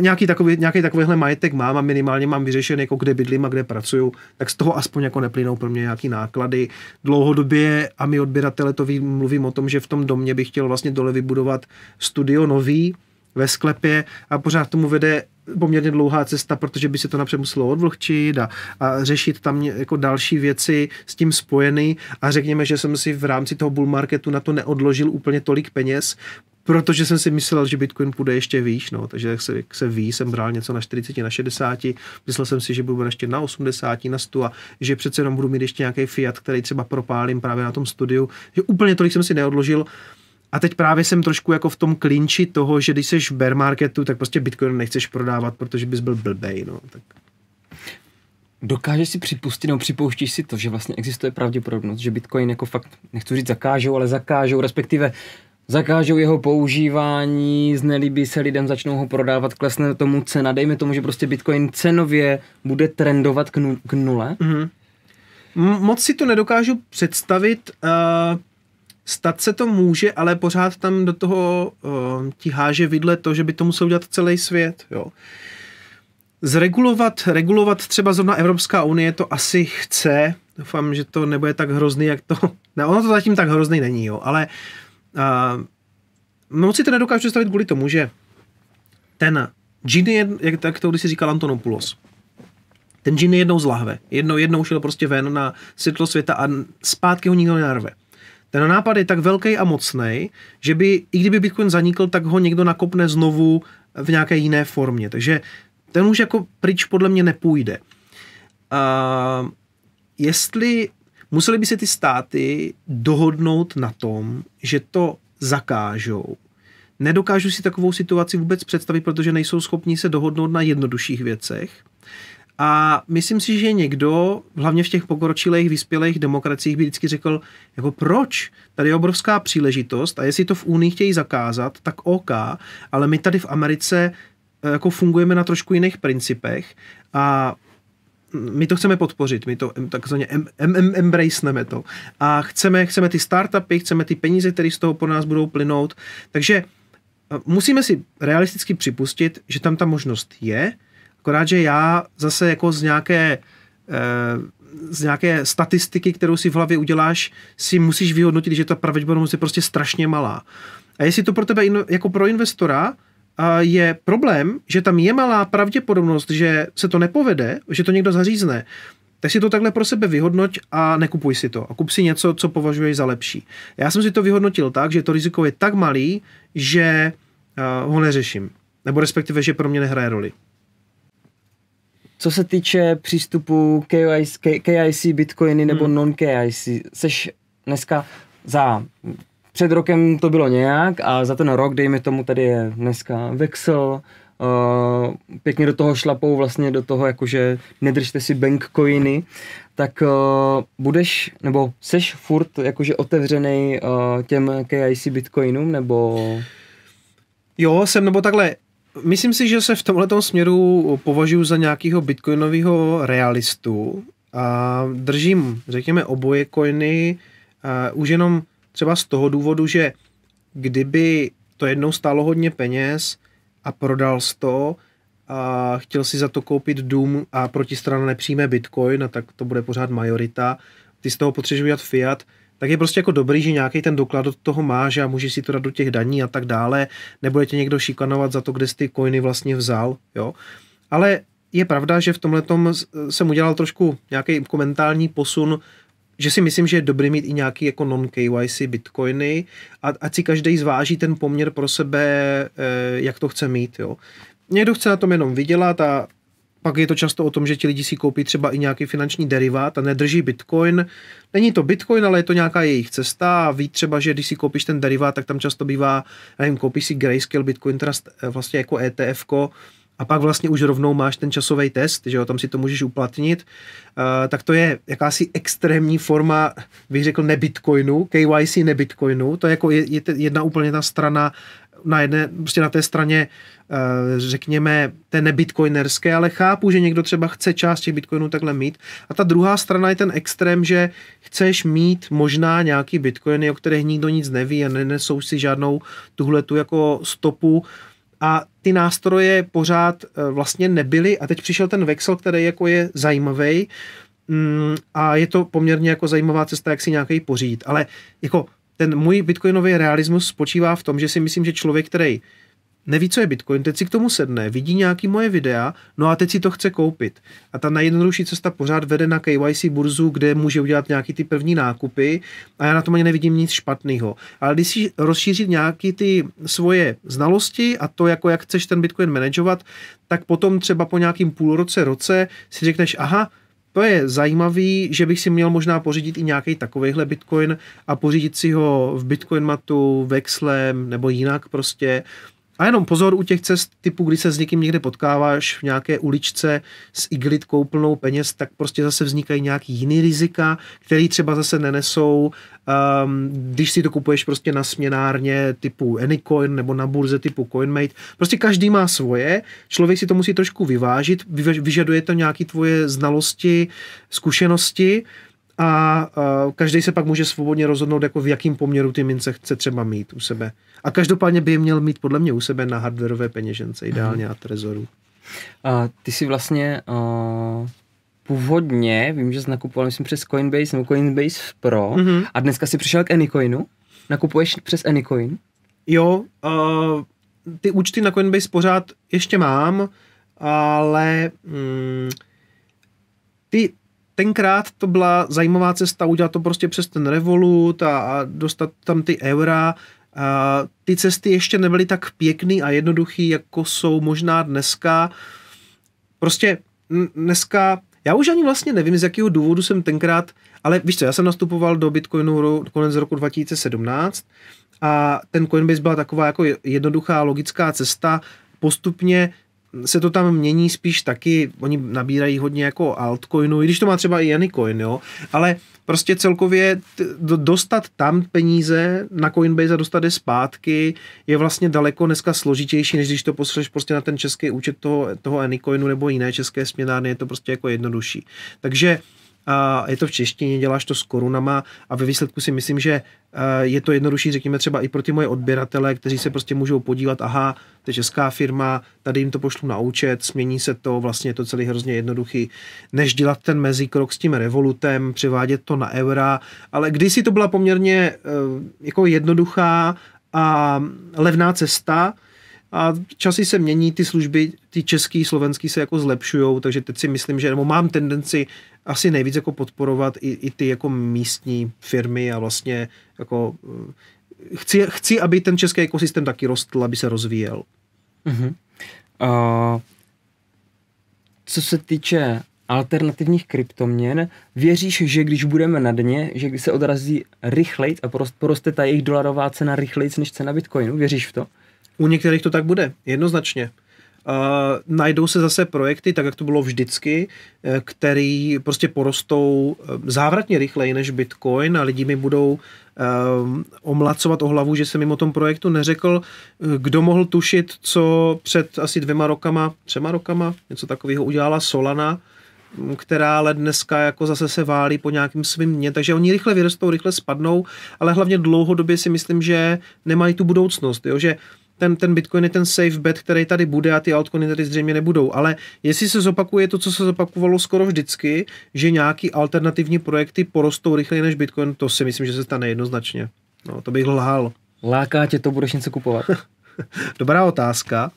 nějaký, takový, nějaký takovýhle majetek mám a minimálně mám vyřešen, jako kde bydlím a kde pracuju, tak z toho aspoň jako neplynou pro mě nějaký náklady. Dlouhodobě a my odběratele to ví, mluvím o tom, že v tom domě bych chtěl vlastně dole vybudovat studio nový ve sklepě a pořád tomu vede poměrně dlouhá cesta, protože by se to napřed muselo odvlhčit a, a řešit tam jako další věci s tím spojeny a řekněme, že jsem si v rámci toho bull marketu na to neodložil úplně tolik peněz, protože jsem si myslel, že Bitcoin půjde ještě výš, no, takže jak se, jak se ví, jsem bral něco na 40, na 60, myslel jsem si, že budu ještě na 80, na 100 a že přece jenom budu mít ještě nějaký fiat, který třeba propálím právě na tom studiu, že úplně tolik jsem si neodložil, a teď právě jsem trošku jako v tom klinči toho, že když jsi v bear marketu, tak prostě Bitcoin nechceš prodávat, protože bys byl blbej, no. Tak. Dokážeš si připustit, nebo připouštíš si to, že vlastně existuje pravděpodobnost, že Bitcoin jako fakt, nechci říct zakážou, ale zakážou, respektive zakážou jeho používání, znelíbí se lidem, začnou ho prodávat, klesne tomu cena. Dejme tomu, že prostě Bitcoin cenově bude trendovat k, nu- k nule. Mm-hmm. Moc si to nedokážu představit. Uh, stát se to může, ale pořád tam do toho uh, ti háže vidle to, že by to musel udělat celý svět. Jo. Zregulovat, regulovat třeba zrovna Evropská unie to asi chce. Doufám, že to nebude tak hrozný, jak to... Ne, ono to zatím tak hrozný není, jo, ale uh, Uh, moc si to nedokážu představit kvůli tomu, že ten džin je, jak, tak to když si říkal Antonopoulos, ten džin je jednou z lahve. Jednou, jednou šel prostě ven na světlo světa a zpátky ho nikdo nenarve. Ten nápad je tak velký a mocný, že by, i kdyby Bitcoin zanikl, tak ho někdo nakopne znovu v nějaké jiné formě. Takže ten už jako pryč podle mě nepůjde. Uh, jestli Museli by se ty státy dohodnout na tom, že to zakážou. Nedokážu si takovou situaci vůbec představit, protože nejsou schopni se dohodnout na jednodušších věcech. A myslím si, že někdo, hlavně v těch pokročilých, vyspělých demokraciích, by vždycky řekl, jako proč? Tady je obrovská příležitost a jestli to v Unii chtějí zakázat, tak OK, ale my tady v Americe eh, jako fungujeme na trošku jiných principech a my to chceme podpořit, my to takzvaně em, em, embraceneme to. A chceme, chceme ty startupy, chceme ty peníze, které z toho po nás budou plynout. Takže e, musíme si realisticky připustit, že tam ta možnost je, akorát, že já zase jako z nějaké e, z nějaké statistiky, kterou si v hlavě uděláš, si musíš vyhodnotit, že ta pravděpodobnost je prostě strašně malá. A jestli to pro tebe jako pro investora je problém, že tam je malá pravděpodobnost, že se to nepovede, že to někdo zařízne, tak si to takhle pro sebe vyhodnoť a nekupuj si to. A kup si něco, co považuješ za lepší. Já jsem si to vyhodnotil tak, že to riziko je tak malý, že eh, ho neřeším. Nebo respektive, že pro mě nehraje roli. Co se týče přístupu KYC, KYC Bitcoiny nebo hmm. non-KYC, seš dneska za před rokem to bylo nějak a za ten rok, dejme tomu, tady je dneska Vexel, Uh, pěkně do toho šlapou vlastně do toho, jakože nedržte si bank coiny, tak uh, budeš, nebo seš furt jakože otevřený uh, eh, těm KIC bitcoinům, nebo... Jo, jsem, nebo takhle, myslím si, že se v tomhle směru považuji za nějakého bitcoinového realistu a držím, řekněme, oboje coiny, uh, už jenom Třeba z toho důvodu, že kdyby to jednou stálo hodně peněz a prodal to a chtěl si za to koupit dům a protistrana nepřijme bitcoin, a no tak to bude pořád majorita, ty z toho potřebuješ udělat fiat, tak je prostě jako dobrý, že nějaký ten doklad od toho máš a můžeš si to dát do těch daní a tak dále, nebude tě někdo šikanovat za to, kde jsi ty coiny vlastně vzal, jo. Ale je pravda, že v tomhle jsem udělal trošku nějaký komentální posun že si myslím, že je dobré mít i nějaký jako non-KYC bitcoiny a ať si každý zváží ten poměr pro sebe, eh, jak to chce mít. Jo. Někdo chce na tom jenom vydělat a pak je to často o tom, že ti lidi si koupí třeba i nějaký finanční derivát a nedrží bitcoin. Není to bitcoin, ale je to nějaká jejich cesta a ví třeba, že když si koupíš ten derivát, tak tam často bývá, nevím, koupíš si Grayscale Bitcoin Trust eh, vlastně jako ETF, -ko, a pak vlastně už rovnou máš ten časový test, že jo, tam si to můžeš uplatnit, uh, tak to je jakási extrémní forma, bych řekl, nebitcoinu, KYC nebitcoinu, to je jako je, je jedna úplně ta strana na jedné, prostě na té straně eh, řekněme, té nebitcoinerské, ale chápu, že někdo třeba chce část těch bitcoinů takhle mít. A ta druhá strana je ten extrém, že chceš mít možná nějaký bitcoiny, o kterých nikdo nic neví a nenesou si žádnou tuhle tu jako stopu, a ty nástroje pořád eh, vlastně nebyly a teď přišel ten Vexel, který jako je zajímavý mm, a je to poměrně jako zajímavá cesta, jak si nějaký pořídit, ale jako ten můj bitcoinový realismus spočívá v tom, že si myslím, že člověk, který neví, co je Bitcoin, teď si k tomu sedne, vidí nějaký moje videa, no a teď si to chce koupit. A ta nejjednodušší cesta pořád vede na KYC burzu, kde může udělat nějaký ty první nákupy a já na tom ani nevidím nic špatného. Ale když si rozšířit nějaký ty svoje znalosti a to, jako jak chceš ten Bitcoin manažovat, tak potom třeba po nějakým půlroce, roce si řekneš, aha, to je zajímavý, že bych si měl možná pořídit i nějaký takovýhle bitcoin a pořídit si ho v bitcoinmatu, vexlem nebo jinak prostě a jenom pozor u těch cest typu, kdy se s někým někde potkáváš v nějaké uličce s iglitkou plnou peněz, tak prostě zase vznikají nějaký jiný rizika, který třeba zase nenesou, um, když si to kupuješ prostě na směnárně typu Anycoin nebo na burze typu CoinMate. Prostě každý má svoje, člověk si to musí trošku vyvážit, vyžaduje to nějaké tvoje znalosti, zkušenosti, a uh, každý se pak může svobodně rozhodnout, jako v jakém poměru ty mince chce třeba mít u sebe. A každopádně by je měl mít podle mě u sebe na hardwareové peněžence, ideálně mhm. a trezoru. Uh, ty si vlastně uh, původně, vím, že jsi nakupoval, myslím, přes Coinbase nebo Coinbase Pro mm-hmm. a dneska si přišel k Anycoinu. Nakupuješ přes Anycoin? Jo, uh, ty účty na Coinbase pořád ještě mám, ale mm, ty tenkrát to byla zajímavá cesta udělat to prostě přes ten Revolut a, a dostat tam ty eura. A ty cesty ještě nebyly tak pěkný a jednoduchý, jako jsou možná dneska. Prostě dneska, já už ani vlastně nevím, z jakého důvodu jsem tenkrát, ale víš co, já jsem nastupoval do Bitcoinu konec roku 2017 a ten Coinbase byla taková jako jednoduchá logická cesta, postupně se to tam mění spíš taky, oni nabírají hodně jako altcoinu, i když to má třeba i Anycoin, jo, ale prostě celkově t- dostat tam peníze na Coinbase a dostat je zpátky je vlastně daleko dneska složitější, než když to posleš prostě na ten český účet toho, toho Anycoinu nebo jiné české směnárny, je to prostě jako jednodušší. Takže a je to v češtině, děláš to s korunama a ve výsledku si myslím, že eh, je to jednodušší, řekněme třeba i pro ty moje odběratele, kteří se prostě můžou podívat, aha, to je česká firma, tady jim to pošlu na účet, smění se to, vlastně je to celý hrozně jednoduchý, než dělat ten mezikrok s tím revolutem, převádět to na eura, ale kdysi to byla poměrně eh, jako jednoduchá a levná cesta, a časy se mění, ty služby, ty český, slovenský se jako zlepšují, takže teď si myslím, že nebo mám tendenci asi nejvíc jako podporovat i, i ty jako místní firmy a vlastně jako eh, chci, chci, aby ten český ekosystém taky rostl, aby se rozvíjel. Uh-huh. Uh, co se týče alternativních kryptoměn, věříš, že když budeme na dně, že když se odrazí rychleji a poroste ta jejich dolarová cena rychleji než cena bitcoinu, věříš v to? U některých to tak bude, jednoznačně. Uh, najdou se zase projekty, tak jak to bylo vždycky, eh, který prostě porostou eh, závratně rychleji než Bitcoin a lidi mi budou uh, omlacovat o hlavu, že jsem jim o tom projektu neřekl. Kdo mohl tušit, co před asi dvěma rokama, třema rokama, něco takového udělala Solana, mm, která ale dneska jako zase se válí po nějakém svým dně, takže oni rychle vyrostou, rychle spadnou, ale hlavně dlouhodobě si myslím, že nemají tu budoucnost, jo? že uh, ten, ten Bitcoin je ten safe bet, který tady bude a ty altcoiny tady zřejmě nebudou. Ale jestli se zopakuje to, co se zopakovalo skoro vždycky, že nějaký alternativní projekty porostou rychleji než Bitcoin, to si myslím, že se stane jednoznačně. No, to bych lhal. Láká tě to, budeš něco kupovat? Dobrá otázka.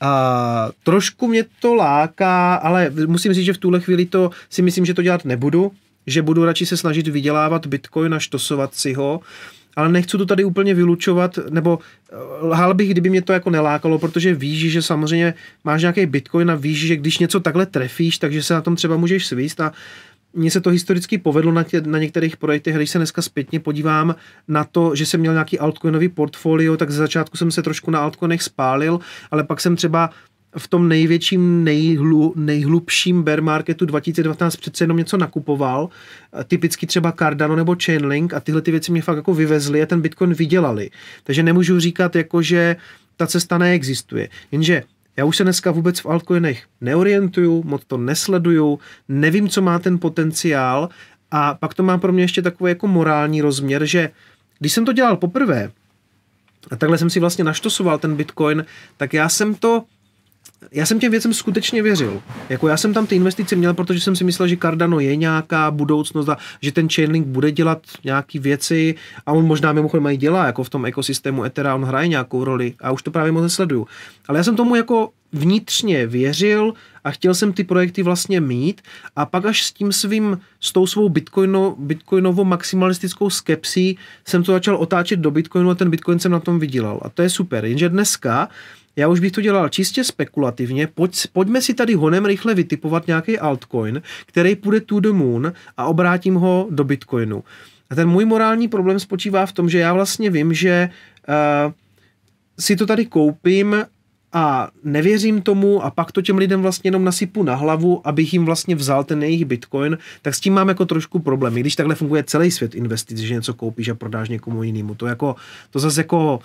A trošku mě to láká, ale musím říct, že v tuhle chvíli to si myslím, že to dělat nebudu, že budu radši se snažit vydělávat bitcoin a štosovat si ho, ale nechci to tady úplně vylučovat, nebo eh, lhal bych, kdyby mě to jako nelákalo, protože víš, že samozřejmě máš nějaký bitcoin a víš, že když něco takhle trefíš, takže se na tom třeba můžeš svíst a mně se to historicky povedlo na, tě, na některých projektech, když se dneska zpětně podívám na to, že jsem měl nějaký altcoinový portfolio, tak ze začátku jsem se trošku na altcoinech spálil, ale pak jsem třeba v tom největším, nejhlu, nejhlubším bear marketu 2019 přece jenom něco nakupoval, eh, typicky třeba Cardano nebo Chainlink a tyhle ty věci mě fakt jako vyvezly a ten Bitcoin vydělali. Takže nemůžu říkat jako, že ta cesta neexistuje. Jenže já už se dneska vůbec v altcoinech neorientuju, moc to nesleduju, nevím, co má ten potenciál a pak to má pro mě ještě takový jako morální rozměr, že když jsem to dělal poprvé, a takhle jsem si vlastně naštosoval ten Bitcoin, tak já jsem to já jsem těm věcem skutečně věřil. Jako já jsem tam ty investice měl, protože jsem si myslel, že Cardano je nějaká budoucnost a že ten Chainlink bude dělat nějaké věci a on možná mimochodem mají dělá, jako v tom ekosystému Ethera, on hraje nějakou roli a už to právě moc nesleduju. Ale já jsem tomu jako vnitřně věřil a chtěl jsem ty projekty vlastně mít a pak až s tím svým, s tou svou bitcoino, bitcoinovou maximalistickou skepsí jsem to začal otáčet do bitcoinu a ten bitcoin jsem na tom vydělal. A to je super, jenže dneska já už bych to dělal čistě spekulativně, Pojď, pojďme si tady honem rychle vytipovat nějaký altcoin, který půjde to the moon a obrátím ho do bitcoinu. A ten můj morální problém spočívá v tom, že já vlastně vím, že uh, si to tady koupím a nevěřím tomu a pak to těm lidem vlastně jenom nasypu na hlavu, abych jim vlastně vzal ten jejich bitcoin, tak s tím mám jako trošku problém. I když takhle funguje celý svět investic, že něco koupíš a prodáš někomu jinému. To jako, to zase jako uh,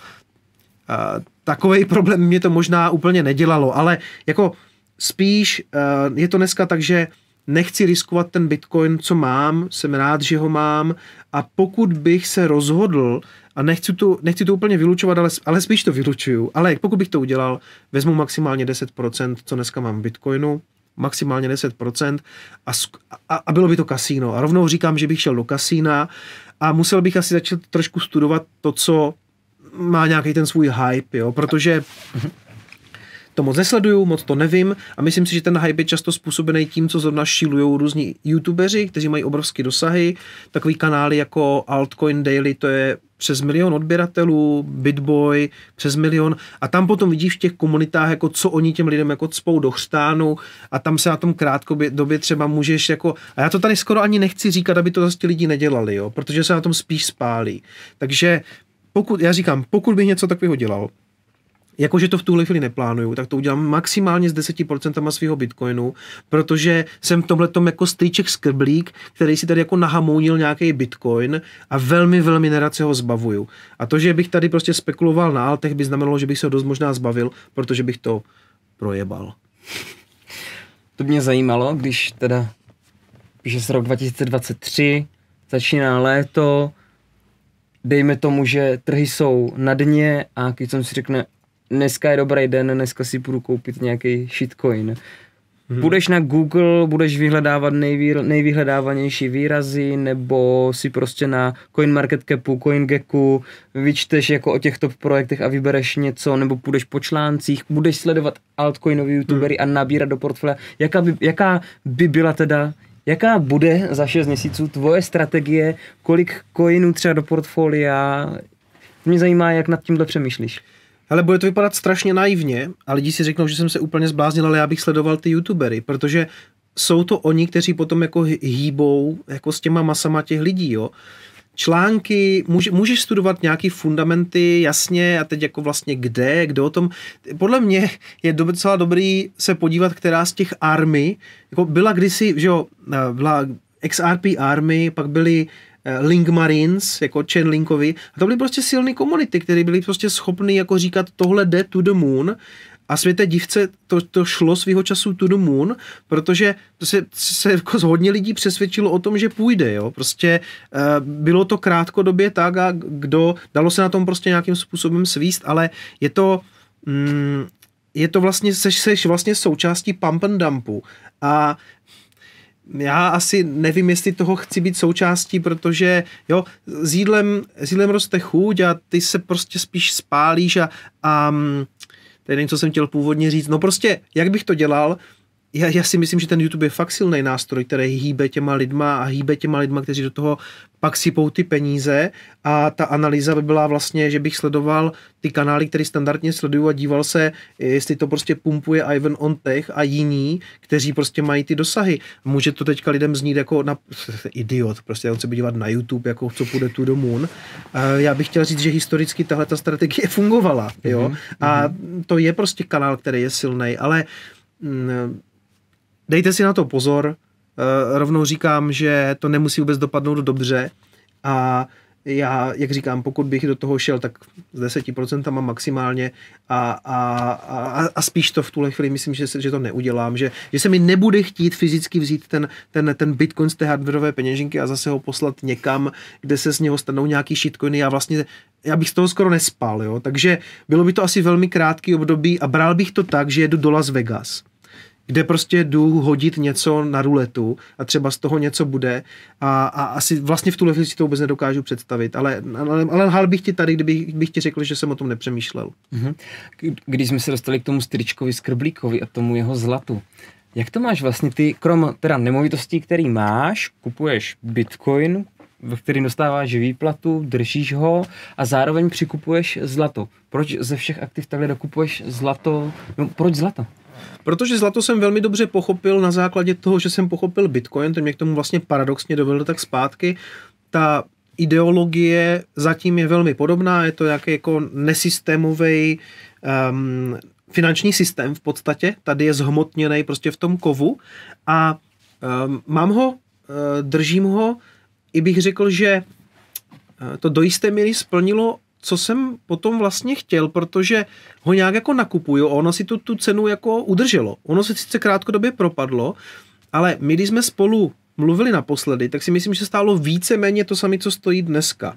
eh, takový problém mě to možná úplně nedělalo, ale jako spíš uh, je to dneska tak, že nechci riskovat ten bitcoin, co mám, jsem rád, že ho mám a pokud bych se rozhodl, a nechci to, nechci to úplně vylučovat, ale, ale spíš to vylučuju. Ale pokud bych to udělal, vezmu maximálně 10%, co dneska mám v Bitcoinu, maximálně 10% a, a, a bylo by to kasíno. A rovnou říkám, že bych šel do kasína a musel bych asi začít trošku studovat to, co má nějaký ten svůj hype, jo, protože to moc nesleduju, moc to nevím a myslím si, že ten hype je často způsobený tím, co zrovna šílují různí youtubeři, kteří mají obrovské dosahy. Takový kanály jako Altcoin Daily, to je přes milion odběratelů, Bitboy, přes milion a tam potom vidíš v těch komunitách, jako co oni těm lidem jako cpou do chřtánu a tam se na tom krátkodobě době třeba můžeš jako, a já to tady skoro ani nechci říkat, aby to zase ti lidi nedělali, jo, protože se na tom spíš spálí. Takže pokud, já říkám, pokud bych něco takového dělal, jakože to v tuhle chvíli neplánuju, tak to udělám maximálně s 10% svého bitcoinu, protože jsem v tomhle jako strýček skrblík, který si tady jako nahamounil nějaký bitcoin a velmi, velmi nerad se ho zbavuju. A to, že bych tady prostě spekuloval na altech, by znamenalo, že bych se ho dost možná zbavil, protože bych to projebal. To mě zajímalo, když teda že se rok 2023, začíná léto, dejme tomu, že trhy jsou na dně a když jsem si řekne, dneska je dobrý den, dneska si půjdu koupit nějaký shitcoin. Hmm. Budeš na Google, budeš vyhledávat nejvýr, nejvyhledávanější výrazy, nebo si prostě na CoinMarketCapu, CoinGecku vyčteš jako o těch top projektech a vybereš něco, nebo půjdeš po článcích, budeš sledovat altcoinový youtubery hmm. a nabírat do portfolia. Jaká by, jaká by byla teda, jaká bude za 6 měsíců tvoje strategie, kolik coinů třeba do portfolia? Mě zajímá, jak nad tímhle přemýšlíš. Ale bude to vypadat strašně naivně a lidi si řeknou, že jsem se úplně zbláznil, ale já bych sledoval ty youtubery, protože jsou to oni, kteří potom jako hýbou jako s těma masama těch lidí, jo články, může, můžeš studovat nějaký fundamenty, jasně, a teď jako vlastně kde, kdo o tom, podle mě je docela dobrý se podívat, která z těch army, jako byla kdysi, že jo, eh, byla XRP army, pak byly Eh, Link Marines, jako Chen Linkovi. A to byly prostě silné komunity, které byly prostě schopny jako říkat tohle jde to the moon a světe divce to, to šlo svého času to the moon, protože se, se jako hodně lidí přesvědčilo o tom, že půjde, jo. Prostě uh, bylo to krátkodobě tak a kdo, dalo se na tom prostě nějakým způsobem svíst, ale je to, mm, je to vlastně, seš, seš vlastně součástí pump and dumpu a já asi nevím, jestli toho chci být součástí, protože jo, s jídlem, s jídlem roste chuť a ty se prostě spíš spálíš a, a mm, to je něco, co jsem chtěl původně říct. No prostě, jak bych to dělal? já, já si myslím, že ten YouTube je fakt silný nástroj, který hýbe těma lidma a hýbe těma lidma, kteří do toho pak sypou ty peníze a ta analýza by byla vlastně, že bych sledoval ty kanály, které standardně sleduju a díval se, jestli to prostě pumpuje Ivan on Tech a jiní, kteří prostě mají ty dosahy. Může to teďka lidem znít jako na, idiot, prostě on se by dívat na YouTube, jako co půjde tu do moon. Já bych chtěl říct, že historicky tahle ta strategie fungovala, jo. Mm-hmm. A mhm. to je prostě kanál, který je silný, ale mm, dejte si na to pozor, eh, rovnou říkám, že to nemusí vůbec dopadnout dobře a já, jak říkám, pokud bych do toho šel, tak s 10% maximálně a, a, a, a spíš to v tuhle chvíli myslím, že, že to neudělám, že, že se mi nebude chtít fyzicky vzít ten, ten, ten bitcoin z té hardwareové peněženky a zase ho poslat někam, kde se z něho stanou nějaký shitcoiny a vlastně já bych z toho skoro nespal, jo? takže bylo by to asi velmi krátký období a bral bych to tak, že jedu do Las Vegas kde prostě jdu hodit něco na ruletu a třeba z toho něco bude a, a asi vlastně v tuhle chvíli si to vůbec nedokážu představit, ale, ale, ale lhal bych ti tady, kdybych bych ti řekl, že jsem o tom nepřemýšlel. Mhm. Když jsme se dostali k tomu Stričkovi Skrblíkovi a tomu jeho zlatu, jak to máš vlastně ty, krom teda nemovitostí, který máš, kupuješ bitcoin, ve který dostáváš výplatu, držíš ho a zároveň přikupuješ zlato. Proč ze všech aktiv takhle dokupuješ zlato? No, proč zlato? Protože zlato jsem velmi dobře pochopil na základě toho, že jsem pochopil Bitcoin, ten mě k tomu vlastně paradoxně dovedl tak zpátky. Ta ideologie zatím je velmi podobná, je to nějaký jako nesystémový um, ehm, finanční systém v podstatě, tady je zhmotněný prostě v tom kovu a um, mám ho, eh, držím ho, i bych řekl, že eh, to do jisté míry splnilo co jsem potom vlastně chtěl, protože ho nějak jako nakupuju a ono si tu, tu cenu jako udrželo. Ono se sice krátkodobě propadlo, ale my, když jsme spolu mluvili naposledy, tak si myslím, že stálo více-méně to samé, co stojí dneska.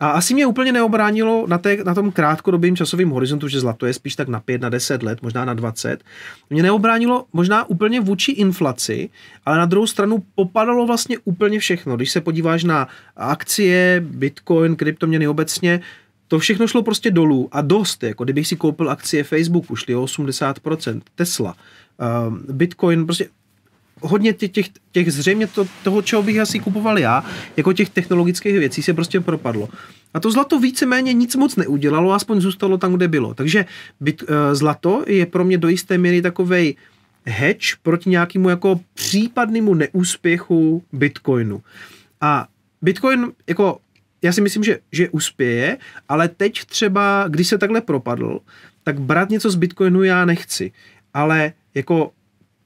A asi mě úplně neobránilo na, té, na tom krátkodobém časovém horizontu, že zlato je spíš tak na 5, na 10 let, možná na 20. Mě neobránilo možná úplně vůči inflaci, ale na druhou stranu popadalo vlastně úplně všechno. Když se podíváš na akcie, bitcoin, kryptoměny obecně, to všechno šlo prostě dolů a dost, jako kdybych si koupil akcie Facebooku, šly o 80%, Tesla, uh, Bitcoin, prostě hodně těch, těch, těch zřejmě to, toho, čeho bych asi kupoval já, jako těch technologických věcí se prostě propadlo. A to zlato víceméně nic moc neudělalo, aspoň zůstalo tam, kde bylo. Takže byt, uh, zlato je pro mě do jisté míry takovej hedge proti nějakému jako případnému neúspěchu Bitcoinu. A Bitcoin jako já si myslím, že, že uspěje, ale teď třeba, když se takhle propadl, tak brát něco z Bitcoinu já nechci. Ale jako,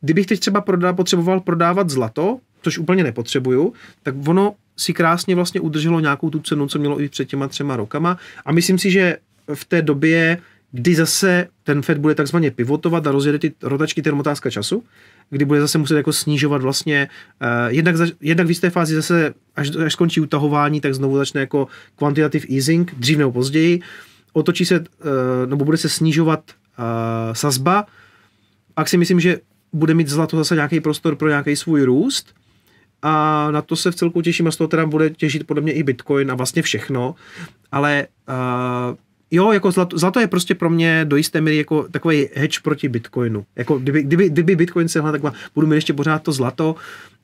kdybych teď třeba prodá, potřeboval prodávat zlato, což úplně nepotřebuju, tak ono si krásně vlastně udrželo nějakou tu cenu, co mělo i před těma třema rokama. A myslím si, že v té době, kdy zase ten Fed bude takzvaně pivotovat a rozjede ty rotačky, to je otázka času, kdy bude zase muset jako snižovat vlastně, uh, jednak, za, jednak v jisté fázi zase, až, až skončí utahování, tak znovu začne jako quantitative easing, dřív nebo později, otočí se, uh, nebo bude se snižovat uh, sazba, pak si myslím, že bude mít zlato zase nějaký prostor pro nějaký svůj růst, a na to se v celku těším a z toho teda bude těžit podle mě i Bitcoin a vlastně všechno, ale uh, jo, jako zlato, zlato je prostě pro mě do jisté míry jako takový hedge proti bitcoinu. Jako kdyby, kdyby, kdyby bitcoin se tak budu mít ještě pořád to zlato.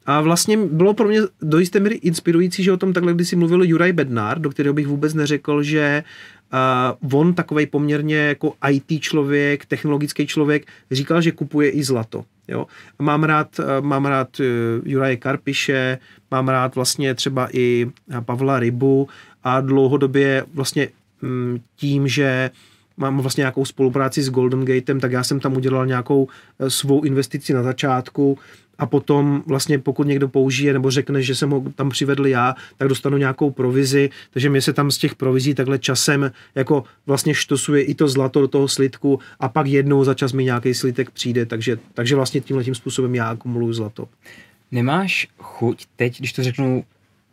A vlastně bylo pro mě do jisté míry inspirující, že o tom takhle když si mluvil Juraj Bednár, do kterého bych vůbec neřekl, že uh, on takovej poměrně jako IT člověk, technologický člověk, říkal, že kupuje i zlato. Jo. A mám rád, eh, mám rád eh, Juraje Karpiše, mám rád vlastně třeba i Pavla Rybu a dlouhodobě vlastně Mm, tím, že mám vlastně nějakou spolupráci s Golden Gatem, tak já jsem tam udělal nějakou eh, svou investici na začátku a potom vlastně pokud někdo použije nebo řekne, že jsem ho tam přivedl já, tak dostanu nějakou provizi, takže mě se tam z těch provizí takhle časem jako vlastně štosuje i to zlato do toho slitku a pak jednou za čas mi nějaký slitek přijde, takže, takže vlastně tímhle tím způsobem já akumuluju zlato. Nemáš chuť teď, když to řeknu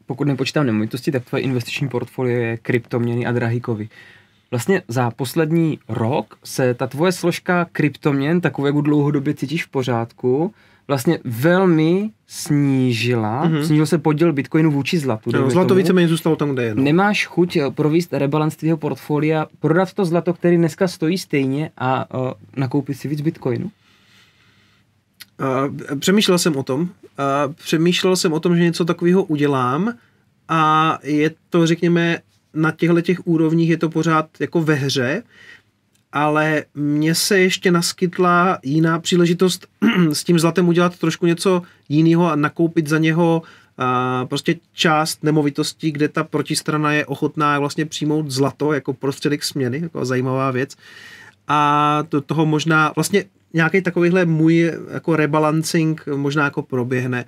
pokud nepočítám nemovitosti, tak tvoje investiční portfolio je kryptoměny a drahý kovy. Vlastně za poslední rok se ta tvoje složka kryptoměn, takovou, jak dlouhodobě cítíš v pořádku, vlastně velmi snížila, mm-hmm. snížil se podíl bitcoinu vůči zlatu. No, zlato víceméně zůstalo tam, kde je. No. Nemáš chuť eh, provést rebalans tvého portfolia, prodat to zlato, který dneska stojí stejně a uh, nakoupit si víc bitcoinu? Uh, přemýšlel jsem o tom, přemýšlel jsem o tom, že něco takového udělám a je to, řekněme, na těchto těch úrovních je to pořád jako ve hře, ale mně se ještě naskytla jiná příležitost s tím zlatem udělat trošku něco jiného a nakoupit za něho a prostě část nemovitostí, kde ta protistrana je ochotná vlastně přijmout zlato jako prostředek směny, jako zajímavá věc. A do toho možná, vlastně nějaký takovýhle můj jako rebalancing možná jako proběhne.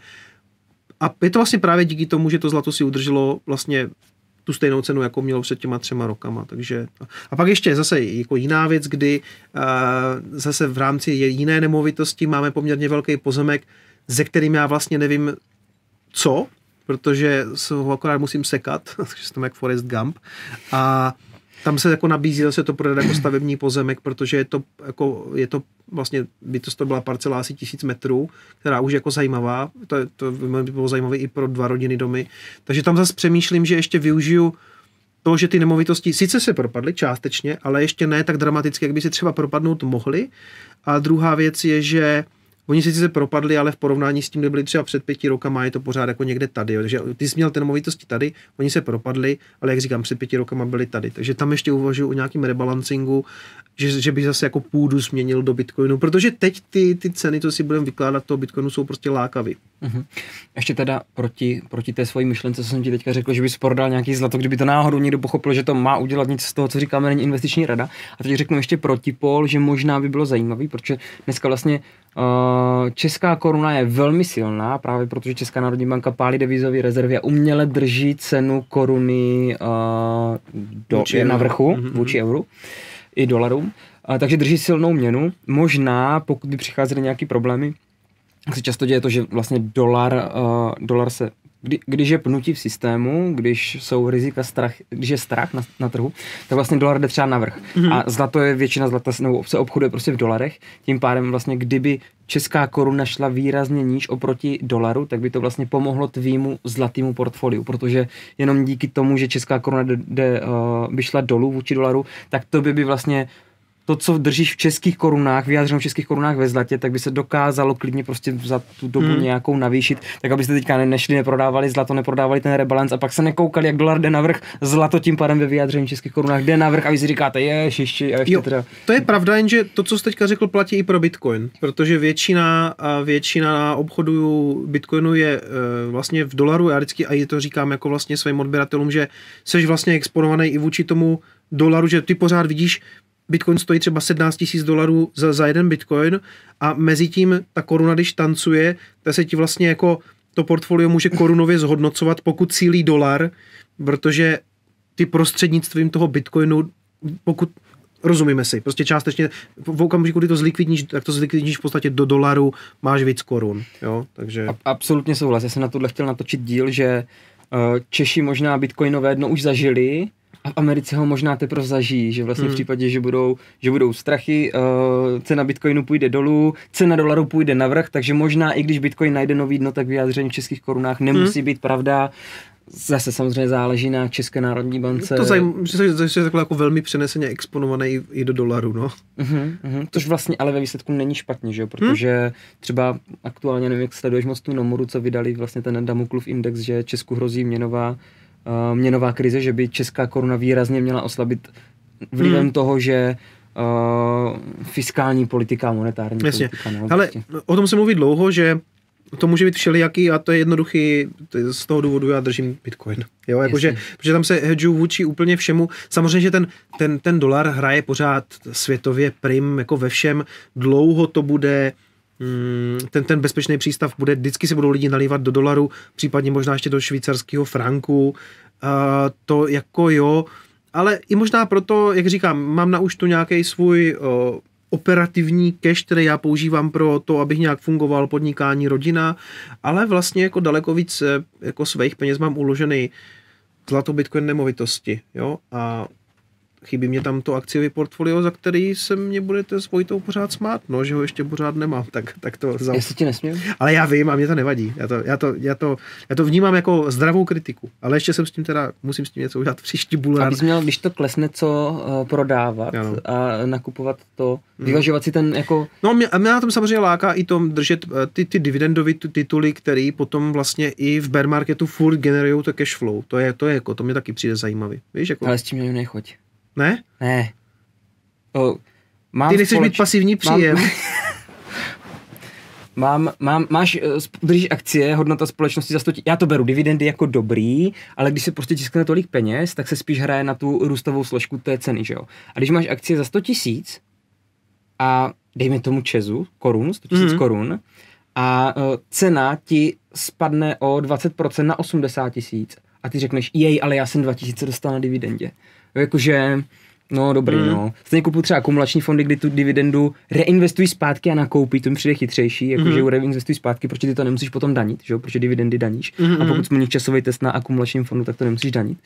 A je to vlastně právě díky tomu, že to zlato si udrželo vlastně tu stejnou cenu, jako mělo před těma třema rokama. Takže, a pak ještě zase jako jiná věc, kdy uh, zase v rámci jiné nemovitosti máme poměrně velký pozemek, ze kterým já vlastně nevím, co, protože ho akorát musím sekat, takže jsem jak Forrest Gump. A uh, tam se jako nabízí se to prodat jako stavební pozemek, protože je to, jako, je to vlastně, by to, to byla parcela asi tisíc metrů, která už jako zajímavá, to, to by bylo zajímavé i pro dva rodiny domy. Takže tam zase přemýšlím, že ještě využiju to, že ty nemovitosti sice se propadly částečně, ale ještě ne tak dramaticky, jak by si třeba propadnout mohly. A druhá věc je, že Oni sice se propadli, ale v porovnání s tím, kde byli třeba před pěti rokama, je to pořád jako někde tady. Jo. Takže ty jsi měl ty nemovitosti tady, oni se propadli, ale jak říkám, před pěti rokama byli tady. Takže tam ještě uvažuji o nějakém rebalancingu, že, že by zase jako půdu změnil do Bitcoinu, protože teď ty, ty ceny, co si budeme vykládat toho Bitcoinu, jsou prostě lákavy. Uh-huh. Mhm. Ještě teda proti, proti té své myšlence, co jsem ti teďka řekl, že bys prodal nějaký zlato, kdyby to náhodou někdo pochopil, že to má udělat nic z toho, co říkáme, není investiční rada. A teď řeknu ještě protipol, že možná by bylo zajímavý, protože dneska vlastně uh, česká koruna je velmi silná, právě protože Česká národní banka pálí devizové rezervy a uměle drží cenu koruny uh, do, vůči na vrchu mm-hmm. vůči euru i dolarům. Uh, eh, takže drží silnou měnu. Možná, pokud by přicházely nějaké problémy, tak se často děje to, že vlastně dolar, uh, dolar se kdy, když je pnutí v systému, když jsou rizika strach, když je strach na, na trhu, tak vlastně dolar jde třeba navrh. Mm-hmm. A zlato je většina zlata, nebo se obchoduje prostě v dolarech. Tím pádem vlastně, kdyby česká koruna šla výrazně níž oproti dolaru, tak by to vlastně pomohlo tvýmu zlatému portfoliu, protože jenom díky tomu, že česká koruna de, uh, eh, by šla dolů vůči dolaru, tak to by by vlastně to, co držíš v českých korunách, vyjádřeno v českých korunách ve zlatě, tak by se dokázalo klidně prostě za tu dobu hmm. nějakou navýšit, tak abyste teďka nešli, neprodávali zlato, neprodávali ten rebalance a pak se nekoukali, jak dolar jde navrh, zlato tím pádem ve vyjádření v českých korunách jde navrh a vy si říkáte, je, šišti, ještě jo, teda. To je pravda, jenže to, co jste teďka řekl, platí i pro Bitcoin, protože většina, většina obchodů Bitcoinu je e, vlastně v dolaru, já vždycky a je to říkám jako vlastně svým odběratelům, že jsi vlastně exponovaný i vůči tomu dolaru, že ty pořád vidíš Bitcoin stojí třeba 17 tisíc dolarů za, za jeden Bitcoin a mezi tím ta koruna, když tancuje, ta se ti vlastně jako to portfolio může korunově zhodnocovat, pokud cílí dolar, protože ty prostřednictvím toho Bitcoinu, pokud rozumíme si, prostě částečně v okamžiku, kdy to zlikvidníš, tak to zlikvidníš v podstatě do dolaru, máš víc korun, jo, takže... A, absolutně souhlas, já jsem na tohle chtěl natočit díl, že eh, Češi možná bitcoinové dno už zažili, a v Americe ho možná teprve zažijí, že vlastně hmm. v případě, že budou, že budou strachy, uh, cena bitcoinu půjde dolů, cena dolaru půjde navrh, takže možná i když bitcoin najde nový dno, tak vyjádření v českých korunách nemusí hmm. být pravda. Zase samozřejmě záleží na České národní bance. To zajímavé, že je takhle jako velmi přeneseně exponované i, i do dolaru, no. Uh-huh, uh-huh. Což vlastně ale ve výsledku není špatně, že jo, hmm? protože hmm? třeba aktuálně, nevím, jak sleduješ moc tu nomoru, co vydali vlastně ten Damoklov index, že Česku hrozí měnová Eh, měnová krize, že by česká koruna výrazně měla oslabit vlivem hmm. toho, že uh, fiskální politika, monetární Jasně. politika. Ne, no, Ale prostě. o tom se mluví dlouho, že to může být všelijaký a to je jednoduchý, to je z toho důvodu já držím Bitcoin. Jo, jakože, protože tam se hedžu vůči úplně všemu. Samozřejmě, že ten, ten, ten dolar hraje pořád světově prim, jako ve všem. Dlouho to bude uh, Mm, ten, ten bezpečný přístav bude, vždycky si budou lidi nalívat do dolaru, případně možná ještě do švýcarského franku. A to jako jo, ale i možná proto, jak říkám, mám na tu nějaký svůj o, operativní cash, který já používám pro to, abych nějak fungoval, podnikání, rodina, ale vlastně jako daleko víc e, jako svých peněz mám uložený zlato, bitcoin, nemovitosti, jo, a chybí mě tam to akciový portfolio, za který se mě budete s Vojtou pořád smát, no, že ho ještě pořád nemám, tak, tak to za... si ti nesmím? Ale já vím a mě to nevadí. Já to, já, to, já, to, já to vnímám jako zdravou kritiku, ale ještě jsem s tím teda, musím s tím něco udělat příští bulvár. Abys měl, když to klesne, co eh, prodávat ano. a nakupovat to, mhm. vyvažovat si ten jako... No mě, mě na tom samozřejmě láká i tom držet eh, ty, ty dividendové tituly, které potom vlastně i v bear marketu furt generují to cash flow. To je, to je jako, to mě taky přijde zajímavý. Víš, jako... Ale s tím mě nechoď. Ne? Ne. O, mám Ty nechceš společ... mít pasivní příjem. Mám... mám, mám, máš, eh, držíš akcie, hodnota společnosti za 100 tisíc. Já to beru dividendy jako dobrý, ale když se prostě tiskne tolik peněz, tak se spíš hraje na tu růstovou složku té ceny, že jo. A když máš akcie za 100 tisíc a dejme tomu čezu korun, 100 tisíc mm-hmm. korun, a uh, cena ti spadne o 20% na 80 tisíc a ty řekneš, jej, ale já jsem 2000 dostal na dividendě Jakože, no dobrý, mm. no. Stejně kupu třeba akumulační fondy, kdy tu dividendu reinvestují zpátky a nakoupí, to mi přijde chytřejší, jakože mm. reinvestují zpátky, protože ty to nemusíš potom danit, že jo, protože dividendy daníš. Mm. A mhm. pokud splníš časový test na akumulačním fondu, tak to nemusíš danit.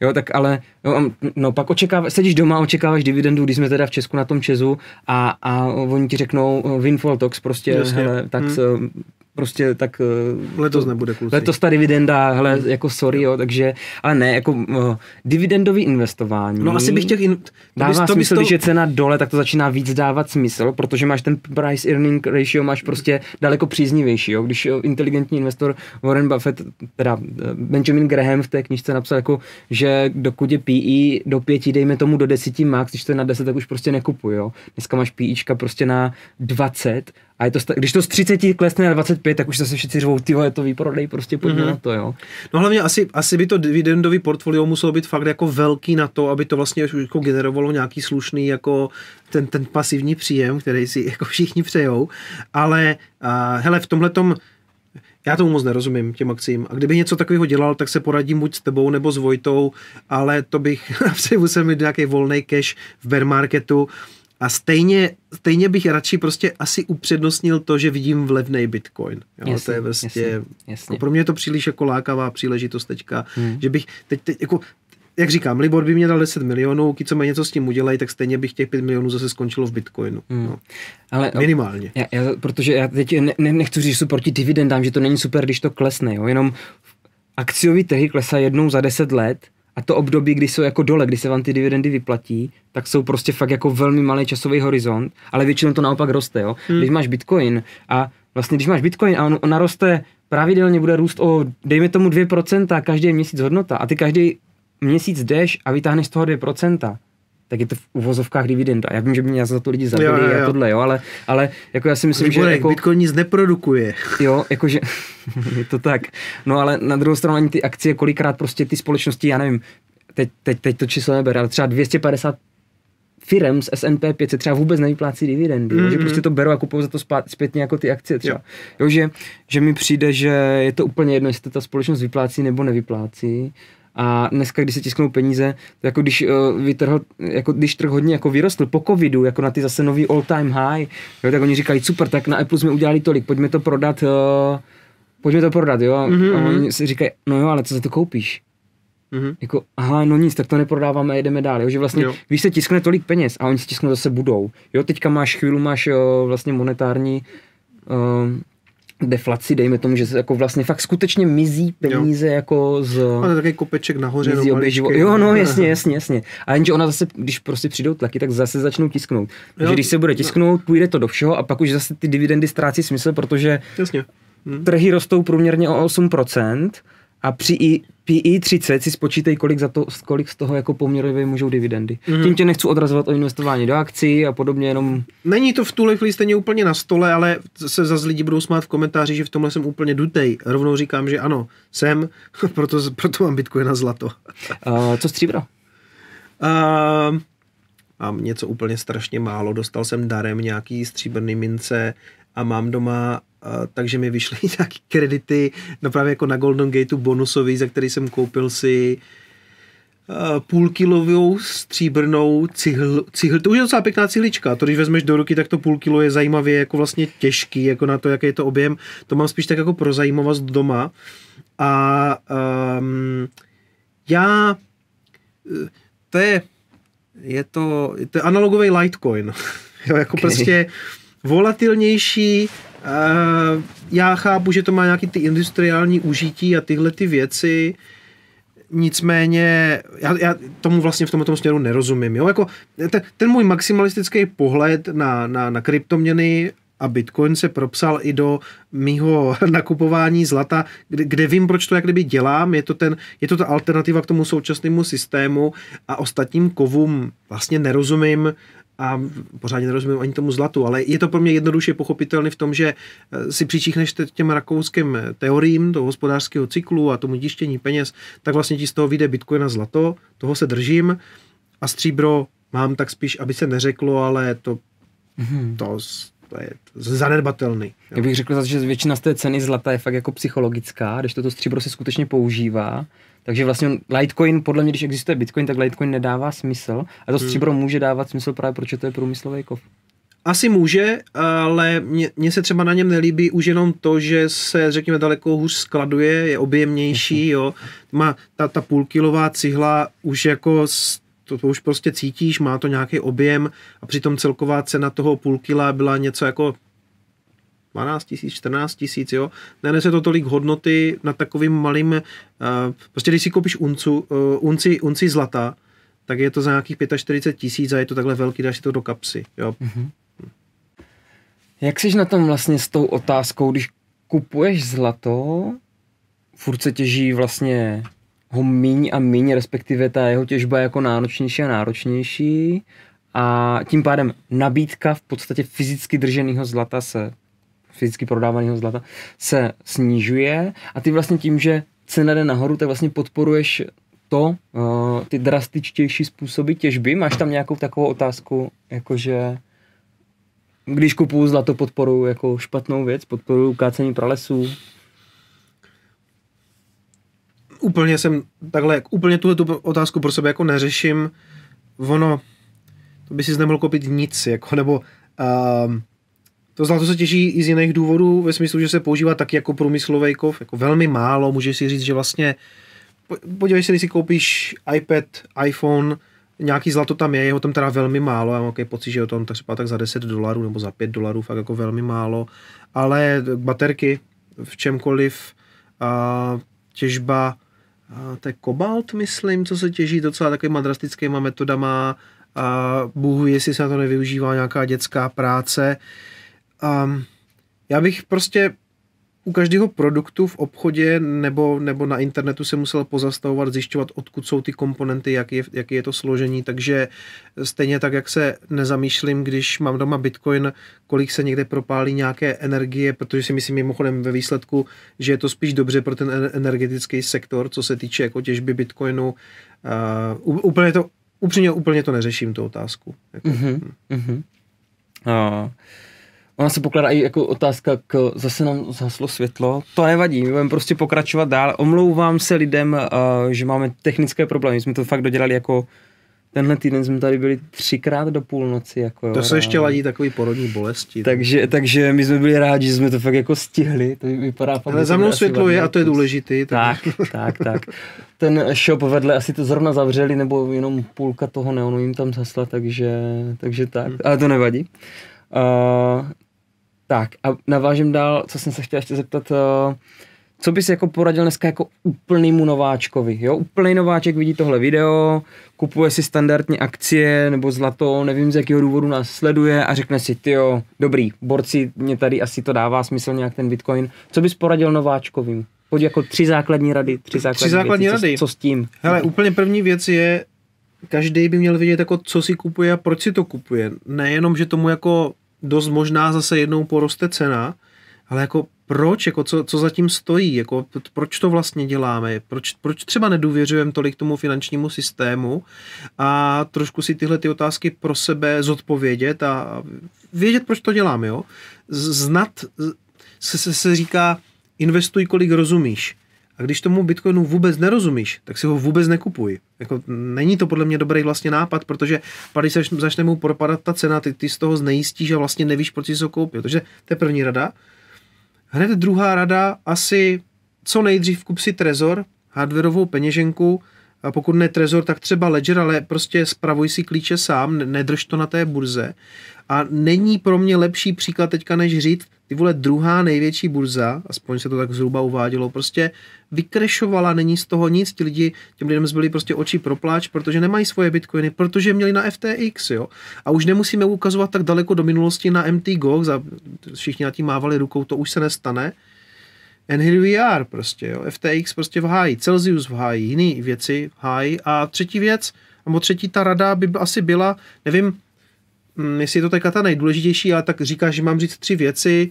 Jo, tak ale, no, no pak očekáváš, sedíš doma, očekáváš dividendu, když jsme teda v Česku na tom Česu a, a oni ti řeknou eh, windfall Talks prostě, hele, tak hmm prostě tak... Eh, letos to, nebude kluci. Letos ta dividenda, hele, hmm. jako sorry, jo, takže, ale ne, jako uh, dividendový investování. No asi bych těch... In, to dává bys, to smysl, to... když je cena dole, tak to začíná víc dávat smysl, protože máš ten price earning ratio, máš prostě daleko příznivější, jo, když eh, inteligentní investor Warren Buffett, teda Benjamin Graham v té knižce napsal jako, že dokud je PE do pěti, dejme tomu do deseti max, když to je na deset, tak už prostě nekupuj, jo. Dneska máš PEčka prostě na 20 a je to, když to z 30 klesne na 20, pět, tak už zase všichni řvou, ty je to výprodej, prostě pojďme mm-hmm. na to, jo. No hlavně asi, asi by to dividendový portfolio muselo být fakt jako velký na to, aby to vlastně jako generovalo nějaký slušný jako ten, ten pasivní příjem, který si jako všichni přejou, ale a, hele, v tomhle tom já tomu moc nerozumím, těm akcím. A kdyby něco takového dělal, tak se poradím buď s tebou nebo s Vojtou, ale to bych napřejmě musel mít nějaký volný cash v bear marketu a stejně, stejně bych radši prostě asi upřednostnil to, že vidím vlevný Bitcoin. Jo? Jasně, to je vlastně, jasně, jako jasně. Jako pro mě je to příliš jako lákavá příležitost teďka, hmm. že bych teď, teď jako jak říkám, Libor by mě dal 10 milionů, když co mají něco s tím udělají, tak stejně bych těch 5 milionů zase skončilo v Bitcoinu. Hmm. No. Ale, Minimálně. Já, já, protože já teď ne, ne, nechci říct, že jsou proti dividendám, že to není super, když to klesne, jo? jenom akciový trhy klesají jednou za 10 let, a to období, kdy jsou jako dole, kdy se vám ty dividendy vyplatí, tak jsou prostě fakt jako velmi malý časový horizont, ale většinou to naopak roste, jo. Hmm. Když máš bitcoin a vlastně když máš bitcoin a on, on naroste pravidelně bude růst o, dejme tomu 2% každý měsíc hodnota a ty každý měsíc jdeš a vytáhneš z toho tak je to v uvozovkách dividenda. Já vím, že mě za to lidi zabili jo, jo, jo. a tohle, jo, ale, ale jako já si myslím, Výborek, že... Jako, Bitcoin nic neprodukuje. Jo, jakože je to tak. No ale na druhou stranu ani ty akcie, kolikrát prostě ty společnosti, já nevím, teď, teď, teď to číslo nebere, ale třeba 250 firm z S&P 500 třeba vůbec nevyplácí dividendy, mm-hmm. že mhm. prostě to berou a kupují za to zpát, zpětně jako ty akcie třeba. Jo. Jo, že, že mi přijde, že je to úplně jedno, jestli to ta společnost vyplácí nebo nevyplácí a dneska, když se tisknou peníze, to jako když, uh, vytrhl, jako když trh hodně jako vyrostl po covidu, jako na ty zase nový all time high, jo, tak oni říkají, super, tak na Apple jsme udělali tolik, pojďme to prodat, uh, pojďme to prodat, jo. Mm-hmm. A mm-hmm. oni si říkají, no jo, ale co za to koupíš? Mm-hmm. Jako, aha, no nic, tak to neprodáváme a jedeme dál. Jo? Že vlastně, jo. když se tiskne tolik peněz a oni se tisknou zase budou. Jo, teďka máš chvíli, máš jo, eh, vlastně monetární deflaci, dejme tomu, že se jako vlastně fakt skutečně mizí peníze jo. jako z... Ale takový kopeček nahoře. Mizí oběživo. Jo, no jasně, jasně, jasně. A jenže ona zase, když prostě přijdou tlaky, tak zase začnou tisknout. Jo. když se bude no. tisknout, půjde to do všeho a pak už zase ty dividendy ztrácí smysl, protože jasně. Hm. trhy rostou průměrně o 8%, a při i, PI 30 si spočítej, kolik, za to, kolik z toho jako poměrově můžou dividendy. Mm-hmm. Tím tě nechci odrazovat o investování do akcí a podobně, jenom... Není to v tuhle chvíli stejně úplně na stole, ale se zase lidi budou smát v komentáři, že v tomhle jsem úplně dutej. Rovnou říkám, že ano, jsem, proto, proto mám Bitcoin na zlato. uh, co stříbro? Uh, a něco úplně strašně málo. Dostal jsem darem nějaký stříbrný mince a mám doma takže mi vyšly nějaké kredity, no právě jako na Golden Gateu bonusový, za který jsem koupil si půlkilovou stříbrnou cihl, cihl, to už je docela pěkná cihlička, to když vezmeš do ruky, tak to půl kilo je zajímavě jako vlastně těžký, jako na to, jaký je to objem, to mám spíš tak jako pro zajímavost doma a um, já e, to je je to, je to analogový Litecoin. jo, jako okay. prostě volatilnější, uh, já chápu, že to má nějaký ty industriální užití a tyhle ty věci, nicméně já, já tomu vlastně v tomto směru nerozumím. Jo? Jako, ten, ten můj maximalistický pohled na, na, na kryptoměny a Bitcoin se propsal i do mýho nakupování zlata, kde, kde vím, proč to jak kdyby dělám, je to, ten, je to ta alternativa k tomu současnému systému a ostatním kovům vlastně nerozumím, a pořádně nerozumím ani tomu zlatu, ale je to pro mě jednoduše pochopitelné v tom, že eh, si přičíchneš těm rakouským teoriím toho hospodářského cyklu a tomu tištění peněz, tak vlastně ti z toho vyjde bitcoin a zlato, toho se držím a stříbro mám tak spíš, aby se neřeklo, ale to, mm-hmm. to je zanedbatelný. Jo. Já bych řekl že většina z té ceny zlata je fakt jako psychologická, když toto stříbro se skutečně používá. Takže vlastně Litecoin, podle mě, když existuje Bitcoin, tak Litecoin nedává smysl. A to hmm. stříbro hmm. může dávat smysl právě, proč to je průmyslový kov. Asi může, ale mně se třeba na něm nelíbí už jenom to, že se, řekněme, daleko hůř skladuje, je objemnější, jo. Má ta, ta půlkilová cihla už jako to, to už prostě cítíš, má to nějaký objem a přitom celková cena toho půl kila byla něco jako 12 tisíc, 14 tisíc, jo. Nenese to tolik hodnoty na takovým malým, uh, prostě když si koupíš uncu, uh, unci, unci zlata, tak je to za nějakých 45 tisíc a je to takhle velký, dáš si to do kapsy, jo. Mm-hmm. Jak jsi na tom vlastně s tou otázkou, když kupuješ zlato, furt se těží vlastně ho míň a míň, respektive ta jeho těžba je jako náročnější a náročnější a tím pádem nabídka v podstatě fyzicky drženého zlata se fyzicky prodávaného zlata se snižuje a ty vlastně tím, že cena jde nahoru, tak vlastně podporuješ to, eh, ty drastičtější způsoby těžby. Máš tam nějakou takovou otázku, jakože když kupuju zlato, podporuju jako špatnou věc, podporuju kácení pralesů, úplně jsem takhle, jak úplně tuhle tu otázku pro sebe jako neřeším, ono, to by si nemohl koupit nic, jako, nebo um, to zlato se těží i z jiných důvodů, ve smyslu, že se používá tak jako průmyslový kov, jako velmi málo, můžeš si říct, že vlastně, podívej se, když si koupíš iPad, iPhone, nějaký zlato tam je, jeho tam teda velmi málo, já mám okay, pocit, že je tam třeba tak za 10 dolarů nebo za 5 dolarů, fakt jako velmi málo, ale baterky v čemkoliv, a těžba, a to je kobalt, myslím, co se těží docela takovýma drastickýma metodama. A bůh jestli se na to nevyužívá nějaká dětská práce. Um, já bych prostě u každého produktu v obchodě nebo, nebo na internetu se musel pozastavovat, zjišťovat, odkud jsou ty komponenty, jak je, jaký je to složení, takže stejně tak, jak se nezamýšlím, když mám doma bitcoin, kolik se někde propálí nějaké energie, protože si myslím mimochodem ve výsledku, že je to spíš dobře pro ten energetický sektor, co se týče jako těžby bitcoinu. Uh, úplně to, upřímně, úplně to neřeším, tu otázku. Jako, mm-hmm, mm-hmm. Uh. Ona se pokládá i jako otázka k, zase nám zhaslo světlo, to nevadí, my budeme prostě pokračovat dál. Omlouvám se lidem, uh, že máme technické problémy, jsme to fakt dodělali jako tenhle týden jsme tady byli třikrát do půlnoci. Jako, jo, to se ještě ladí takový porodní bolesti. Takže, takže my jsme byli rádi, že jsme to fakt jako stihli. To vypadá fakt, Ale za mnou světlo je a to je důležitý. Tak, tak, tak. tak. Ten shop vedle asi to zrovna zavřeli, nebo jenom půlka toho neonu jim tam zasla, takže, takže tak. Hmm. Ale to nevadí. Uh, tak a navážím dál, co jsem se chtěl ještě zeptat, eh, co bys jako poradil dneska jako úplnému nováčkovi, jo? Úplný nováček vidí tohle video, kupuje si standardní akcie nebo zlato, nevím z jakého důvodu nás sleduje a řekne si, ty jo, dobrý, borci, mě tady asi to dává smysl nějak ten Bitcoin. Co bys poradil nováčkovým? Pojď jako tři základní rady, tři základní, tři základní věci, rady. Co, co s tím? Hele, úplně první věc je, každý by měl vědět, jako, co si kupuje a proč si to kupuje. Nejenom, že tomu jako dost možná zase jednou poroste cena, ale jako proč, jako co, co zatím stojí, jako proč to vlastně děláme, proč, proč třeba nedůvěřujeme tolik tomu finančnímu systému a trošku si tyhle ty otázky pro sebe zodpovědět a vědět, proč to děláme, jo. Znat, se, se, se říká, investuj, kolik rozumíš. A když tomu Bitcoinu vůbec nerozumíš, tak si ho vůbec nekupuj. Jako, není to podle mě dobrý vlastně nápad, protože když se začne mu propadat ta cena, ty, ty z toho znejistíš a vlastně nevíš, proč jsi ho koupil. Takže to je první rada. Hned druhá rada, asi co nejdřív kup si Trezor, hardwareovou peněženku, a pokud ne Trezor, tak třeba Ledger, ale prostě spravuj si klíče sám, nedrž to na té burze. A není pro mě lepší příklad teďka, než říct, ty vole, druhá největší burza, aspoň se to tak zhruba uvádělo, prostě vykrešovala, není z toho nic, ti lidi, těm lidem zbyli, prostě oči propláč, protože nemají svoje bitcoiny, protože měli na FTX, jo. A už nemusíme ukazovat tak daleko do minulosti na MT Go, za, všichni na tím mávali rukou, to už se nestane, And here we are prostě, jo. FTX prostě v háji, Celsius v háji, jiné věci v háji. A třetí věc, nebo třetí ta rada by asi byla, nevím, mm, jestli je to teďka ta nejdůležitější, ale tak říká, že mám říct tři věci,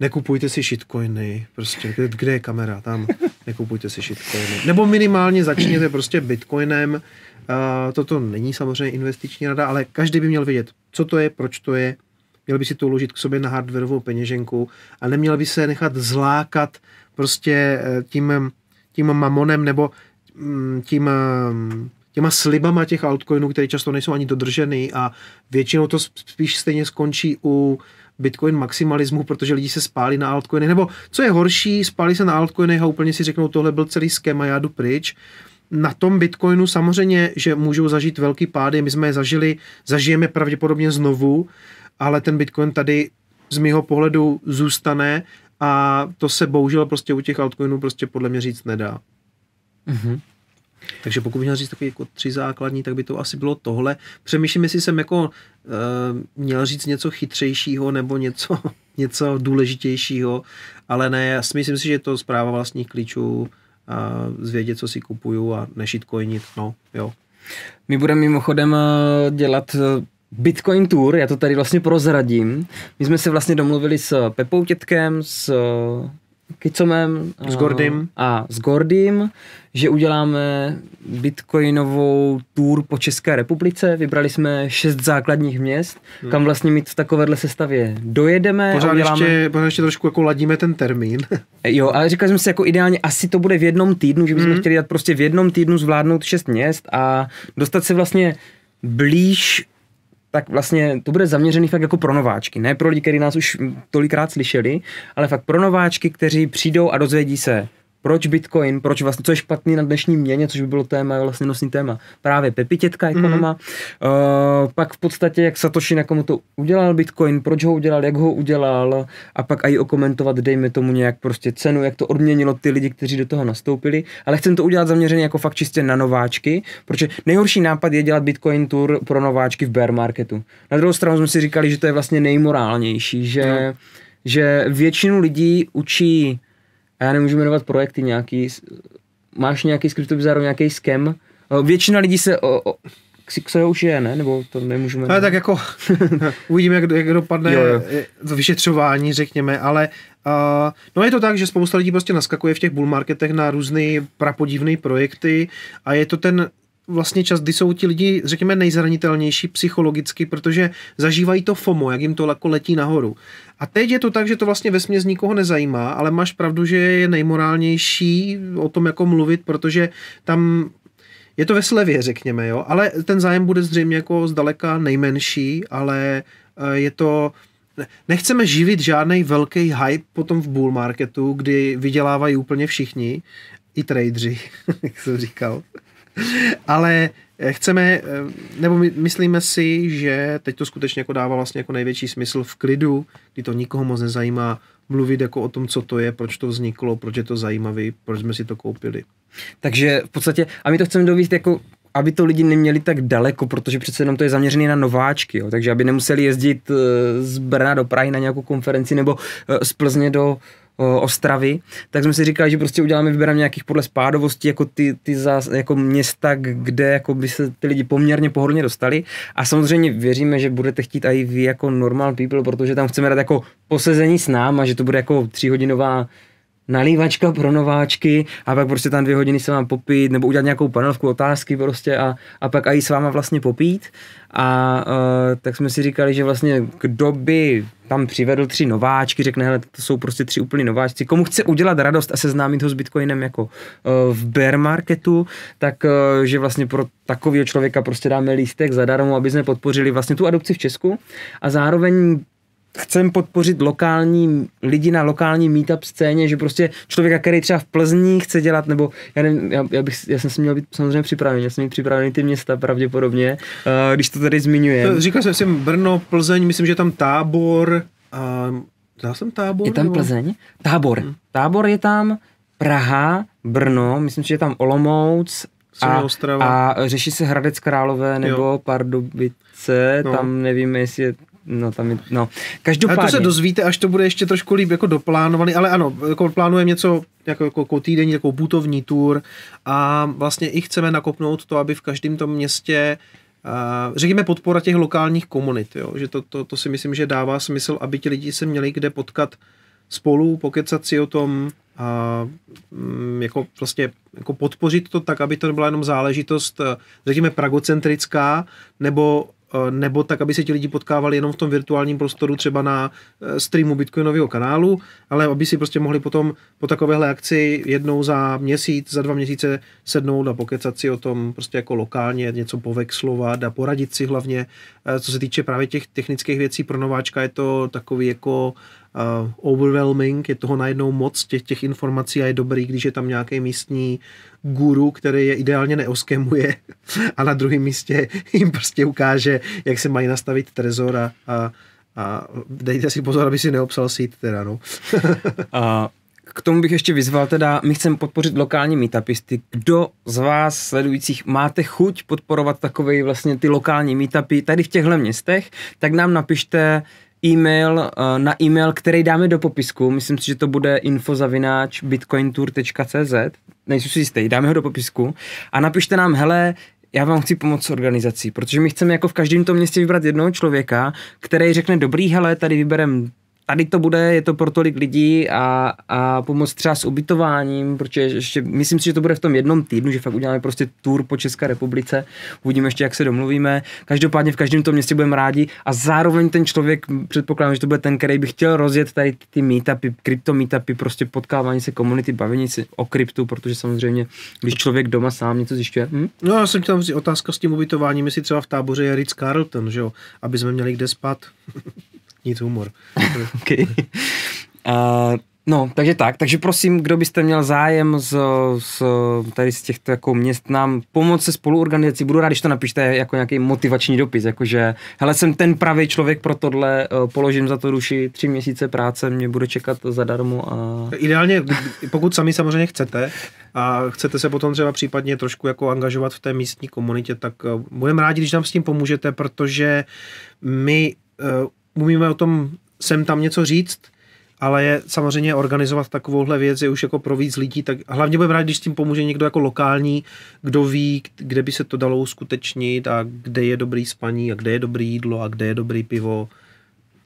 nekupujte si shitcoiny, prostě, kde, kde je kamera, tam, nekupujte si shitcoiny. Nebo minimálně začněte prostě bitcoinem, uh, toto není samozřejmě investiční rada, ale každý by měl vědět, co to je, proč to je, měl by si to uložit k sobě na hardwareovou peněženku a neměl by se nechat zlákat prostě eh, tím, tím mamonem nebo mm, tím eh, těma slibama těch altcoinů, které často nejsou ani dodrženy a většinou to spíš stejně skončí u bitcoin maximalismu, protože lidi se spáli na altcoiny, nebo co je horší, spáli se na altcoiny a úplně si řeknou, tohle byl celý schéma, já jdu pryč. Na tom bitcoinu samozřejmě, že můžou zažít velký pády, my jsme je zažili, zažijeme pravděpodobně znovu, ale ten Bitcoin tady z mého pohledu zůstane a to se bohužel prostě u těch altcoinů prostě podle mě říct nedá. Mm-hmm. Takže pokud bych měl říct takový jako tři základní, tak by to asi bylo tohle. Přemýšlím, jestli jsem jako e, měl říct něco chytřejšího nebo něco, něco důležitějšího, ale ne, já si myslím si, že je to zpráva vlastních klíčů, a zvědět, co si kupuju a nešit coinit, no, jo. My budeme mimochodem eh, dělat eh, Bitcoin Tour, já to tady vlastně prozradím. My jsme se vlastně domluvili s Pepou Tětkem, s eh, Kicomem. S Gordym. Eh, a s Gordym, že uděláme bitcoinovou tour po České republice. Vybrali jsme šest základních měst, hmm. kam vlastně mít v takovéhle sestavě dojedeme. Pořád, uděláme... ještě, pořád ještě trošku jako ladíme ten termín. Eh, jo, ale říkali jsme si jako ideálně, asi to bude v jednom týdnu, že bychom hmm. chtěli dát prostě v jednom týdnu zvládnout šest měst a dostat se vlastně blíž tak vlastně to bude zaměřený fakt jako pro nováčky. Ne pro lidi, kteří nás už tolikrát slyšeli, ale fakt pro nováčky, kteří přijdou a dozvědí se proč Bitcoin, proč vlastně, co je špatný na dnešní měně, což by bylo téma, vlastně nosný téma. Právě Pepitětka mhm. ekonoma. Mm-hmm. Uh, pak v podstatě, jak Satoshi to udělal Bitcoin, proč ho udělal, jak ho udělal a pak i okomentovat, dejme tomu nějak prostě cenu, jak to odměnilo ty lidi, kteří do toho nastoupili. Ale chcem to udělat zaměřeně jako fakt čistě na nováčky, protože nejhorší nápad je dělat Bitcoin tour pro nováčky v bear marketu. Na druhou stranu jsme si říkali, že to je vlastně nejmorálnější, že, mm. že většinu lidí učí a já nemůžu jmenovat projekty nějaký, máš nějaký skriptobizáro, nějaký skem, většina lidí se o, o, Xixo už je, ne? Nebo to nemůžeme... Ale tak jako uvidíme, jak, jak dopadne jo, jo. vyšetřování, řekněme, ale uh, no je to tak, že spousta lidí prostě naskakuje v těch bull marketech na různé prapodivné projekty a je to ten vlastně čas, kdy jsou ti lidi, řekněme, nejzranitelnější psychologicky, protože zažívají to FOMO, jak jim to jako letí nahoru. A teď je to tak, že to vlastně ve směs nikoho nezajímá, ale máš pravdu, že je nejmorálnější o tom jako mluvit, protože tam je to ve slevě, řekněme, jo, ale ten zájem bude zřejmě jako zdaleka nejmenší, ale eh, je to, nechceme živit žádný velký hype potom v bull marketu, kdy vydělávají úplně všichni, i tradeři, jak jsem říkal. Ale eh, chceme, eh, nebo my, myslíme si, že teď to skutečně jako dává vlastně jako největší smysl v klidu, kdy to nikoho moc nezajímá, mluvit jako o tom, co to je, proč to vzniklo, proč je to zajímavý, proč jsme si to koupili. Takže v podstatě, a my to chceme dovést jako aby to lidi neměli tak daleko, protože přece jenom to je zaměřené na nováčky, jo, takže aby nemuseli jezdit eh, z Brna do Prahy na nějakou konferenci nebo z Plzně do Ostravy, tak jsme si říkali, že prostě uděláme, vybereme nějakých podle spádovosti jako ty, ty za, jako města, kde jako by se ty lidi poměrně pohodlně dostali a samozřejmě věříme, že budete chtít i vy jako normal people, protože tam chceme dát jako posezení s náma, že to bude jako tříhodinová nalívačka pro nováčky a pak prostě tam dvě hodiny se vám popít nebo udělat nějakou panelovku otázky prostě a, a pak i s váma vlastně popít a uh, tak jsme si říkali, že vlastně kdo by tam přivedl tři nováčky, řekne, hele, to jsou prostě tři úplně nováčci, komu chce udělat radost a seznámit ho s Bitcoinem jako uh, v bear marketu, tak uh, že vlastně pro takového člověka prostě dáme lístek zadarmo, aby jsme podpořili vlastně tu adopci v Česku a zároveň chcem podpořit lokální lidi na lokální meetup scéně, že prostě člověka, který třeba v Plzni chce dělat, nebo já nevím, já, já, bych, já jsem si měl být samozřejmě připravený, já jsem měl připravený ty města pravděpodobně, uh, když to tady zmiňuje. Říkal jsem si Brno, Plzeň, myslím, že tam tábor, uh, jsem tábor? Je tam nebo? Plzeň? Tábor. Hmm. Tábor je tam, Praha, Brno, myslím, že je tam Olomouc a, a řeší se Hradec Králové nebo jo. Pardubice, no. tam nevím, jestli je No, tam je, no. Každopádně. Ale to se dozvíte, až to bude ještě trošku líp jako doplánovaný, ale ano, jako plánujeme něco jako, jako, jako týdenní, jako butovní tour a vlastně i chceme nakopnout to, aby v každém tom městě eh, řekněme podpora těch lokálních komunit, jo? že to, to, to si myslím, že dává smysl, aby ti lidi se měli kde potkat spolu, pokecat si o tom a mm, jako prostě jako podpořit to tak, aby to nebyla jenom záležitost, eh, řekněme, pragocentrická, nebo Eh, nebo tak, aby se ti lidi potkávali jenom v tom virtuálním prostoru, třeba na eh, streamu Bitcoinového kanálu, ale aby si prostě mohli potom po takovéhle akci jednou za měsíc, za dva měsíce sednout a pokecat si o tom prostě jako lokálně něco povexlovat a poradit si hlavně. Eh, co se týče právě těch technických věcí pro nováčka, je to takový jako uh, uh, overwhelming, je toho najednou moc těch, těch informací a je dobrý, když je tam nějaký místní guru, který je ideálně neoskemuje a na druhém místě jim prostě ukáže, jak se mají nastavit trezor a, a, a dejte si pozor, aby si neopsal sít teda, no. a k tomu bych ještě vyzval teda, my chceme podpořit lokální meetupisty. Kdo z vás sledujících máte chuť podporovat takové vlastně ty lokální meetupy tady v těchto městech, tak nám napište, e-mail, eh, na e-mail, který dáme do popisku. Myslím si, že to bude infozavináč bitcointour.cz. Nejsem si jistý, dáme ho do popisku. A napište nám, hele, já vám chci pomoct s organizací, protože my chceme jako v každém tom městě vybrat jednoho člověka, který řekne, dobrý, hele, tady vyberem tady to bude, je to pro tolik lidí a, a pomoc třeba s ubytováním, protože ještě, myslím si, že to bude v tom jednom týdnu, že fakt uděláme prostě tour po České republice, uvidíme ještě, jak se domluvíme. Každopádně v každém tom městě budeme rádi a zároveň ten člověk, předpokládám, že to bude ten, který by chtěl rozjet tady ty meetupy, krypto meetupy, prostě potkávání se komunity, bavení se o kryptu, protože samozřejmě, když člověk doma sám něco zjišťuje. Hm? No, já jsem tam otázka s tím ubytováním, jestli třeba v táboře je Ritz Carlton, že jo, aby jsme měli kde spát. nic humor. okay. uh, No, takže tak. Takže prosím, kdo byste měl zájem z, z tady z těchto jako měst nám pomoct se spoluorganizací, budu rád, když to napíšete jako nějaký motivační dopis, jakože hele, jsem ten pravý člověk pro tohle, eh, položím za to duši, tři měsíce práce mě bude čekat zadarmo a... Ideálně, pokud sami samozřejmě chcete a chcete se potom třeba případně trošku jako angažovat v té místní komunitě, tak eh, budeme rádi, když nám s tím pomůžete, protože my eh, umíme o tom sem tam něco říct, ale je samozřejmě organizovat takovouhle věc je už jako pro víc lidí, tak hlavně budeme rád, když s tím pomůže někdo jako lokální, kdo ví, kde by se to dalo uskutečnit a kde je dobrý spaní a kde je dobrý jídlo a kde je dobrý pivo,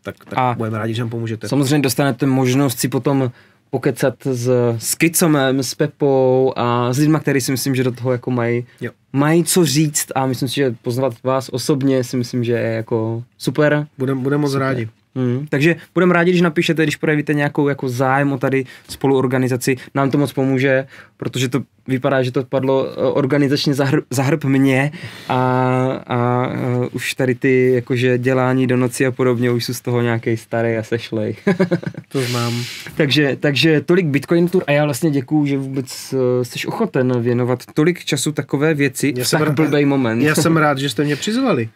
tak, tak a budeme rádi, že nám pomůžete. Samozřejmě dostanete možnost si potom pokecat s, s Kicomem, s Pepou a s lidma, kteří si myslím, že do toho jako mají, mají co říct a myslím si, že pozvat vás osobně si myslím, že je jako super. Budeme budem moc super. rádi. Hmm. takže budeme rádi, když napíšete, když projevíte nějakou jako zájem o tady spoluorganizaci. Nám to moc pomůže, protože to vypadá, že to padlo eh, organizačně za hrb mě a, a, a eh, už tady ty jakože dělání do noci a podobně, už jsou z toho nějaký starý a sešlej. to mám. takže, takže tolik Bitcoin Tour a já vlastně děkuju, že vůbec eh, jsi ochoten věnovat tolik času takové věci já v tak rád, blbej moment. já jsem rád, že jste mě přizvali.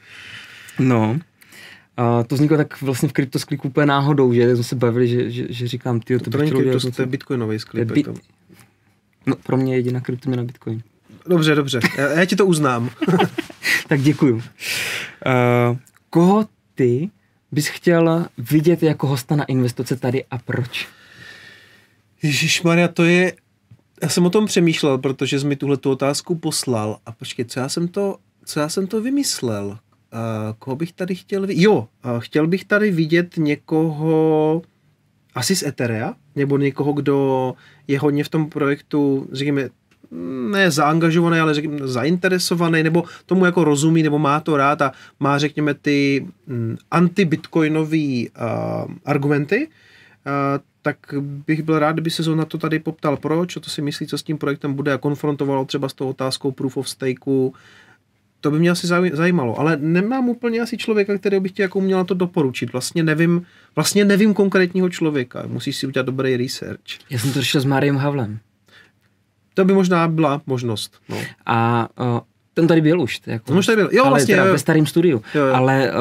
No. A to vzniklo tak vlastně v kryptosklíku úplně náhodou, že jsme se bavili, že, že, že říkám, ty to, to není to je bitcoinový sklíp. bi- No, pro mě je jediná kryptoměna bitcoin. Dobře, dobře, já, já ti to uznám. tak děkuju. Uh, koho ty bys chtěl vidět jako hosta na investoce tady a proč? Maria, to je... Já jsem o tom přemýšlel, protože jsi mi tuhle tu otázku poslal a počkej, co já jsem to, co já jsem to vymyslel? koho bych tady chtěl vidět? Jo, chtěl bych tady vidět někoho asi z Etherea, nebo někoho, kdo je hodně v tom projektu, řekněme, ne zaangažovaný, ale řekněme zainteresovaný, nebo tomu jako rozumí, nebo má to rád a má, řekněme, ty mm, anti bitcoinový uh, argumenty, uh, tak bych byl rád, kdyby se na to tady poptal, proč, co to si myslí, co s tím projektem bude a konfrontoval třeba s tou otázkou proof of uh, to by mě asi zajímalo, ale nemám úplně asi člověka, který bych ti jako měla to doporučit. Vlastně nevím, vlastně nevím konkrétního člověka. Musíš si udělat dobrý research. Já jsem to řešil s Mariem Havlem. To by možná byla možnost. No. A ten tady byl už. Jako, ten už tady byl, jo, ale, vlastně. Teda jo. Ve starém studiu. Jo, jo. Ale uh,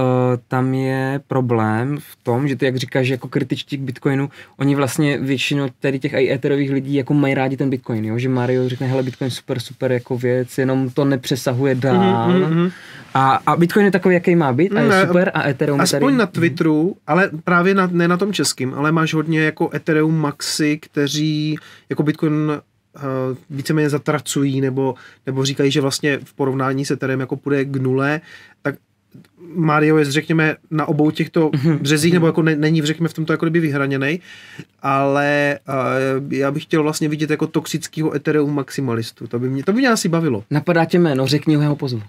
tam je problém v tom, že ty, jak říkáš, jako kritičtí k Bitcoinu, oni vlastně většinou tady těch i etherových lidí jako mají rádi ten Bitcoin, jo? že Mario řekne, hele, Bitcoin super, super jako věc, jenom to nepřesahuje mhm, dál. Mm-hmm, mm-hmm. A, a Bitcoin je takový, jaký má být a je ne, super a Ethereum Aspoň tady... na Twitteru, mm-hmm. ale právě na, ne na tom českým, ale máš hodně jako Ethereum maxi, kteří jako Bitcoin Eh, víceméně zatracují nebo, nebo říkají, že vlastně v porovnání se terem jako půjde k nule, tak Mario je, řekněme, na obou těchto mhm. březích, nebo mhm. jako ne, není, řekněme, v tomto jako kdyby vyhraněný, ale uh, já bych chtěl vlastně vidět jako toxického Ethereum maximalistu. To by mě, to by mě asi bavilo. Napadá tě jméno, řekni ho, já pozvu.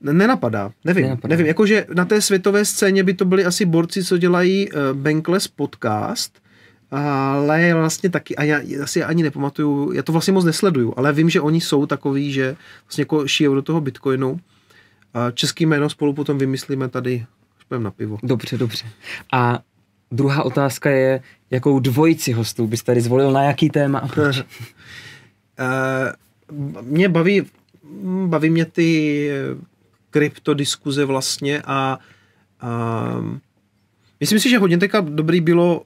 Nenapadá, nevím, Nenapadá. nevím, jakože na té světové scéně by to byli asi borci, co dělají uh, Bankless podcast, ale vlastně taky, a já, já si ani nepamatuju, já to vlastně moc nesleduju, ale vím, že oni jsou takový, že vlastně jako šijou do toho Bitcoinu. A český jméno spolu potom vymyslíme tady, až na pivo. Dobře, dobře. A druhá otázka je, jakou dvojici hostů bys tady zvolil, na jaký téma eh, mě baví, baví mě ty kryptodiskuze vlastně a, a myslím si, že hodně teďka dobrý bylo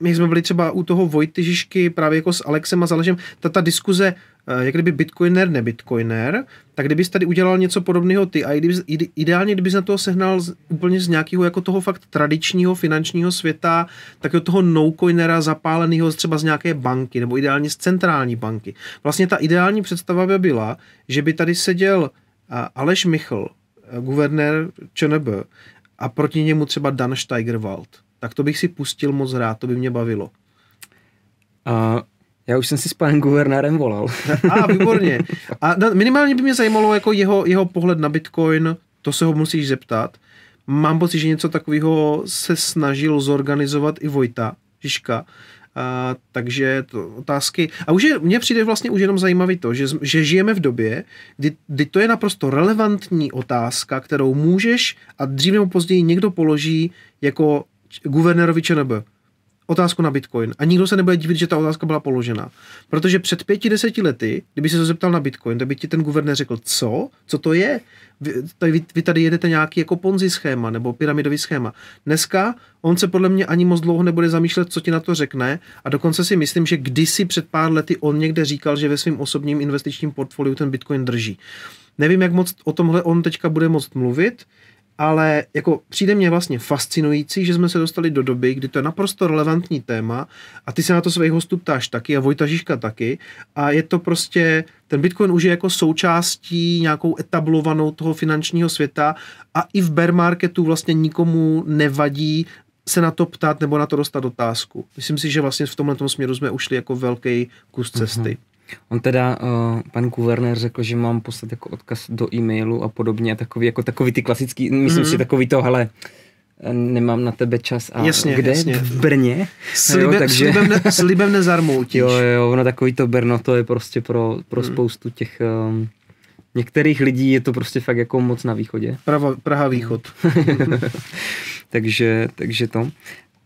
my jsme byli třeba u toho Vojty Žižky právě jako s Alexem a Zaležem, ta, ta diskuze, eh, jak kdyby bitcoiner, nebitcoiner, tak kdybys tady udělal něco podobného ty a kdyby, ideálně kdybys na toho sehnal z, úplně z nějakého jako toho fakt tradičního finančního světa, tak toho no-coinera zapáleného třeba z nějaké banky nebo ideálně z centrální banky. Vlastně ta ideální představa by byla, že by tady seděl eh, Aleš Michl, eh, guvernér ČNB a proti němu třeba Dan Steigerwald tak to bych si pustil moc rád, to by mě bavilo. A já už jsem si s panem guvernárem volal. A, výborně. A minimálně by mě zajímalo jako jeho, jeho pohled na Bitcoin, to se ho musíš zeptat. Mám pocit, že něco takového se snažil zorganizovat i Vojta Žižka, a, takže to, otázky. A už je, mně přijde vlastně už jenom zajímavý to, že, že žijeme v době, kdy, kdy to je naprosto relevantní otázka, kterou můžeš a dřív nebo později někdo položí jako guvernérovi ČNB otázku na Bitcoin. A nikdo se nebude divit, že ta otázka byla položena. Protože před pěti, deseti lety, kdyby se to zeptal na Bitcoin, tak by ti ten guvernér řekl, co? Co to je? Vy, tady, vy tady jedete nějaký jako ponzi schéma nebo pyramidový schéma. Dneska on se podle mě ani moc dlouho nebude zamýšlet, co ti na to řekne. A dokonce si myslím, že kdysi před pár lety on někde říkal, že ve svém osobním investičním portfoliu ten Bitcoin drží. Nevím, jak moc o tomhle on teďka bude moct mluvit ale jako přijde mě vlastně fascinující, že jsme se dostali do doby, kdy to je naprosto relevantní téma a ty se na to svých hostů ptáš taky a Vojta Žižka taky a je to prostě, ten Bitcoin už je jako součástí nějakou etablovanou toho finančního světa a i v bear marketu vlastně nikomu nevadí se na to ptát nebo na to dostat otázku. Myslím si, že vlastně v tomhle směru jsme ušli jako velký kus mhm. cesty. Mm-hmm. On teda, uh, pan guvernér řekl, že mám poslat jako odkaz do e-mailu a podobně, takový, jako takový ty klasický, no, myslím mm-hmm. si mhm. takový to, hele, nemám na tebe čas a jasně, kde? Jasně. V Brně? Slibem, jo, takže... slibem, ne, nezarmoutíš. Jo, jo, ono takový to Brno, to je prostě pro, pro mm. spoustu těch um, některých lidí je to prostě fakt jako moc na východě. Prava, Praha východ. takže, takže to.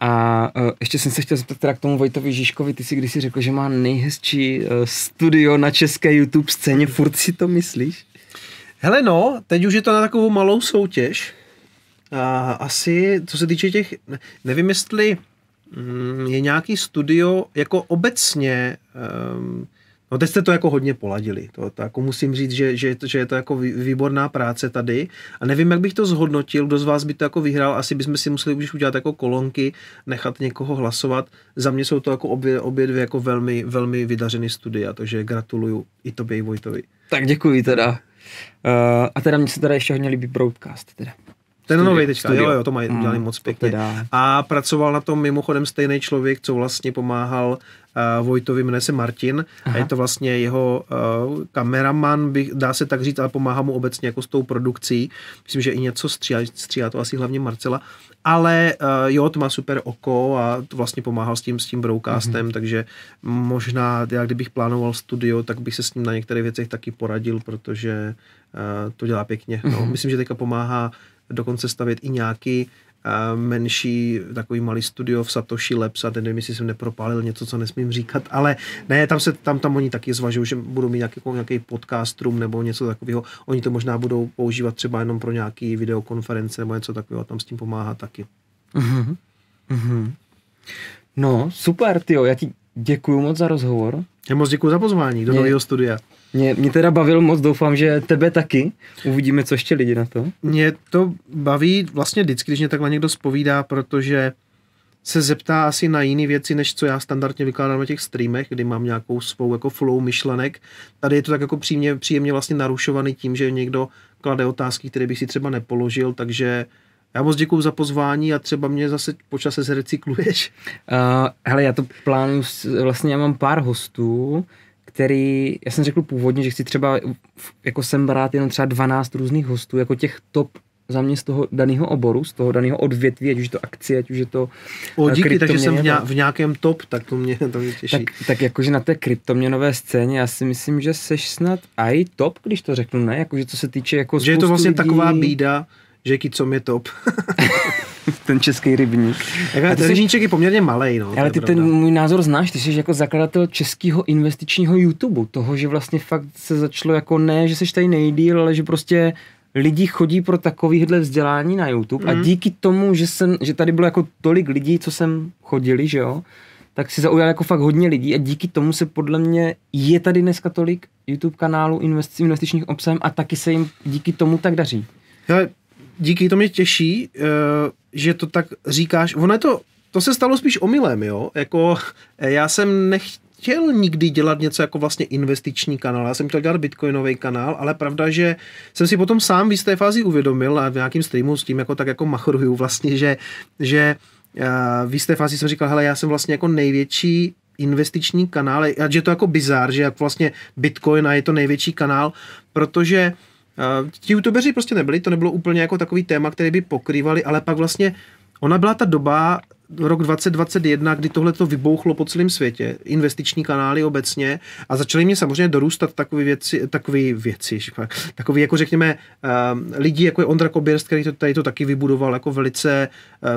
A uh, ještě jsem se chtěl zeptat teda k tomu Vojtovi Žižkovi, ty si když si řekl, že má nejhezčí uh, studio na české YouTube scéně, furt si to myslíš? Hele no, teď už je to na takovou malou soutěž. A asi, co se týče těch, nevím jestli mm, je nějaký studio, jako obecně um, No teď jste to jako hodně poladili. To, to jako musím říct, že, že, že je to jako výborná práce tady. A nevím, jak bych to zhodnotil, kdo z vás by to jako vyhrál. Asi bychom si museli už udělat jako kolonky, nechat někoho hlasovat. Za mě jsou to jako obě, obě dvě jako velmi, velmi vydařeny studia, takže gratuluju i tobě, i Vojtovi. Tak děkuji teda. Uh, a teda mně se teda ještě hodně líbí Broadcast teda. Ten nový teďka, studio. jo, jo, to mají mm, moc pěkně. A pracoval na tom mimochodem stejný člověk, co vlastně pomáhal uh, Vojtovi, jmenuje se Martin Aha. a je to vlastně jeho uh, kameraman, bych, dá se tak říct, ale pomáhá mu obecně jako s tou produkcí. Myslím, že i něco stříhá, stříhá to asi hlavně Marcela. Ale uh, jo, to má super oko a to vlastně pomáhal s tím, s tím broadcastem, mm-hmm. takže možná, já kdybych plánoval studio, tak bych se s ním na některých věcech taky poradil, protože uh, to dělá pěkně. No. Mm-hmm. Myslím, že teďka pomáhá dokonce stavět i nějaký eh, menší takový malý studio v Satoshi Labs a nevím, jestli jsem nepropálil něco, co nesmím říkat, ale ne, tam se tam, tam oni taky zvažují, že budou mít nějaký, jako nějaký podcast room nebo něco takového. Oni to možná budou používat třeba jenom pro nějaký videokonference nebo něco takového a tam s tím pomáhá taky. Mm-hmm. Mm-hmm. No, super, ty jo, já ti děkuji moc za rozhovor. Já moc děkuji za pozvání do Mě... nového studia. Mě, mě teda bavil moc, doufám, že tebe taky. Uvidíme, co ještě lidi na to. Mě to baví vlastně vždycky, když mě takhle někdo spovídá, protože se zeptá asi na jiné věci, než co já standardně vykládám na těch streamech, kdy mám nějakou svou jako flow myšlenek. Tady je to tak jako příjemně, příjemně vlastně narušovaný tím, že někdo klade otázky, které bych si třeba nepoložil, takže já moc děkuji za pozvání a třeba mě zase počase zrecykluješ. Uh, hele, já to plánuju, vlastně já mám pár hostů, který, já jsem řekl původně, že chci třeba, jako jsem brát jenom třeba 12 různých hostů, jako těch top za mě z toho daného oboru, z toho daného odvětví, ať už je to akci, ať už je to O, eh, díky, takže jsem v, v nějakém top, tak to mě, to mě těší. Tak, tak jakože na té kryptoměnové scéně já si myslím, že seš snad i top, když to řeknu, ne? Jakože co se týče jako Že je to vlastně lidí... taková bída, že kicom je top. ten český rybník. Jako, ten rybníček je poměrně malý. No, ale ty ten můj názor znáš, ty jsi jako zakladatel českého investičního YouTube, toho, že vlastně fakt se začalo jako ne, že jsi tady nejdíl, ale že prostě lidi chodí pro takovýhle vzdělání na YouTube mm. a mhm. díky tomu, že, jsem, že tady bylo jako tolik lidí, co sem chodili, že jo, tak si zaujal jako fakt hodně lidí a díky tomu se podle mě je tady dneska tolik YouTube kanálů investičních obsahem a taky se jim díky tomu tak daří. Hele, díky, tomu mě těší, eh, že to tak říkáš. Ono to, to se stalo spíš omylem, jo? Jako, eh, já jsem nechtěl nikdy dělat něco jako vlastně investiční kanál. Já jsem chtěl dělat bitcoinový kanál, ale pravda, že jsem si potom sám v jisté fázi uvědomil a v nějakém streamu s tím jako tak jako machruju vlastně, že, že eh, v jisté fázi jsem říkal, hele, já jsem vlastně jako největší investiční kanál, a že je to jako bizar, že jak vlastně Bitcoin a je to největší kanál, protože Uh, ti youtubeři prostě nebyli, to nebylo úplně jako takový téma, který by pokrývali, ale pak vlastně ona byla ta doba, rok 2021, kdy tohle to vybouchlo po celém světě, investiční kanály obecně a začaly mě samozřejmě dorůstat takové věci, takové věci, takový jako řekněme ehm, lidi, jako je Ondra Koběrst, který to tady to taky vybudoval jako velice,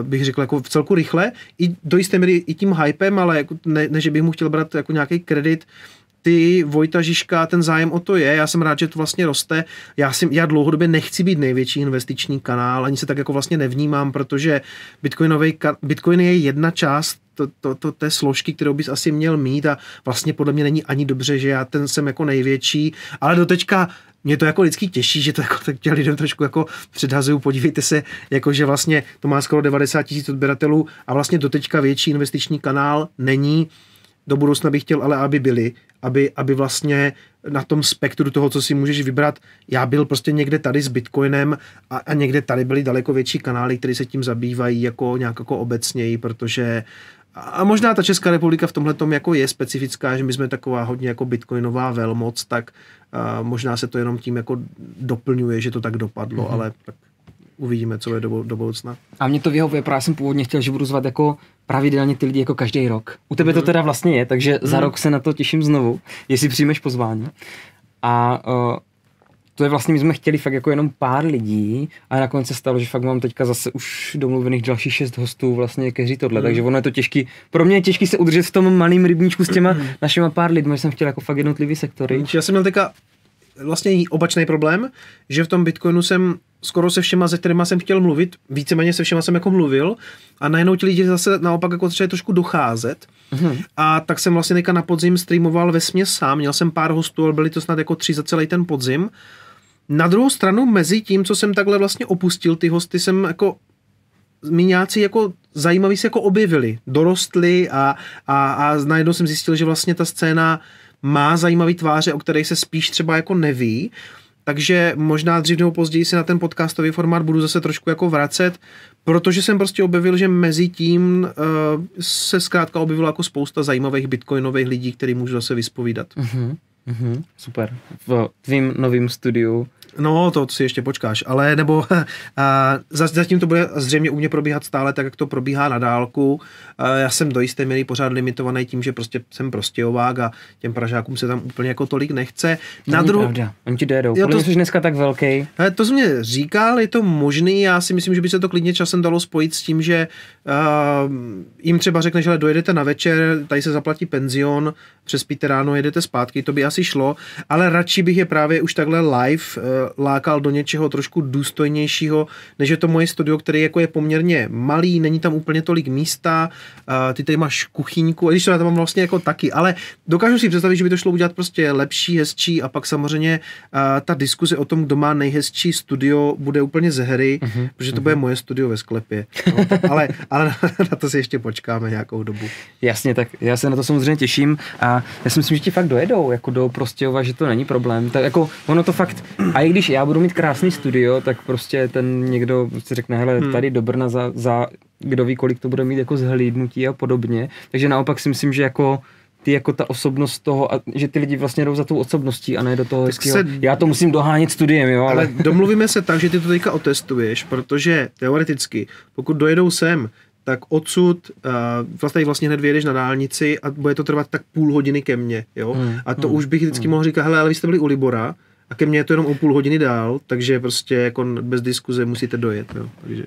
uh, bych řekl, jako v celku rychle, i do jisté míry i tím hypem, ale jako ne, ne, že bych mu chtěl brát jako nějaký kredit, ty Vojta Žižka, ten zájem o to je, já jsem rád, že to vlastně roste. Já, si, já dlouhodobě nechci být největší investiční kanál, ani se tak jako vlastně nevnímám, protože bitcoinový, bitcoin je jedna část to, to, to, té složky, kterou bys asi měl mít a vlastně podle mě není ani dobře, že já ten jsem jako největší, ale doteďka mě to jako lidský těší, že to jako tak těm lidem trošku jako předhazuju, podívejte se, jako že vlastně to má skoro 90 tisíc odběratelů a vlastně doteďka větší investiční kanál není do budoucna bych chtěl, ale aby byli, aby, aby vlastně na tom spektru toho, co si můžeš vybrat, já byl prostě někde tady s Bitcoinem a, a někde tady byly daleko větší kanály, které se tím zabývají jako nějak jako obecněji, protože a možná ta Česká republika v tomhle tom jako je specifická, že my jsme taková hodně jako bitcoinová velmoc, tak možná se to jenom tím jako doplňuje, že to tak dopadlo, mm-hmm. ale tak uvidíme, co je do, do budoucna. A mě to vyhovuje, protože já jsem původně chtěl, že budu zvat jako pravidelně ty lidi jako každý rok. U tebe to mhm. teda vlastně je, takže za mhm. rok se na to těším znovu, jestli přijmeš pozvání. A uh, to je vlastně, my jsme chtěli fakt jako jenom pár lidí a nakonec se stalo, že fakt mám teďka zase už domluvených dalších šest hostů vlastně, kteří tohle, mm. takže ono je to těžký, pro mě je těžký se udržet v tom malým rybníčku s těma mm. našima pár lidmi, že jsem chtěl jako fakt jednotlivý sektory. Mhm, já jsem měl teďka vlastně opačný problém, že v tom Bitcoinu jsem skoro se všema, se kterými jsem chtěl mluvit, víceméně se všema jsem jako mluvil a najednou ti lidi zase naopak jako začali trošku docházet mm-hmm. a tak jsem vlastně teďka na podzim streamoval ve směs sám, měl jsem pár hostů, ale byly to snad jako tři za celý ten podzim. Na druhou stranu mezi tím, co jsem takhle vlastně opustil ty hosty, jsem jako miňáci jako zajímaví se jako objevili, dorostli a, a, a najednou jsem zjistil, že vlastně ta scéna má zajímavý tváře, o kterých se spíš třeba jako neví takže možná dřív nebo později se na ten podcastový formát budu zase trošku jako vracet, protože jsem prostě objevil, že mezi tím uh, se zkrátka objevilo jako spousta zajímavých bitcoinových lidí, který můžu zase vyspovídat. Uh-huh, uh-huh, super. V tvým novým studiu No, to si ještě počkáš, ale nebo a, zatím to bude zřejmě u mě probíhat stále tak, jak to probíhá na dálku. já jsem do jisté míry pořád limitovaný tím, že prostě jsem prostě a těm Pražákům se tam úplně jako tolik nechce. To na druhou... oni ti dojedou, jo, to... jsi dneska tak velký. to jsi mě říkal, je to možný, já si myslím, že by se to klidně časem dalo spojit s tím, že uh, jim třeba řekne, že dojedete na večer, tady se zaplatí penzion, přespíte ráno, jedete zpátky, to by asi šlo, ale radši bych je právě už takhle live e, lákal do něčeho trošku důstojnějšího, než je to moje studio, které jako je poměrně malý, není tam úplně tolik místa, ty tady máš kuchyňku, když to já tam mám vlastně jako taky, ale dokážu si představit, že by to šlo udělat prostě lepší, hezčí a pak samozřejmě ta diskuze o tom, kdo má nejhezčí studio, bude úplně ze hry, uh-huh, protože to uh-huh. bude mhm. moje studio ve sklepě. No, ale ale na, to si ještě počkáme nějakou dobu. Jasně, tak já se na to samozřejmě těším a já si myslím, že ti fakt dojedou, jako do prostě, že to není problém. Tak jako ono to fakt, a i když já budu mít krásný studio, tak prostě ten někdo prostě řekne, hele, hmm. tady do Brna za, za kdo ví, kolik to bude mít jako zhlídnutí a podobně. Takže naopak si myslím, že jako ty jako ta osobnost toho, a že ty lidi vlastně jdou za tou osobností a ne do toho hezkýho. Se... Já to musím dohánět studiem, jo. Ale... ale domluvíme se tak, že ty to teďka otestuješ, protože teoreticky, pokud dojedou sem, tak odsud uh, vlastně, vlastně hned vyjedeš na dálnici a bude to trvat tak půl hodiny ke mně, jo. Hmm, a to hmm, už bych vždycky hmm. mohl říkat, hele, ale vy jste byli u Libora, a ke mně je to jenom o půl hodiny dál, takže prostě jako bez diskuze musíte dojet. Jo. Takže,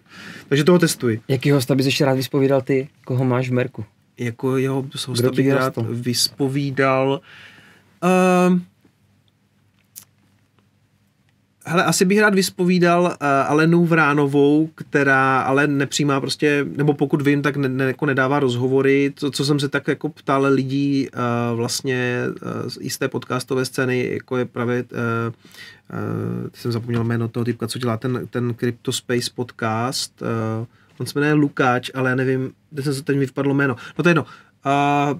takže toho testuji. Jaký hosta bys ještě rád vyspovídal ty, koho máš v Merku? Jako jeho hosta bych rád vyspovídal... Uh, Hele, asi bych rád vyspovídal uh, Alenu Vránovou, která ale nepřijímá prostě, nebo pokud vím, tak ne, ne, jako nedává rozhovory. To, co jsem se tak jako ptal lidí uh, vlastně uh, z té podcastové scény, jako je právě, uh, uh, jsem zapomněl jméno toho typka, co dělá ten, ten crypto space podcast. Uh, on se jmenuje Lukáč, ale já nevím, kde jsem se teď mi vypadlo jméno. No to je jedno. Uh,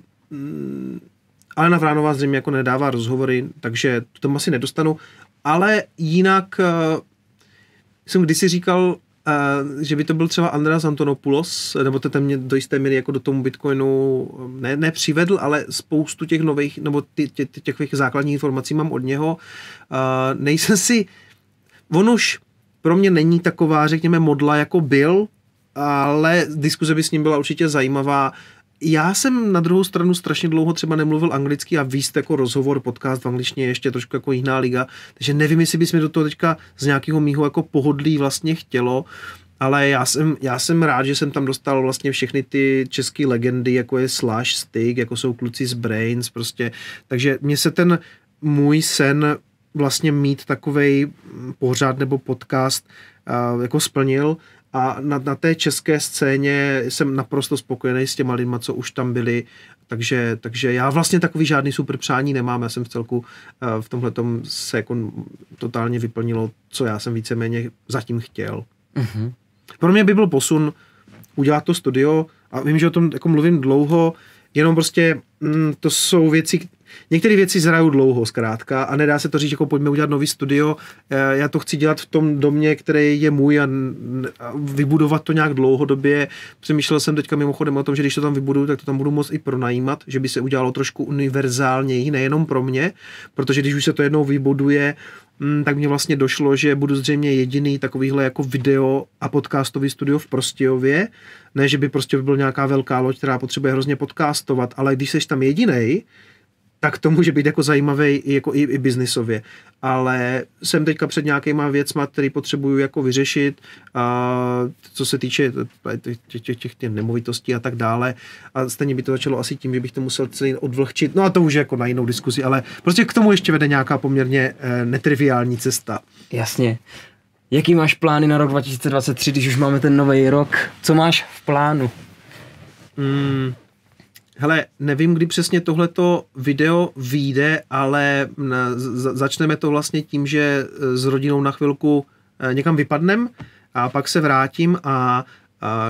Alena Vránová zřejmě jako nedává rozhovory, takže to tam asi nedostanu. Ale jinak eh, jsem kdysi říkal, Uh, že by to byl třeba Andreas Antonopoulos, nebo to ten mě do jisté míry jako do tomu Bitcoinu eh, ne, ne přivedl, ale spoustu těch nových, nebo ty, tě, tě, těch základních informací mám od něho. Uh, nejsem si, on už pro mě není taková, řekněme, modla, jako byl, ale diskuze by s ním byla určitě zajímavá já jsem na druhou stranu strašně dlouho třeba nemluvil anglicky a víc jako rozhovor, podcast v angličtině ještě trošku jako jiná liga, takže nevím, jestli bys mi do toho teďka z nějakého mýho jako pohodlí vlastně chtělo, ale já jsem, já jsem rád, že jsem tam dostal vlastně všechny ty české legendy, jako je Slash, Stick, jako jsou kluci z Brains prostě, takže mně se ten můj sen vlastně mít takovej pořád nebo podcast uh, jako splnil, a na, na té české scéně jsem naprosto spokojený s těma lidma, co už tam byli, takže, takže já vlastně takový žádný super přání nemám, já jsem v celku eh, v tomhle se jako totálně vyplnilo, co já jsem víceméně zatím chtěl. Mm-hmm. Pro mě by byl posun udělat to studio a vím, že o tom jako mluvím dlouho, jenom prostě mm, to jsou věci, Některé věci zrajou dlouho zkrátka a nedá se to říct, jako pojďme udělat nový studio, eh, já to chci dělat v tom domě, který je můj a, vybudovat to nějak dlouhodobě. Přemýšlel jsem teďka mimochodem o tom, že když to tam vybudu, tak to tam budu moct i pronajímat, že by se udělalo trošku univerzálněji, nejenom pro mě, protože když už se to jednou vybuduje, hm, tak mě vlastně došlo, že budu zřejmě jediný takovýhle jako video a podcastový studio v Prostějově. Ne, že by prostě byl nějaká velká loď, která potřebuje hrozně podcastovat, ale když seš tam jediný, tak to může být jako zajímavý i, jako i, i biznisově. Ale jsem teďka před nějakýma věcma, které potřebuju jako vyřešit, a co se týče těch, těch, těch, těch nemovitostí a tak dále. A stejně by to začalo asi tím, že bych to musel celý odvlhčit. No a to už je jako na jinou diskuzi, ale prostě k tomu ještě vede nějaká poměrně eh, netriviální cesta. Jasně. Jaký máš plány na rok 2023, když už máme ten nový rok? Co máš v plánu? Hmm. Hele, nevím, kdy přesně tohleto video vyjde, ale začneme to vlastně tím, že eh, s rodinou na chvilku eh, někam vypadnem a pak se vrátím a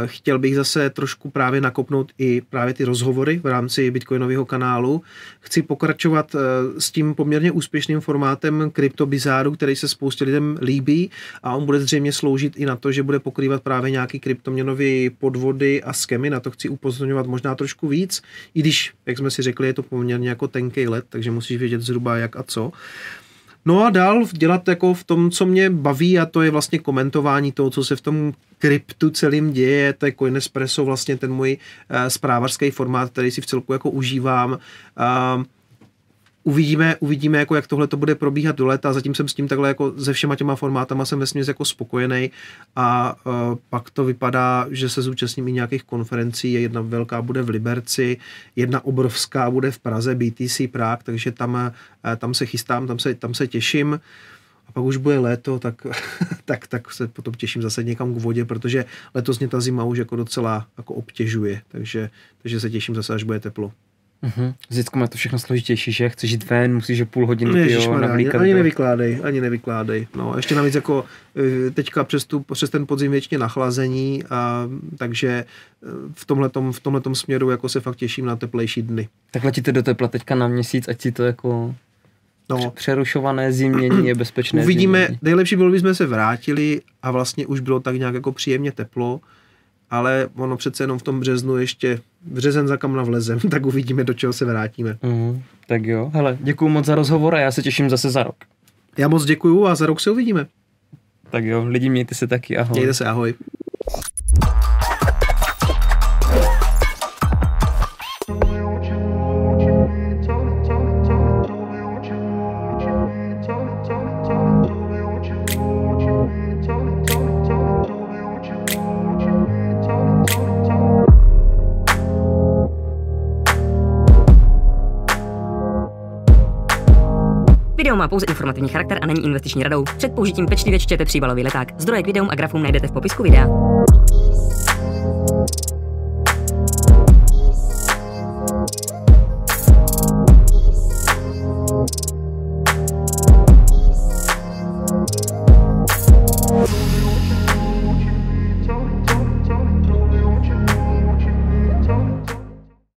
Chtěl bych zase trošku právě nakopnout i právě ty rozhovory v rámci Bitcoinového kanálu. Chci pokračovat eh, s tím poměrně úspěšným formátem kryptobizáru, který se spoustě lidem líbí a on bude zřejmě sloužit i na to, že bude pokrývat právě nějaký kryptoměnové podvody a skemy. Na to chci upozorňovat možná trošku víc, i když, jak jsme si řekli, je to poměrně jako tenký let, takže musíš vědět zhruba jak a co. Uh, No a dál dělat jako v tom, co mě baví a to je vlastně komentování toho, co se v tom kryptu celým děje, to je Coinespresso, vlastně ten můj zprávařský eh, formát, který si v celku jako užívám. Uh, uvidíme, uvidíme jako jak tohle to bude probíhat do léta. Zatím jsem s tím takhle jako se všema těma formátama jsem ve jako spokojený a uh, pak to vypadá, že se zúčastním i nějakých konferencí. Jedna velká bude v Liberci, jedna obrovská bude v Praze, BTC Prague, takže tam, uh, tam se chystám, tam se, tam se těším. A pak už bude léto, tak, tak, tak se potom těším zase někam k vodě, protože letos mě ta zima už jako docela jako obtěžuje, takže, takže se těším zase, až bude teplo. Mm-hmm. dětskou má to všechno složitější, že? Chceš jít ven, musíš půl hodiny Ježišmarja, jo, navlíkat. Ani, ani nevykládej, ani nevykládej. No, ještě navíc jako eh, teďka přes, tu, přes ten podzim většině nachlazení, a, takže eh, v tomhletom, v tomhletom směru jako se fakt těším na teplejší dny. Tak letíte do tepla teďka na měsíc, ať ti to jako No. Přerušované zimění je bezpečné. Uvidíme, zimění. nejlepší bylo, by jsme se vrátili a vlastně už bylo tak nějak jako příjemně teplo, ale ono přece jenom v tom březnu ještě březen za kamna vlezem, tak uvidíme, do čeho se vrátíme. Mm, tak jo, hele, děkuji moc za rozhovor a já se těším zase za rok. Já moc děkuju a za rok se uvidíme. Tak jo, lidi mějte se taky, ahoj. Mějte se, ahoj. má pouze informativní charakter a není investiční radou. Před použitím pečlivě čtěte příbalový leták. Zdroje k videům a grafům najdete v popisku videa.